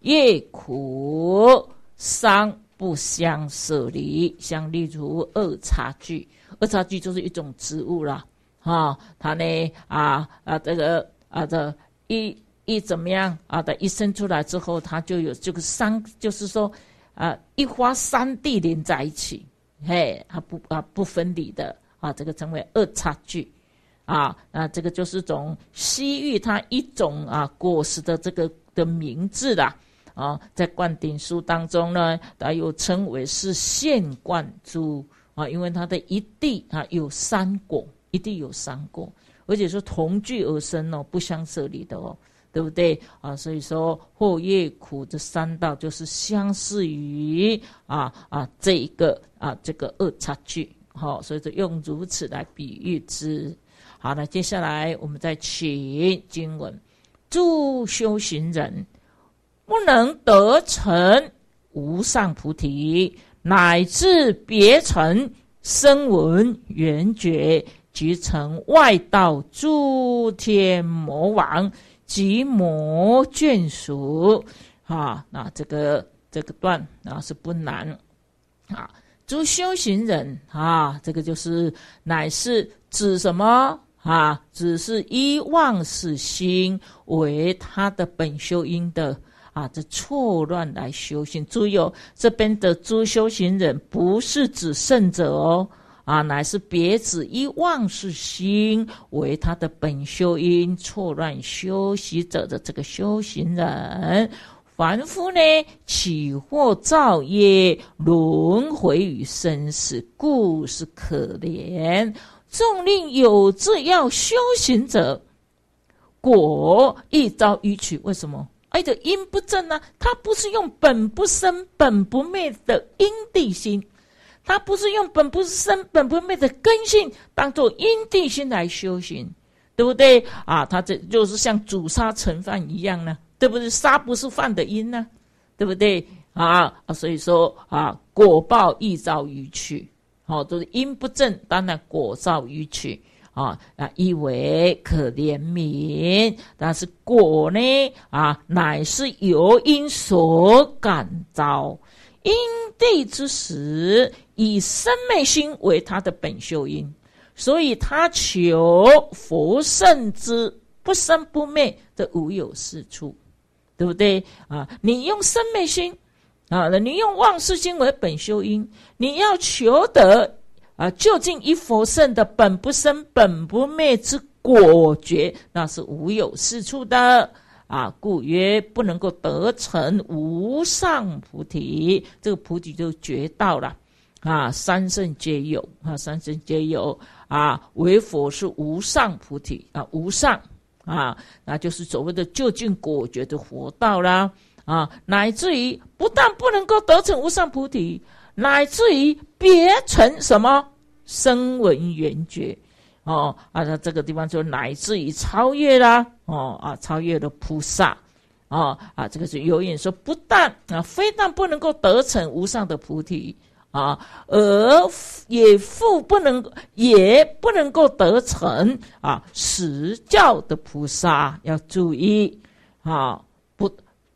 Speaker 1: 业苦三不相舍离，像例如二茶具，二茶具就是一种植物啦，哈，它呢啊啊这个啊的一一怎么样啊的一生出来之后，它就有这个三，就是说啊一花三地连在一起，嘿，它不啊不分离的。啊，这个称为二叉句，啊啊，这个就是种西域它一种啊果实的这个的名字啦，啊，在灌顶书当中呢，它又称为是现灌珠啊，因为它的一地啊有三果，一地有三果，而且说同聚而生哦，不相舍离的哦，对不对啊？所以说，或业苦这三道就是相似于啊啊这一个啊这个二叉句。好，所以说用如此来比喻之。好，那接下来我们再请经文，助修行人不能得成无上菩提，乃至别成声闻缘觉，即成外道诸天魔王及魔眷属。啊，那这个这个段啊是不难啊。诸修行人啊，这个就是乃是指什么啊？只是以妄是心为他的本修因的啊，这错乱来修行。注意，这边的诸修行人不是指圣者哦，啊，乃是别指一妄是心为他的本修因错乱修习者的这个修行人。凡夫呢，起或造业，轮回于生死，故是可怜。众令有志要修行者，果一朝一取，为什么？哎，这因不正呢？他不是用本不生、本不灭的因地心，他不是用本不生、本不灭的根性当做因地心来修行，对不对？啊，他这就是像煮沙成饭一样呢。这不是杀，不是犯的因呢，对不对啊？所以说啊，果报亦造于去，好，都是因不正，当然果造于去啊。啊，以为可怜悯，但是果呢啊，乃是由因所感召。因地之时，以生灭心为他的本修因，所以他求佛圣之不生不灭的无有是处。对不对啊？你用生灭心啊，你用妄事心为本修因，你要求得啊，究竟一佛圣的本不生、本不灭之果觉，那是无有是处的啊。故曰，不能够得成无上菩提，这个菩提就绝到了啊。三圣皆有啊，三圣皆有啊，为佛是无上菩提啊，无上。啊，那就是所谓的就近果觉的佛道啦，啊，乃至于不但不能够得成无上菩提，乃至于别成什么声闻缘觉，哦，啊，那这个地方就乃至于超越啦，哦，啊，超越了菩萨，啊，啊，这个是有因说，不但啊，非但不能够得成无上的菩提。啊，而也复不能，也不能够得成啊！十教的菩萨要注意，啊，不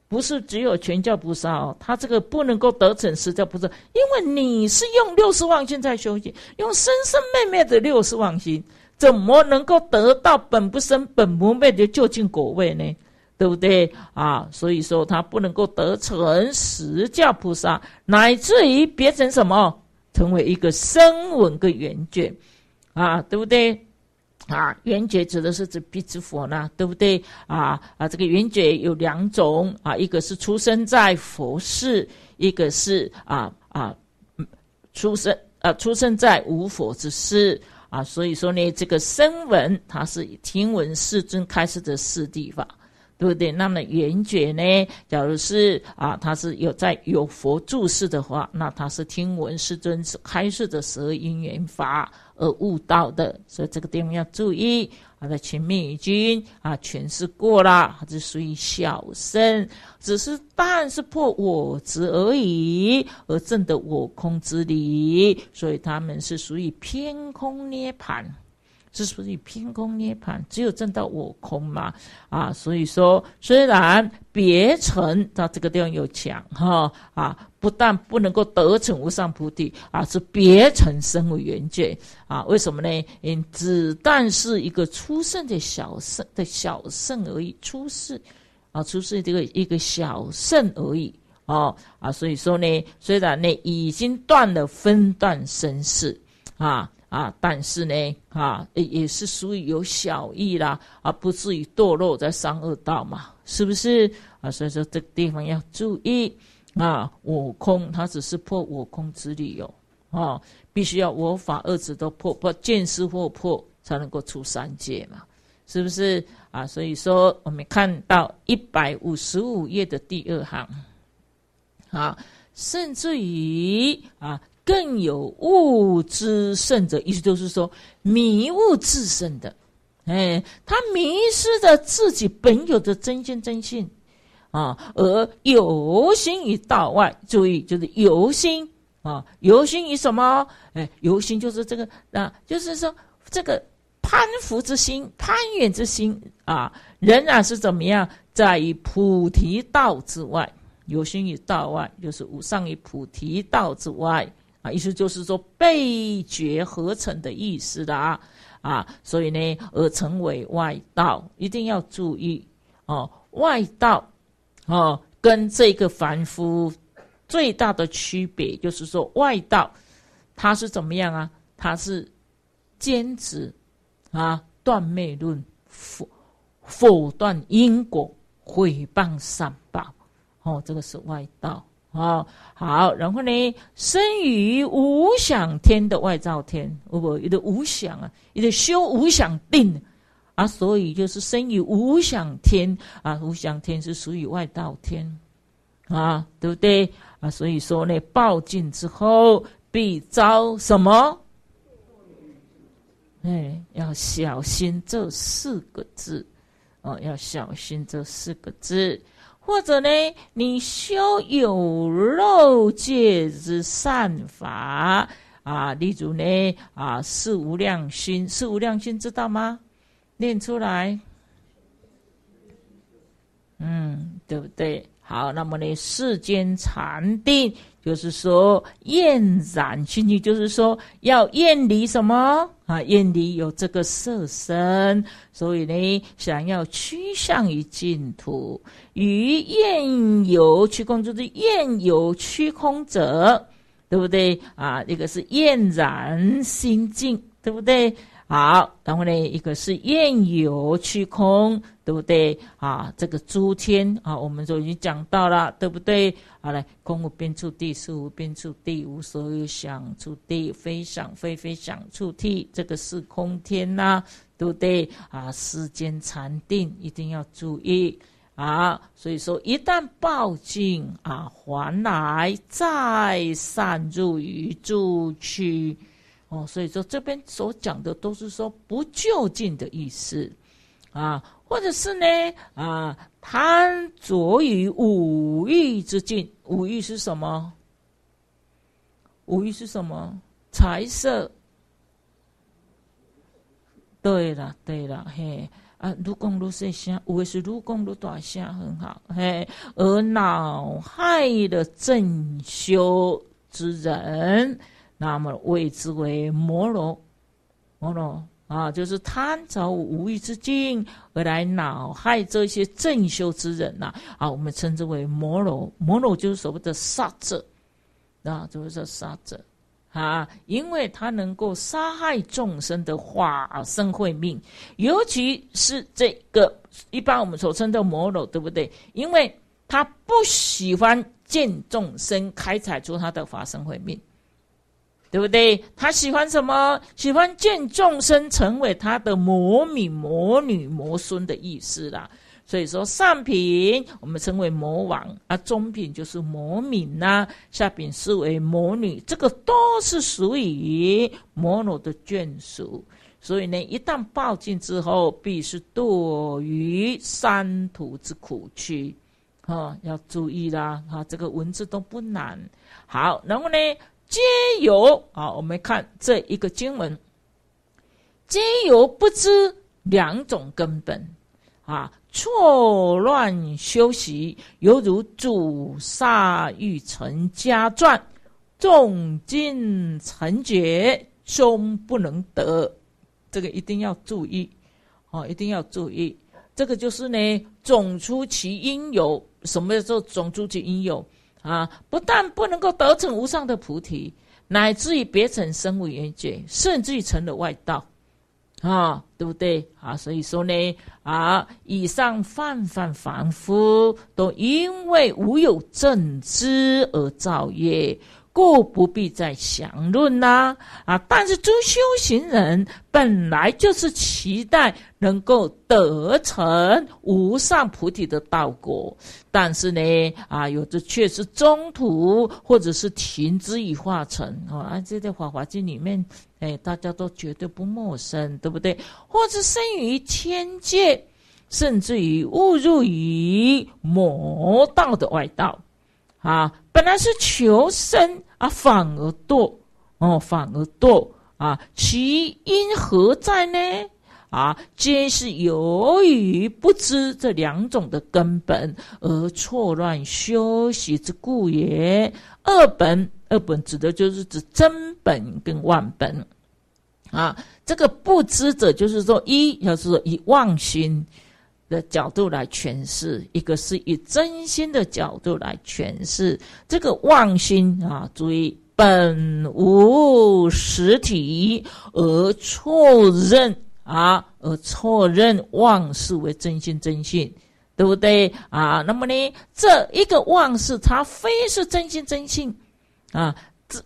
Speaker 1: 不是只有全教菩萨，哦，他这个不能够得成十教菩萨，因为你是用六十万心在修行，用生生灭灭的六十万心，怎么能够得到本不生本不灭的究竟果位呢？对不对啊？所以说他不能够得成十教菩萨，乃至于变成什么，成为一个声闻的缘觉啊？对不对啊？缘觉指的是指鼻子佛呢，对不对啊？啊，这个缘觉有两种啊，一个是出生在佛世，一个是啊啊，出生啊出生在无佛之世啊。所以说呢，这个声闻它是听闻世尊开示的四地方。对不对？那么圆觉呢？假如是啊，他是有在有佛注视的话，那他是听闻世尊开示的十二因缘法而悟道的，所以这个地方要注意。他的前面已经啊诠释过了，他是属于小生，只是但是破我执而已，而证得我空之理，所以他们是属于偏空涅槃。之所以偏空涅盘，只有证到我空嘛，啊，所以说虽然别成到这个地方有讲哈啊，不但不能够得成无上菩提啊，是别成身为缘觉啊，为什么呢？嗯，只但是一个初圣的小圣的小圣而已，初世啊，初世这个一个小圣而已哦啊，所以说呢，虽然呢已经断了分段生死啊。啊，但是呢，啊，也是属于有小义啦，而不至于堕落在三恶道嘛，是不是啊？所以说这地方要注意啊。我空他只是破我空之力哦，啊，必须要我法二字都破，不见思或破才能够出三界嘛，是不是啊？所以说我们看到一百五十五页的第二行，啊，甚至于啊。更有悟之甚者，意思就是说迷悟至圣的，哎，他迷失着自己本有的真心真性啊，而游心于道外。注意，就是游心啊，游心于什么？哎，游心就是这个，啊，就是说这个攀附之心、攀援之心啊，仍然是怎么样，在于菩提道之外，游心于道外，就是无上于菩提道之外。意思就是说被觉合成的意思的啊啊，所以呢而成为外道，一定要注意哦。外道哦，跟这个凡夫最大的区别就是说外道他是怎么样啊？他是坚持啊断灭论，否否断因果，毁谤善报，哦，这个是外道。哦，好，然后呢，生于无想天的外道天，哦不，有的无想啊，有的修无想定啊，所以就是生于无想天啊，无想天是属于外道天啊，对不对啊？所以说呢，报尽之后必遭什么？哎，要小心这四个字哦，要小心这四个字。或者呢，你修有肉戒之善法啊，例如呢啊，是无量心，是无量心，知道吗？念出来，嗯，对不对？好，那么呢，世间禅定。就是说，厌染心境，就是说要厌离什么啊？厌离有这个色身，所以呢，想要趋向于净土，于厌有虚空就是厌有虚空者，对不对啊？一个是厌染心境，对不对？好，然后呢？一个是焰有去空，对不对？啊，这个诸天啊，我们就已经讲到了，对不对？好嘞，空无边处地、是无边处地、无所有想处地、非想非非想处地，这个是空天呐，对不对？啊，世间禅定一定要注意啊！所以说，一旦报尽啊，还来再散入于诸去。哦，所以说这边所讲的都是说不就近的意思，啊，或者是呢，啊，贪着于五欲之境，五欲是什么？五欲是什么？财色。对了，对了，嘿，啊，如光如色相，五是如光如大相，很好，嘿，而恼害的正修之人。那么谓之为摩罗，摩罗啊，就是贪着无意之境而来恼害这些正修之人呐！啊，我们称之为摩罗，摩罗就是所谓的杀者，啊，就是杀者啊，因为他能够杀害众生的法身慧命，尤其是这个一般我们所称的摩罗，对不对？因为他不喜欢见众生开采出他的法身慧命。对不对？他喜欢什么？喜欢见众生成为他的魔女、魔女、魔孙的意思啦。所以说上品我们称为魔王，啊中品就是魔女。啦，下品是为魔女，这个都是属于魔罗的眷属。所以呢，一旦报尽之后，必是堕于三途之苦去。啊，要注意啦！啊，这个文字都不难。好，然后呢？皆由啊，我们看这一个经文，皆由不知两种根本啊，错乱修习，犹如主煞欲成家传，众尽成劫终不能得。这个一定要注意啊，一定要注意。这个就是呢，种出其因由。什么叫做种出其因由？啊，不但不能够得成无上的菩提，乃至于别成生物缘觉，甚至于成了外道，啊，对不对？啊，所以说呢，啊，以上泛泛凡夫都因为无有正知而造业。故不必再详论啦，啊！但是诸修行人本来就是期待能够得成无上菩提的道果，但是呢，啊，有的却是中途或者是停之以化成啊，啊，这在《法华经》里面，哎，大家都绝对不陌生，对不对？或者生于天界，甚至于误入于魔道的外道，啊，本来是求生。啊，反而堕哦，反而堕啊！其因何在呢？啊，皆是由于不知这两种的根本而错乱修习之故也。二本，二本指的就是指真本跟妄本。啊，这个不知者，就是说一，要是说以妄心。的角度来诠释，一个是以真心的角度来诠释这个妄心啊，注意本无实体而错认啊，而错认妄是为真心真性，对不对啊？那么呢，这一个妄是它非是真心真性啊，这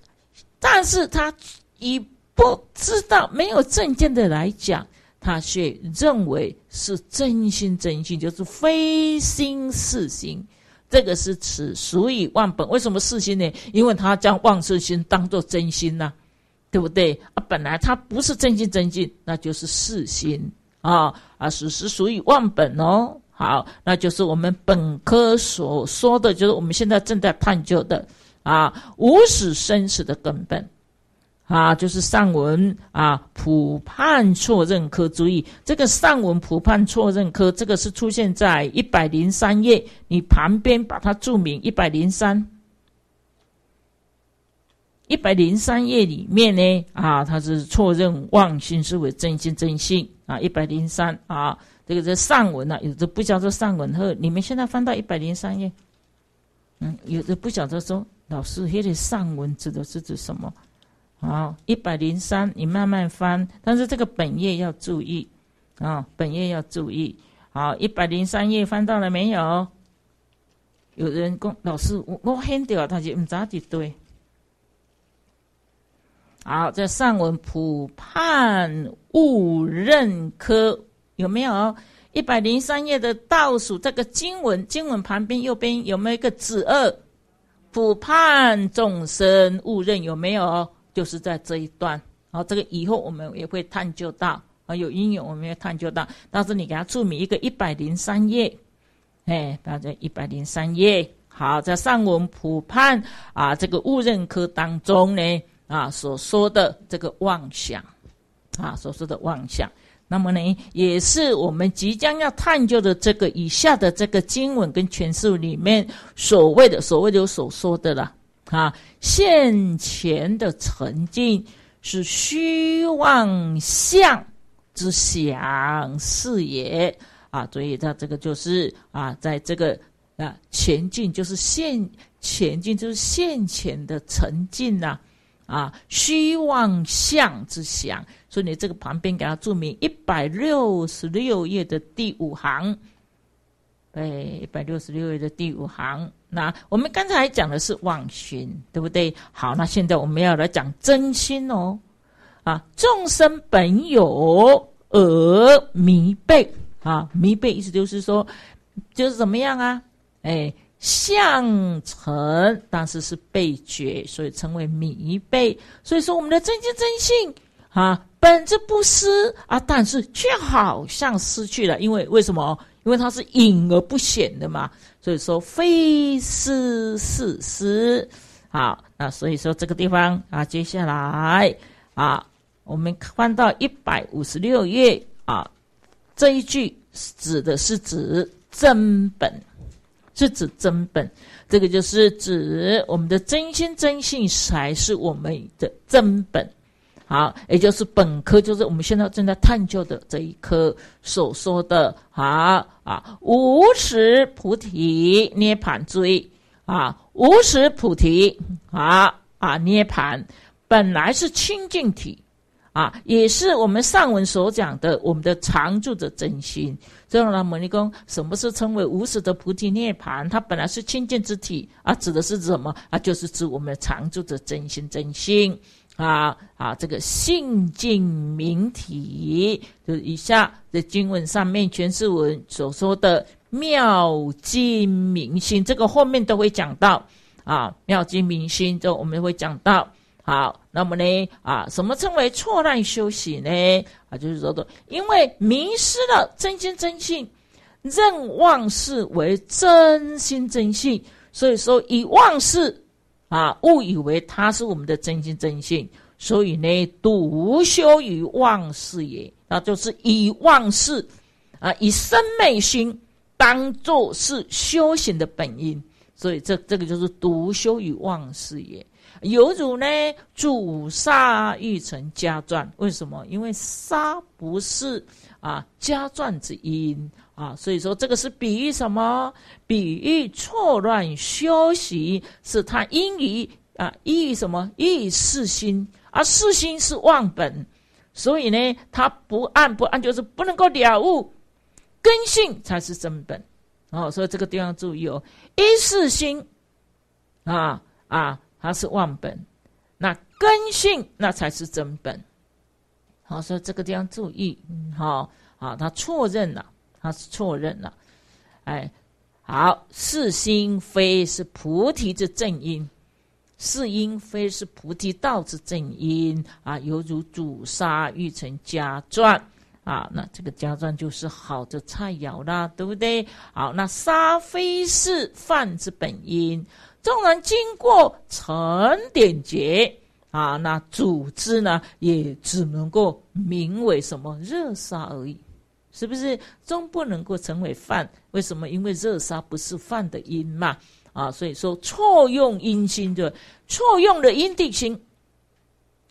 Speaker 1: 但是他以不知道没有证件的来讲，他却认为。是真心真心，就是非心是心，这个是此属于万本。为什么是心呢？因为他将妄事心当作真心呐，对不对？啊，本来他不是真心真性，那就是是心啊啊，属实属于万本哦。好，那就是我们本科所说的就是我们现在正在探究的啊，无始生死的根本。啊，就是上文啊，普判错认，科。注意这个上文普判错认。科，这个是出现在一百零三页，你旁边把它注明一百零三。一百零三页里面呢，啊，它是错认妄心思维真心真性啊。一百零三啊，这个是上文啊，有的不叫做上文后，你们现在翻到一百零三页，嗯，有的不晓得说老师，这里上文指的是指什么？好，一百零三，你慢慢翻，但是这个本页要注意，啊，本页要注意。好，一百零三页翻到了没有？有人跟老师我我很屌，他就唔咋几对。好，在上文普判误认科有没有？一百零三页的倒数，这个经文经文旁边右边有没有一个子二？普判众生误认有没有？就是在这一段，好，这个以后我们也会探究到，啊，有阴影我们也探究到。但是你给它注明一个一百零三页，哎，放在一百零三页。好，在上文普判啊，这个误认科当中呢，啊所说的这个妄想，啊所说的妄想，那么呢，也是我们即将要探究的这个以下的这个经文跟诠释里面所谓的所谓有所说的了。啊，现前的沉静是虚妄相之想是也啊，所以他这个就是啊，在这个啊，前进就是现前进就是现前的沉静啊啊，虚妄相之想，所以你这个旁边给他注明一百六十六页的第五行，哎，一百六十六页的第五行。那我们刚才讲的是妄心，对不对？好，那现在我们要来讲真心哦。啊，众生本有而迷背啊，迷背意思就是说，就是怎么样啊？哎，相成但是是被觉，所以称为迷背。所以说我们的真心真性啊，本质不失啊，但是却好像失去了，因为为什么？因为它是隐而不显的嘛。所以说非是事实，好那所以说这个地方啊，接下来啊，我们翻到一百五十六页啊，这一句指的是指真本，是指真本，这个就是指我们的真心真性才是我们的真本。好，也就是本科，就是我们现在正在探究的这一科所说的。好啊，无始菩提涅盘注意啊，无始菩提啊啊，涅盘本来是清净体啊，也是我们上文所讲的我们的常住的真心。这样呢，摩尼宫，什么是称为无始的菩提涅盘？它本来是清净之体啊，指的是什么啊？就是指我们常住的真心真心。啊啊！这个性净明体，就是以下的经文上面全是我所说的妙净明心，这个后面都会讲到啊。妙净明心，就我们会讲到。好，那么呢，啊，什么称为错乱休息呢？啊，就是说的，因为迷失了真心真性，任妄事为真心真性，所以说以妄事。啊，误以为他是我们的真心真性，所以呢，独修于妄事也，那就是以妄事，啊，以身昧心，当作是修行的本因，所以这这个就是独修于妄事也，犹如呢，主杀欲成家传，为什么？因为杀不是啊家传之因。啊，所以说这个是比喻什么？比喻错乱休息，是他因于啊，因于什么？因四心，而四心是忘本。所以呢，他不按不按，就是不能够了悟根性才是真本。哦，所以这个地方注意哦，一世心啊啊，它是忘本，那根性那才是真本。好，所以这个地方注意，好啊，他错认了。他是错认了，哎，好是心非是菩提之正因，是因非是菩提道之正因啊，犹如主沙欲成家传。啊，那这个家传就是好的菜肴啦，对不对？好，那沙非是饭之本因，众人经过成点结，啊，那组织呢，也只能够名为什么热沙而已。是不是终不能够成为犯？为什么？因为热杀不是犯的因嘛，啊，所以说错用阴心的错用了阴地心，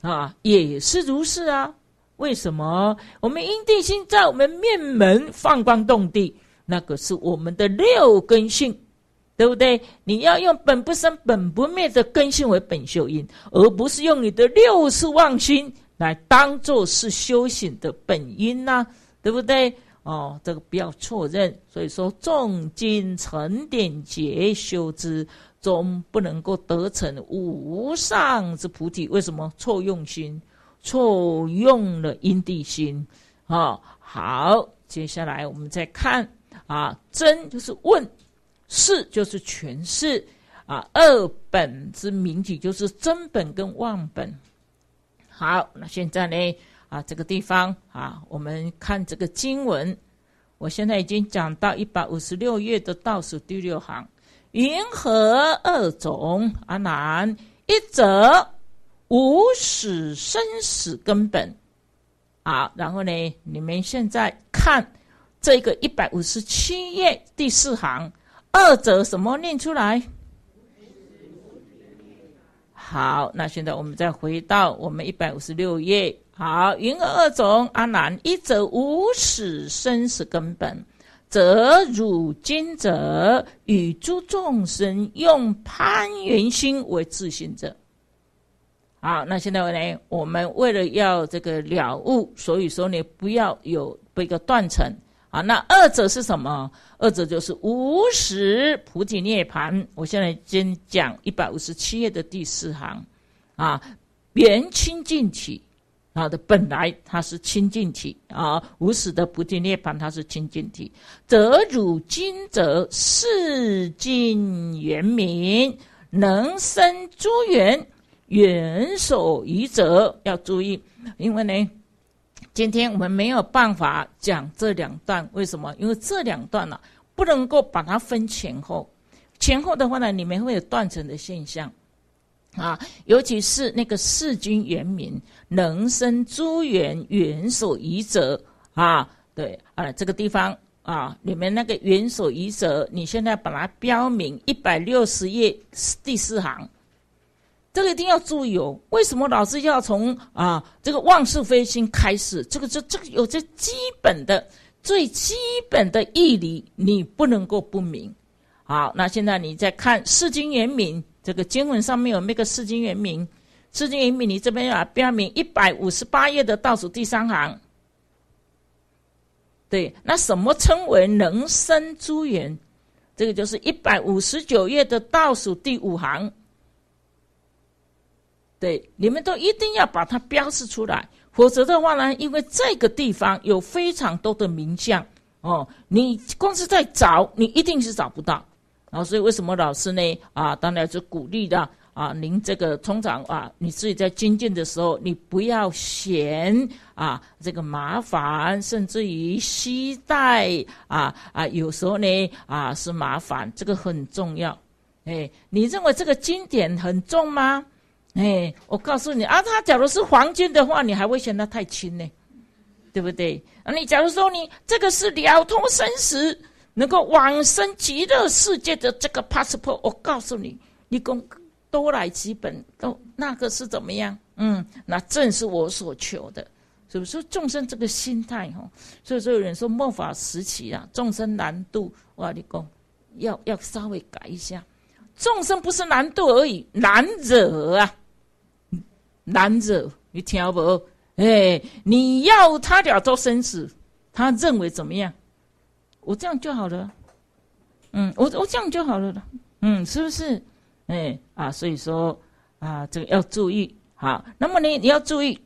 Speaker 1: 啊，也是如是啊。为什么？我们阴地心在我们面门放光动地，那个是我们的六根性，对不对？你要用本不生本不灭的根性为本修因，而不是用你的六世妄心来当做是修行的本因呐。对不对？哦，这个不要错认。所以说，重金成典，结修之终不能够得成无上之菩提。为什么？错用心，错用了因地心。啊，好，接下来我们再看啊，真就是问，是就是诠释啊，二本之名句就是真本跟妄本。好，那现在呢？啊，这个地方啊，我们看这个经文。我现在已经讲到一百五十六页的倒数第六行，云何二种？阿难，一则无始生死根本。好，然后呢，你们现在看这个一百五十七页第四行，二者什么？念出来。好，那现在我们再回到我们一百五十六页。好，云二种安南一则无始生死根本，则汝今者与诸众生用攀缘心为自性者。好，那现在呢？我们为了要这个了悟，所以说呢，不要有被一个断层啊。那二者是什么？二者就是无始菩提涅盘。我现在先讲一百五十七页的第四行啊，缘清净体。他的本来他是清净体啊，无始的不提涅槃，他是清净体。则汝今则是尽圆明，能生诸缘，缘所宜者，要注意。因为呢，今天我们没有办法讲这两段，为什么？因为这两段呢，不能够把它分前后，前后的话呢，里面会有断层的现象。啊，尤其是那个世君元明，能生诸元元首宜泽啊，对啊，这个地方啊，里面那个元首宜泽，你现在把它标明一百六十页第四行，这个一定要注意哦。为什么老师要从啊这个万事非心开始？这个这这个有着基本的最基本的义理，你不能够不明。好，那现在你再看世君元明。这个经文上面有那个《四经原名》，《四经原名》你这边要标明一百五十八页的倒数第三行。对，那什么称为人生诸圆？这个就是一百五十九页的倒数第五行。对，你们都一定要把它标示出来，否则的话呢，因为这个地方有非常多的名将哦，你光是在找，你一定是找不到。然后，所以为什么老师呢？啊，当然是鼓励的啊。您这个通常啊，你自己在精进的时候，你不要嫌啊这个麻烦，甚至于期待啊啊，有时候呢啊是麻烦，这个很重要。哎，你认为这个经典很重吗？哎，我告诉你啊，他假如是黄金的话，你还会嫌它太轻呢，对不对？啊，你假如说你这个是了脱生死。能够往生极乐世界的这个 passport，我告诉你，你共多来几本，都那个是怎么样？嗯，那正是我所求的，是不是？众生这个心态哈，所以说有人说末法时期啊，众生难度，我讲你讲，要要稍微改一下，众生不是难度而已，难惹啊，难惹，你听不？哎，你要他俩做生死，他认为怎么样？我这样就好了，嗯，我我这样就好了嗯，是不是？哎啊，所以说啊，这个要注意好。那么你你要注意，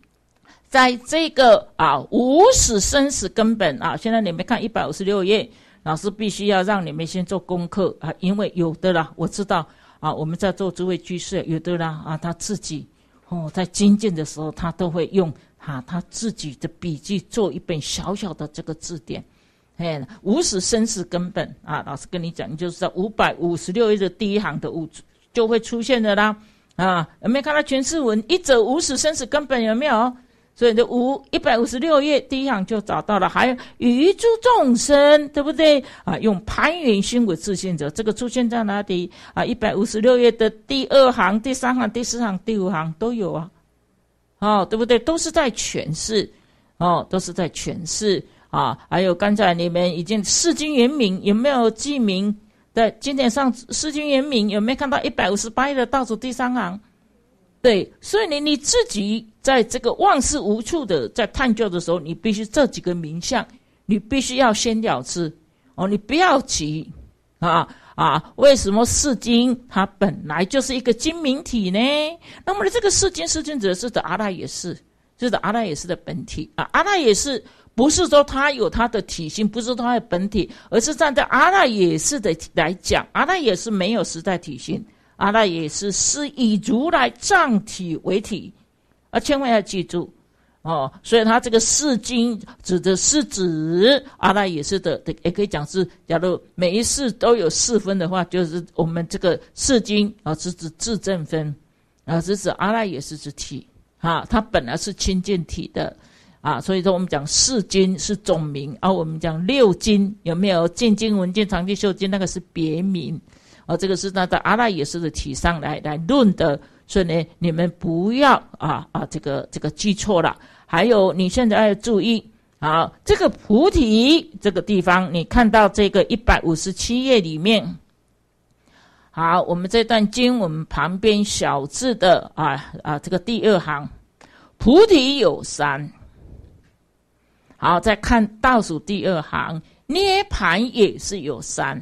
Speaker 1: 在这个啊，无始生死根本啊。现在你们看一百五十六页，老师必须要让你们先做功课啊，因为有的啦，我知道啊，我们在做诸位居士，有的啦啊，他自己哦，在精进的时候，他都会用哈他自己的笔记做一本小小的这个字典。五始生死根本啊！老师跟你讲，就是在五百五十六页的第一行的五，就会出现的啦啊！有没有看到全诗文？一者五始生死根本有没有？所以的五一百五十六页第一行就找到了。还有余诸众生，对不对啊？用攀缘心为自性者，这个出现在哪里啊？一百五十六页的第二行、第三行、第四行、第五行都有啊！哦，对不对？都是在诠释哦，都是在诠释。啊，还有刚才你们已经释经圆明，有没有记名？对，今天上释经圆明有没有看到一百五十八页的倒数第三行？对，所以你你自己在这个万事无处的在探究的时候，你必须这几个名相，你必须要先了之哦，你不要急啊啊！为什么世经它本来就是一个经明体呢？那么这个世经世经指的是阿赖也是，是的阿赖也是的本体啊，阿赖也是。不是说他有他的体性，不是他的本体，而是站在阿赖耶识的来讲，阿赖耶是没有实在体性。阿赖耶是是以如来藏体为体，啊，千万要记住哦。所以，他这个四经指的是指阿赖耶识的，也可以讲是，假如每一世都有四分的话，就是我们这个四经啊是指自证分，啊是指阿赖耶识之体，啊，它本来是清净体的。啊，所以说我们讲四经是总名，而我们讲六经有没有《见经》《文经》《长经》《秀经》？那个是别名啊。这个是那在阿赖耶识的体上来来论的，所以呢，你们不要啊啊，这个这个记错了。还有你现在要注意，好，这个菩提这个地方，你看到这个一百五十七页里面，好，我们这段经文旁边小字的啊啊，这个第二行，菩提有三。好，再看倒数第二行，涅盘也是有三。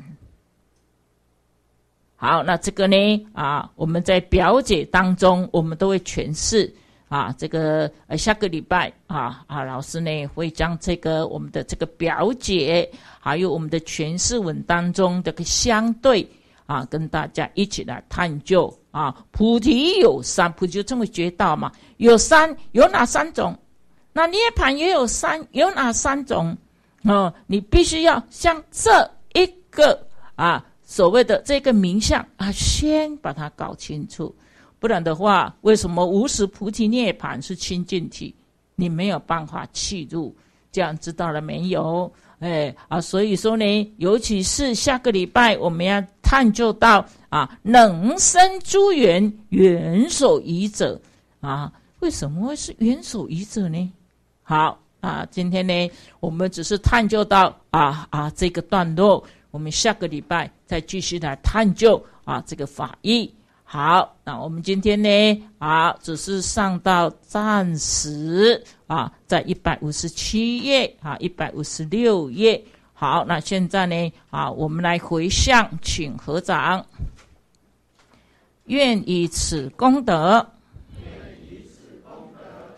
Speaker 1: 好，那这个呢？啊，我们在表解当中，我们都会诠释啊。这个呃，下个礼拜啊啊，老师呢会将这个我们的这个表解，还有我们的诠释文当中这个相对啊，跟大家一起来探究啊。菩提有三，菩提称为绝道嘛？有三，有哪三种？那涅盘也有三，有哪三种？哦，你必须要像这一个啊，所谓的这个名相啊，先把它搞清楚，不然的话，为什么无始菩提涅盘是清净体？你没有办法契入。这样知道了没有？哎啊，所以说呢，尤其是下个礼拜我们要探究到啊，能生诸缘缘首以者啊，为什么会是缘首以者呢？好啊，今天呢，我们只是探究到啊啊这个段落，我们下个礼拜再继续来探究啊这个法义。好，那我们今天呢，啊，只是上到暂时啊，在一百五十七页啊，一百五十六页。好，那现在呢，啊，我们来回向，请合掌，愿以此功德。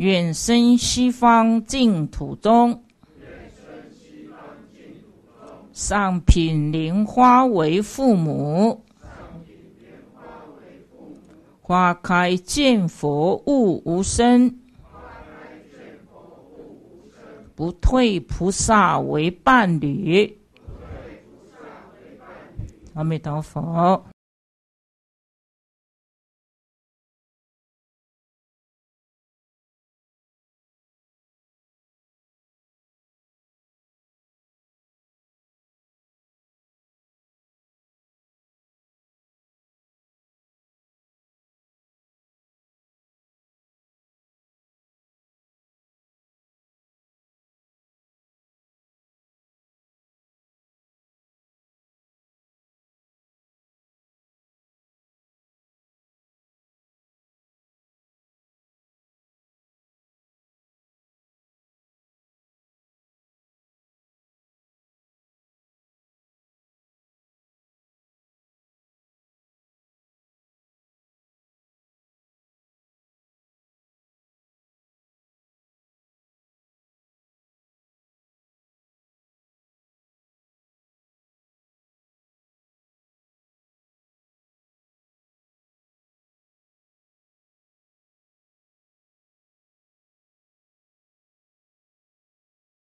Speaker 1: 远生西方净土中，上品莲花为父母，花开见佛悟无生，不退菩萨为伴侣，阿弥陀佛。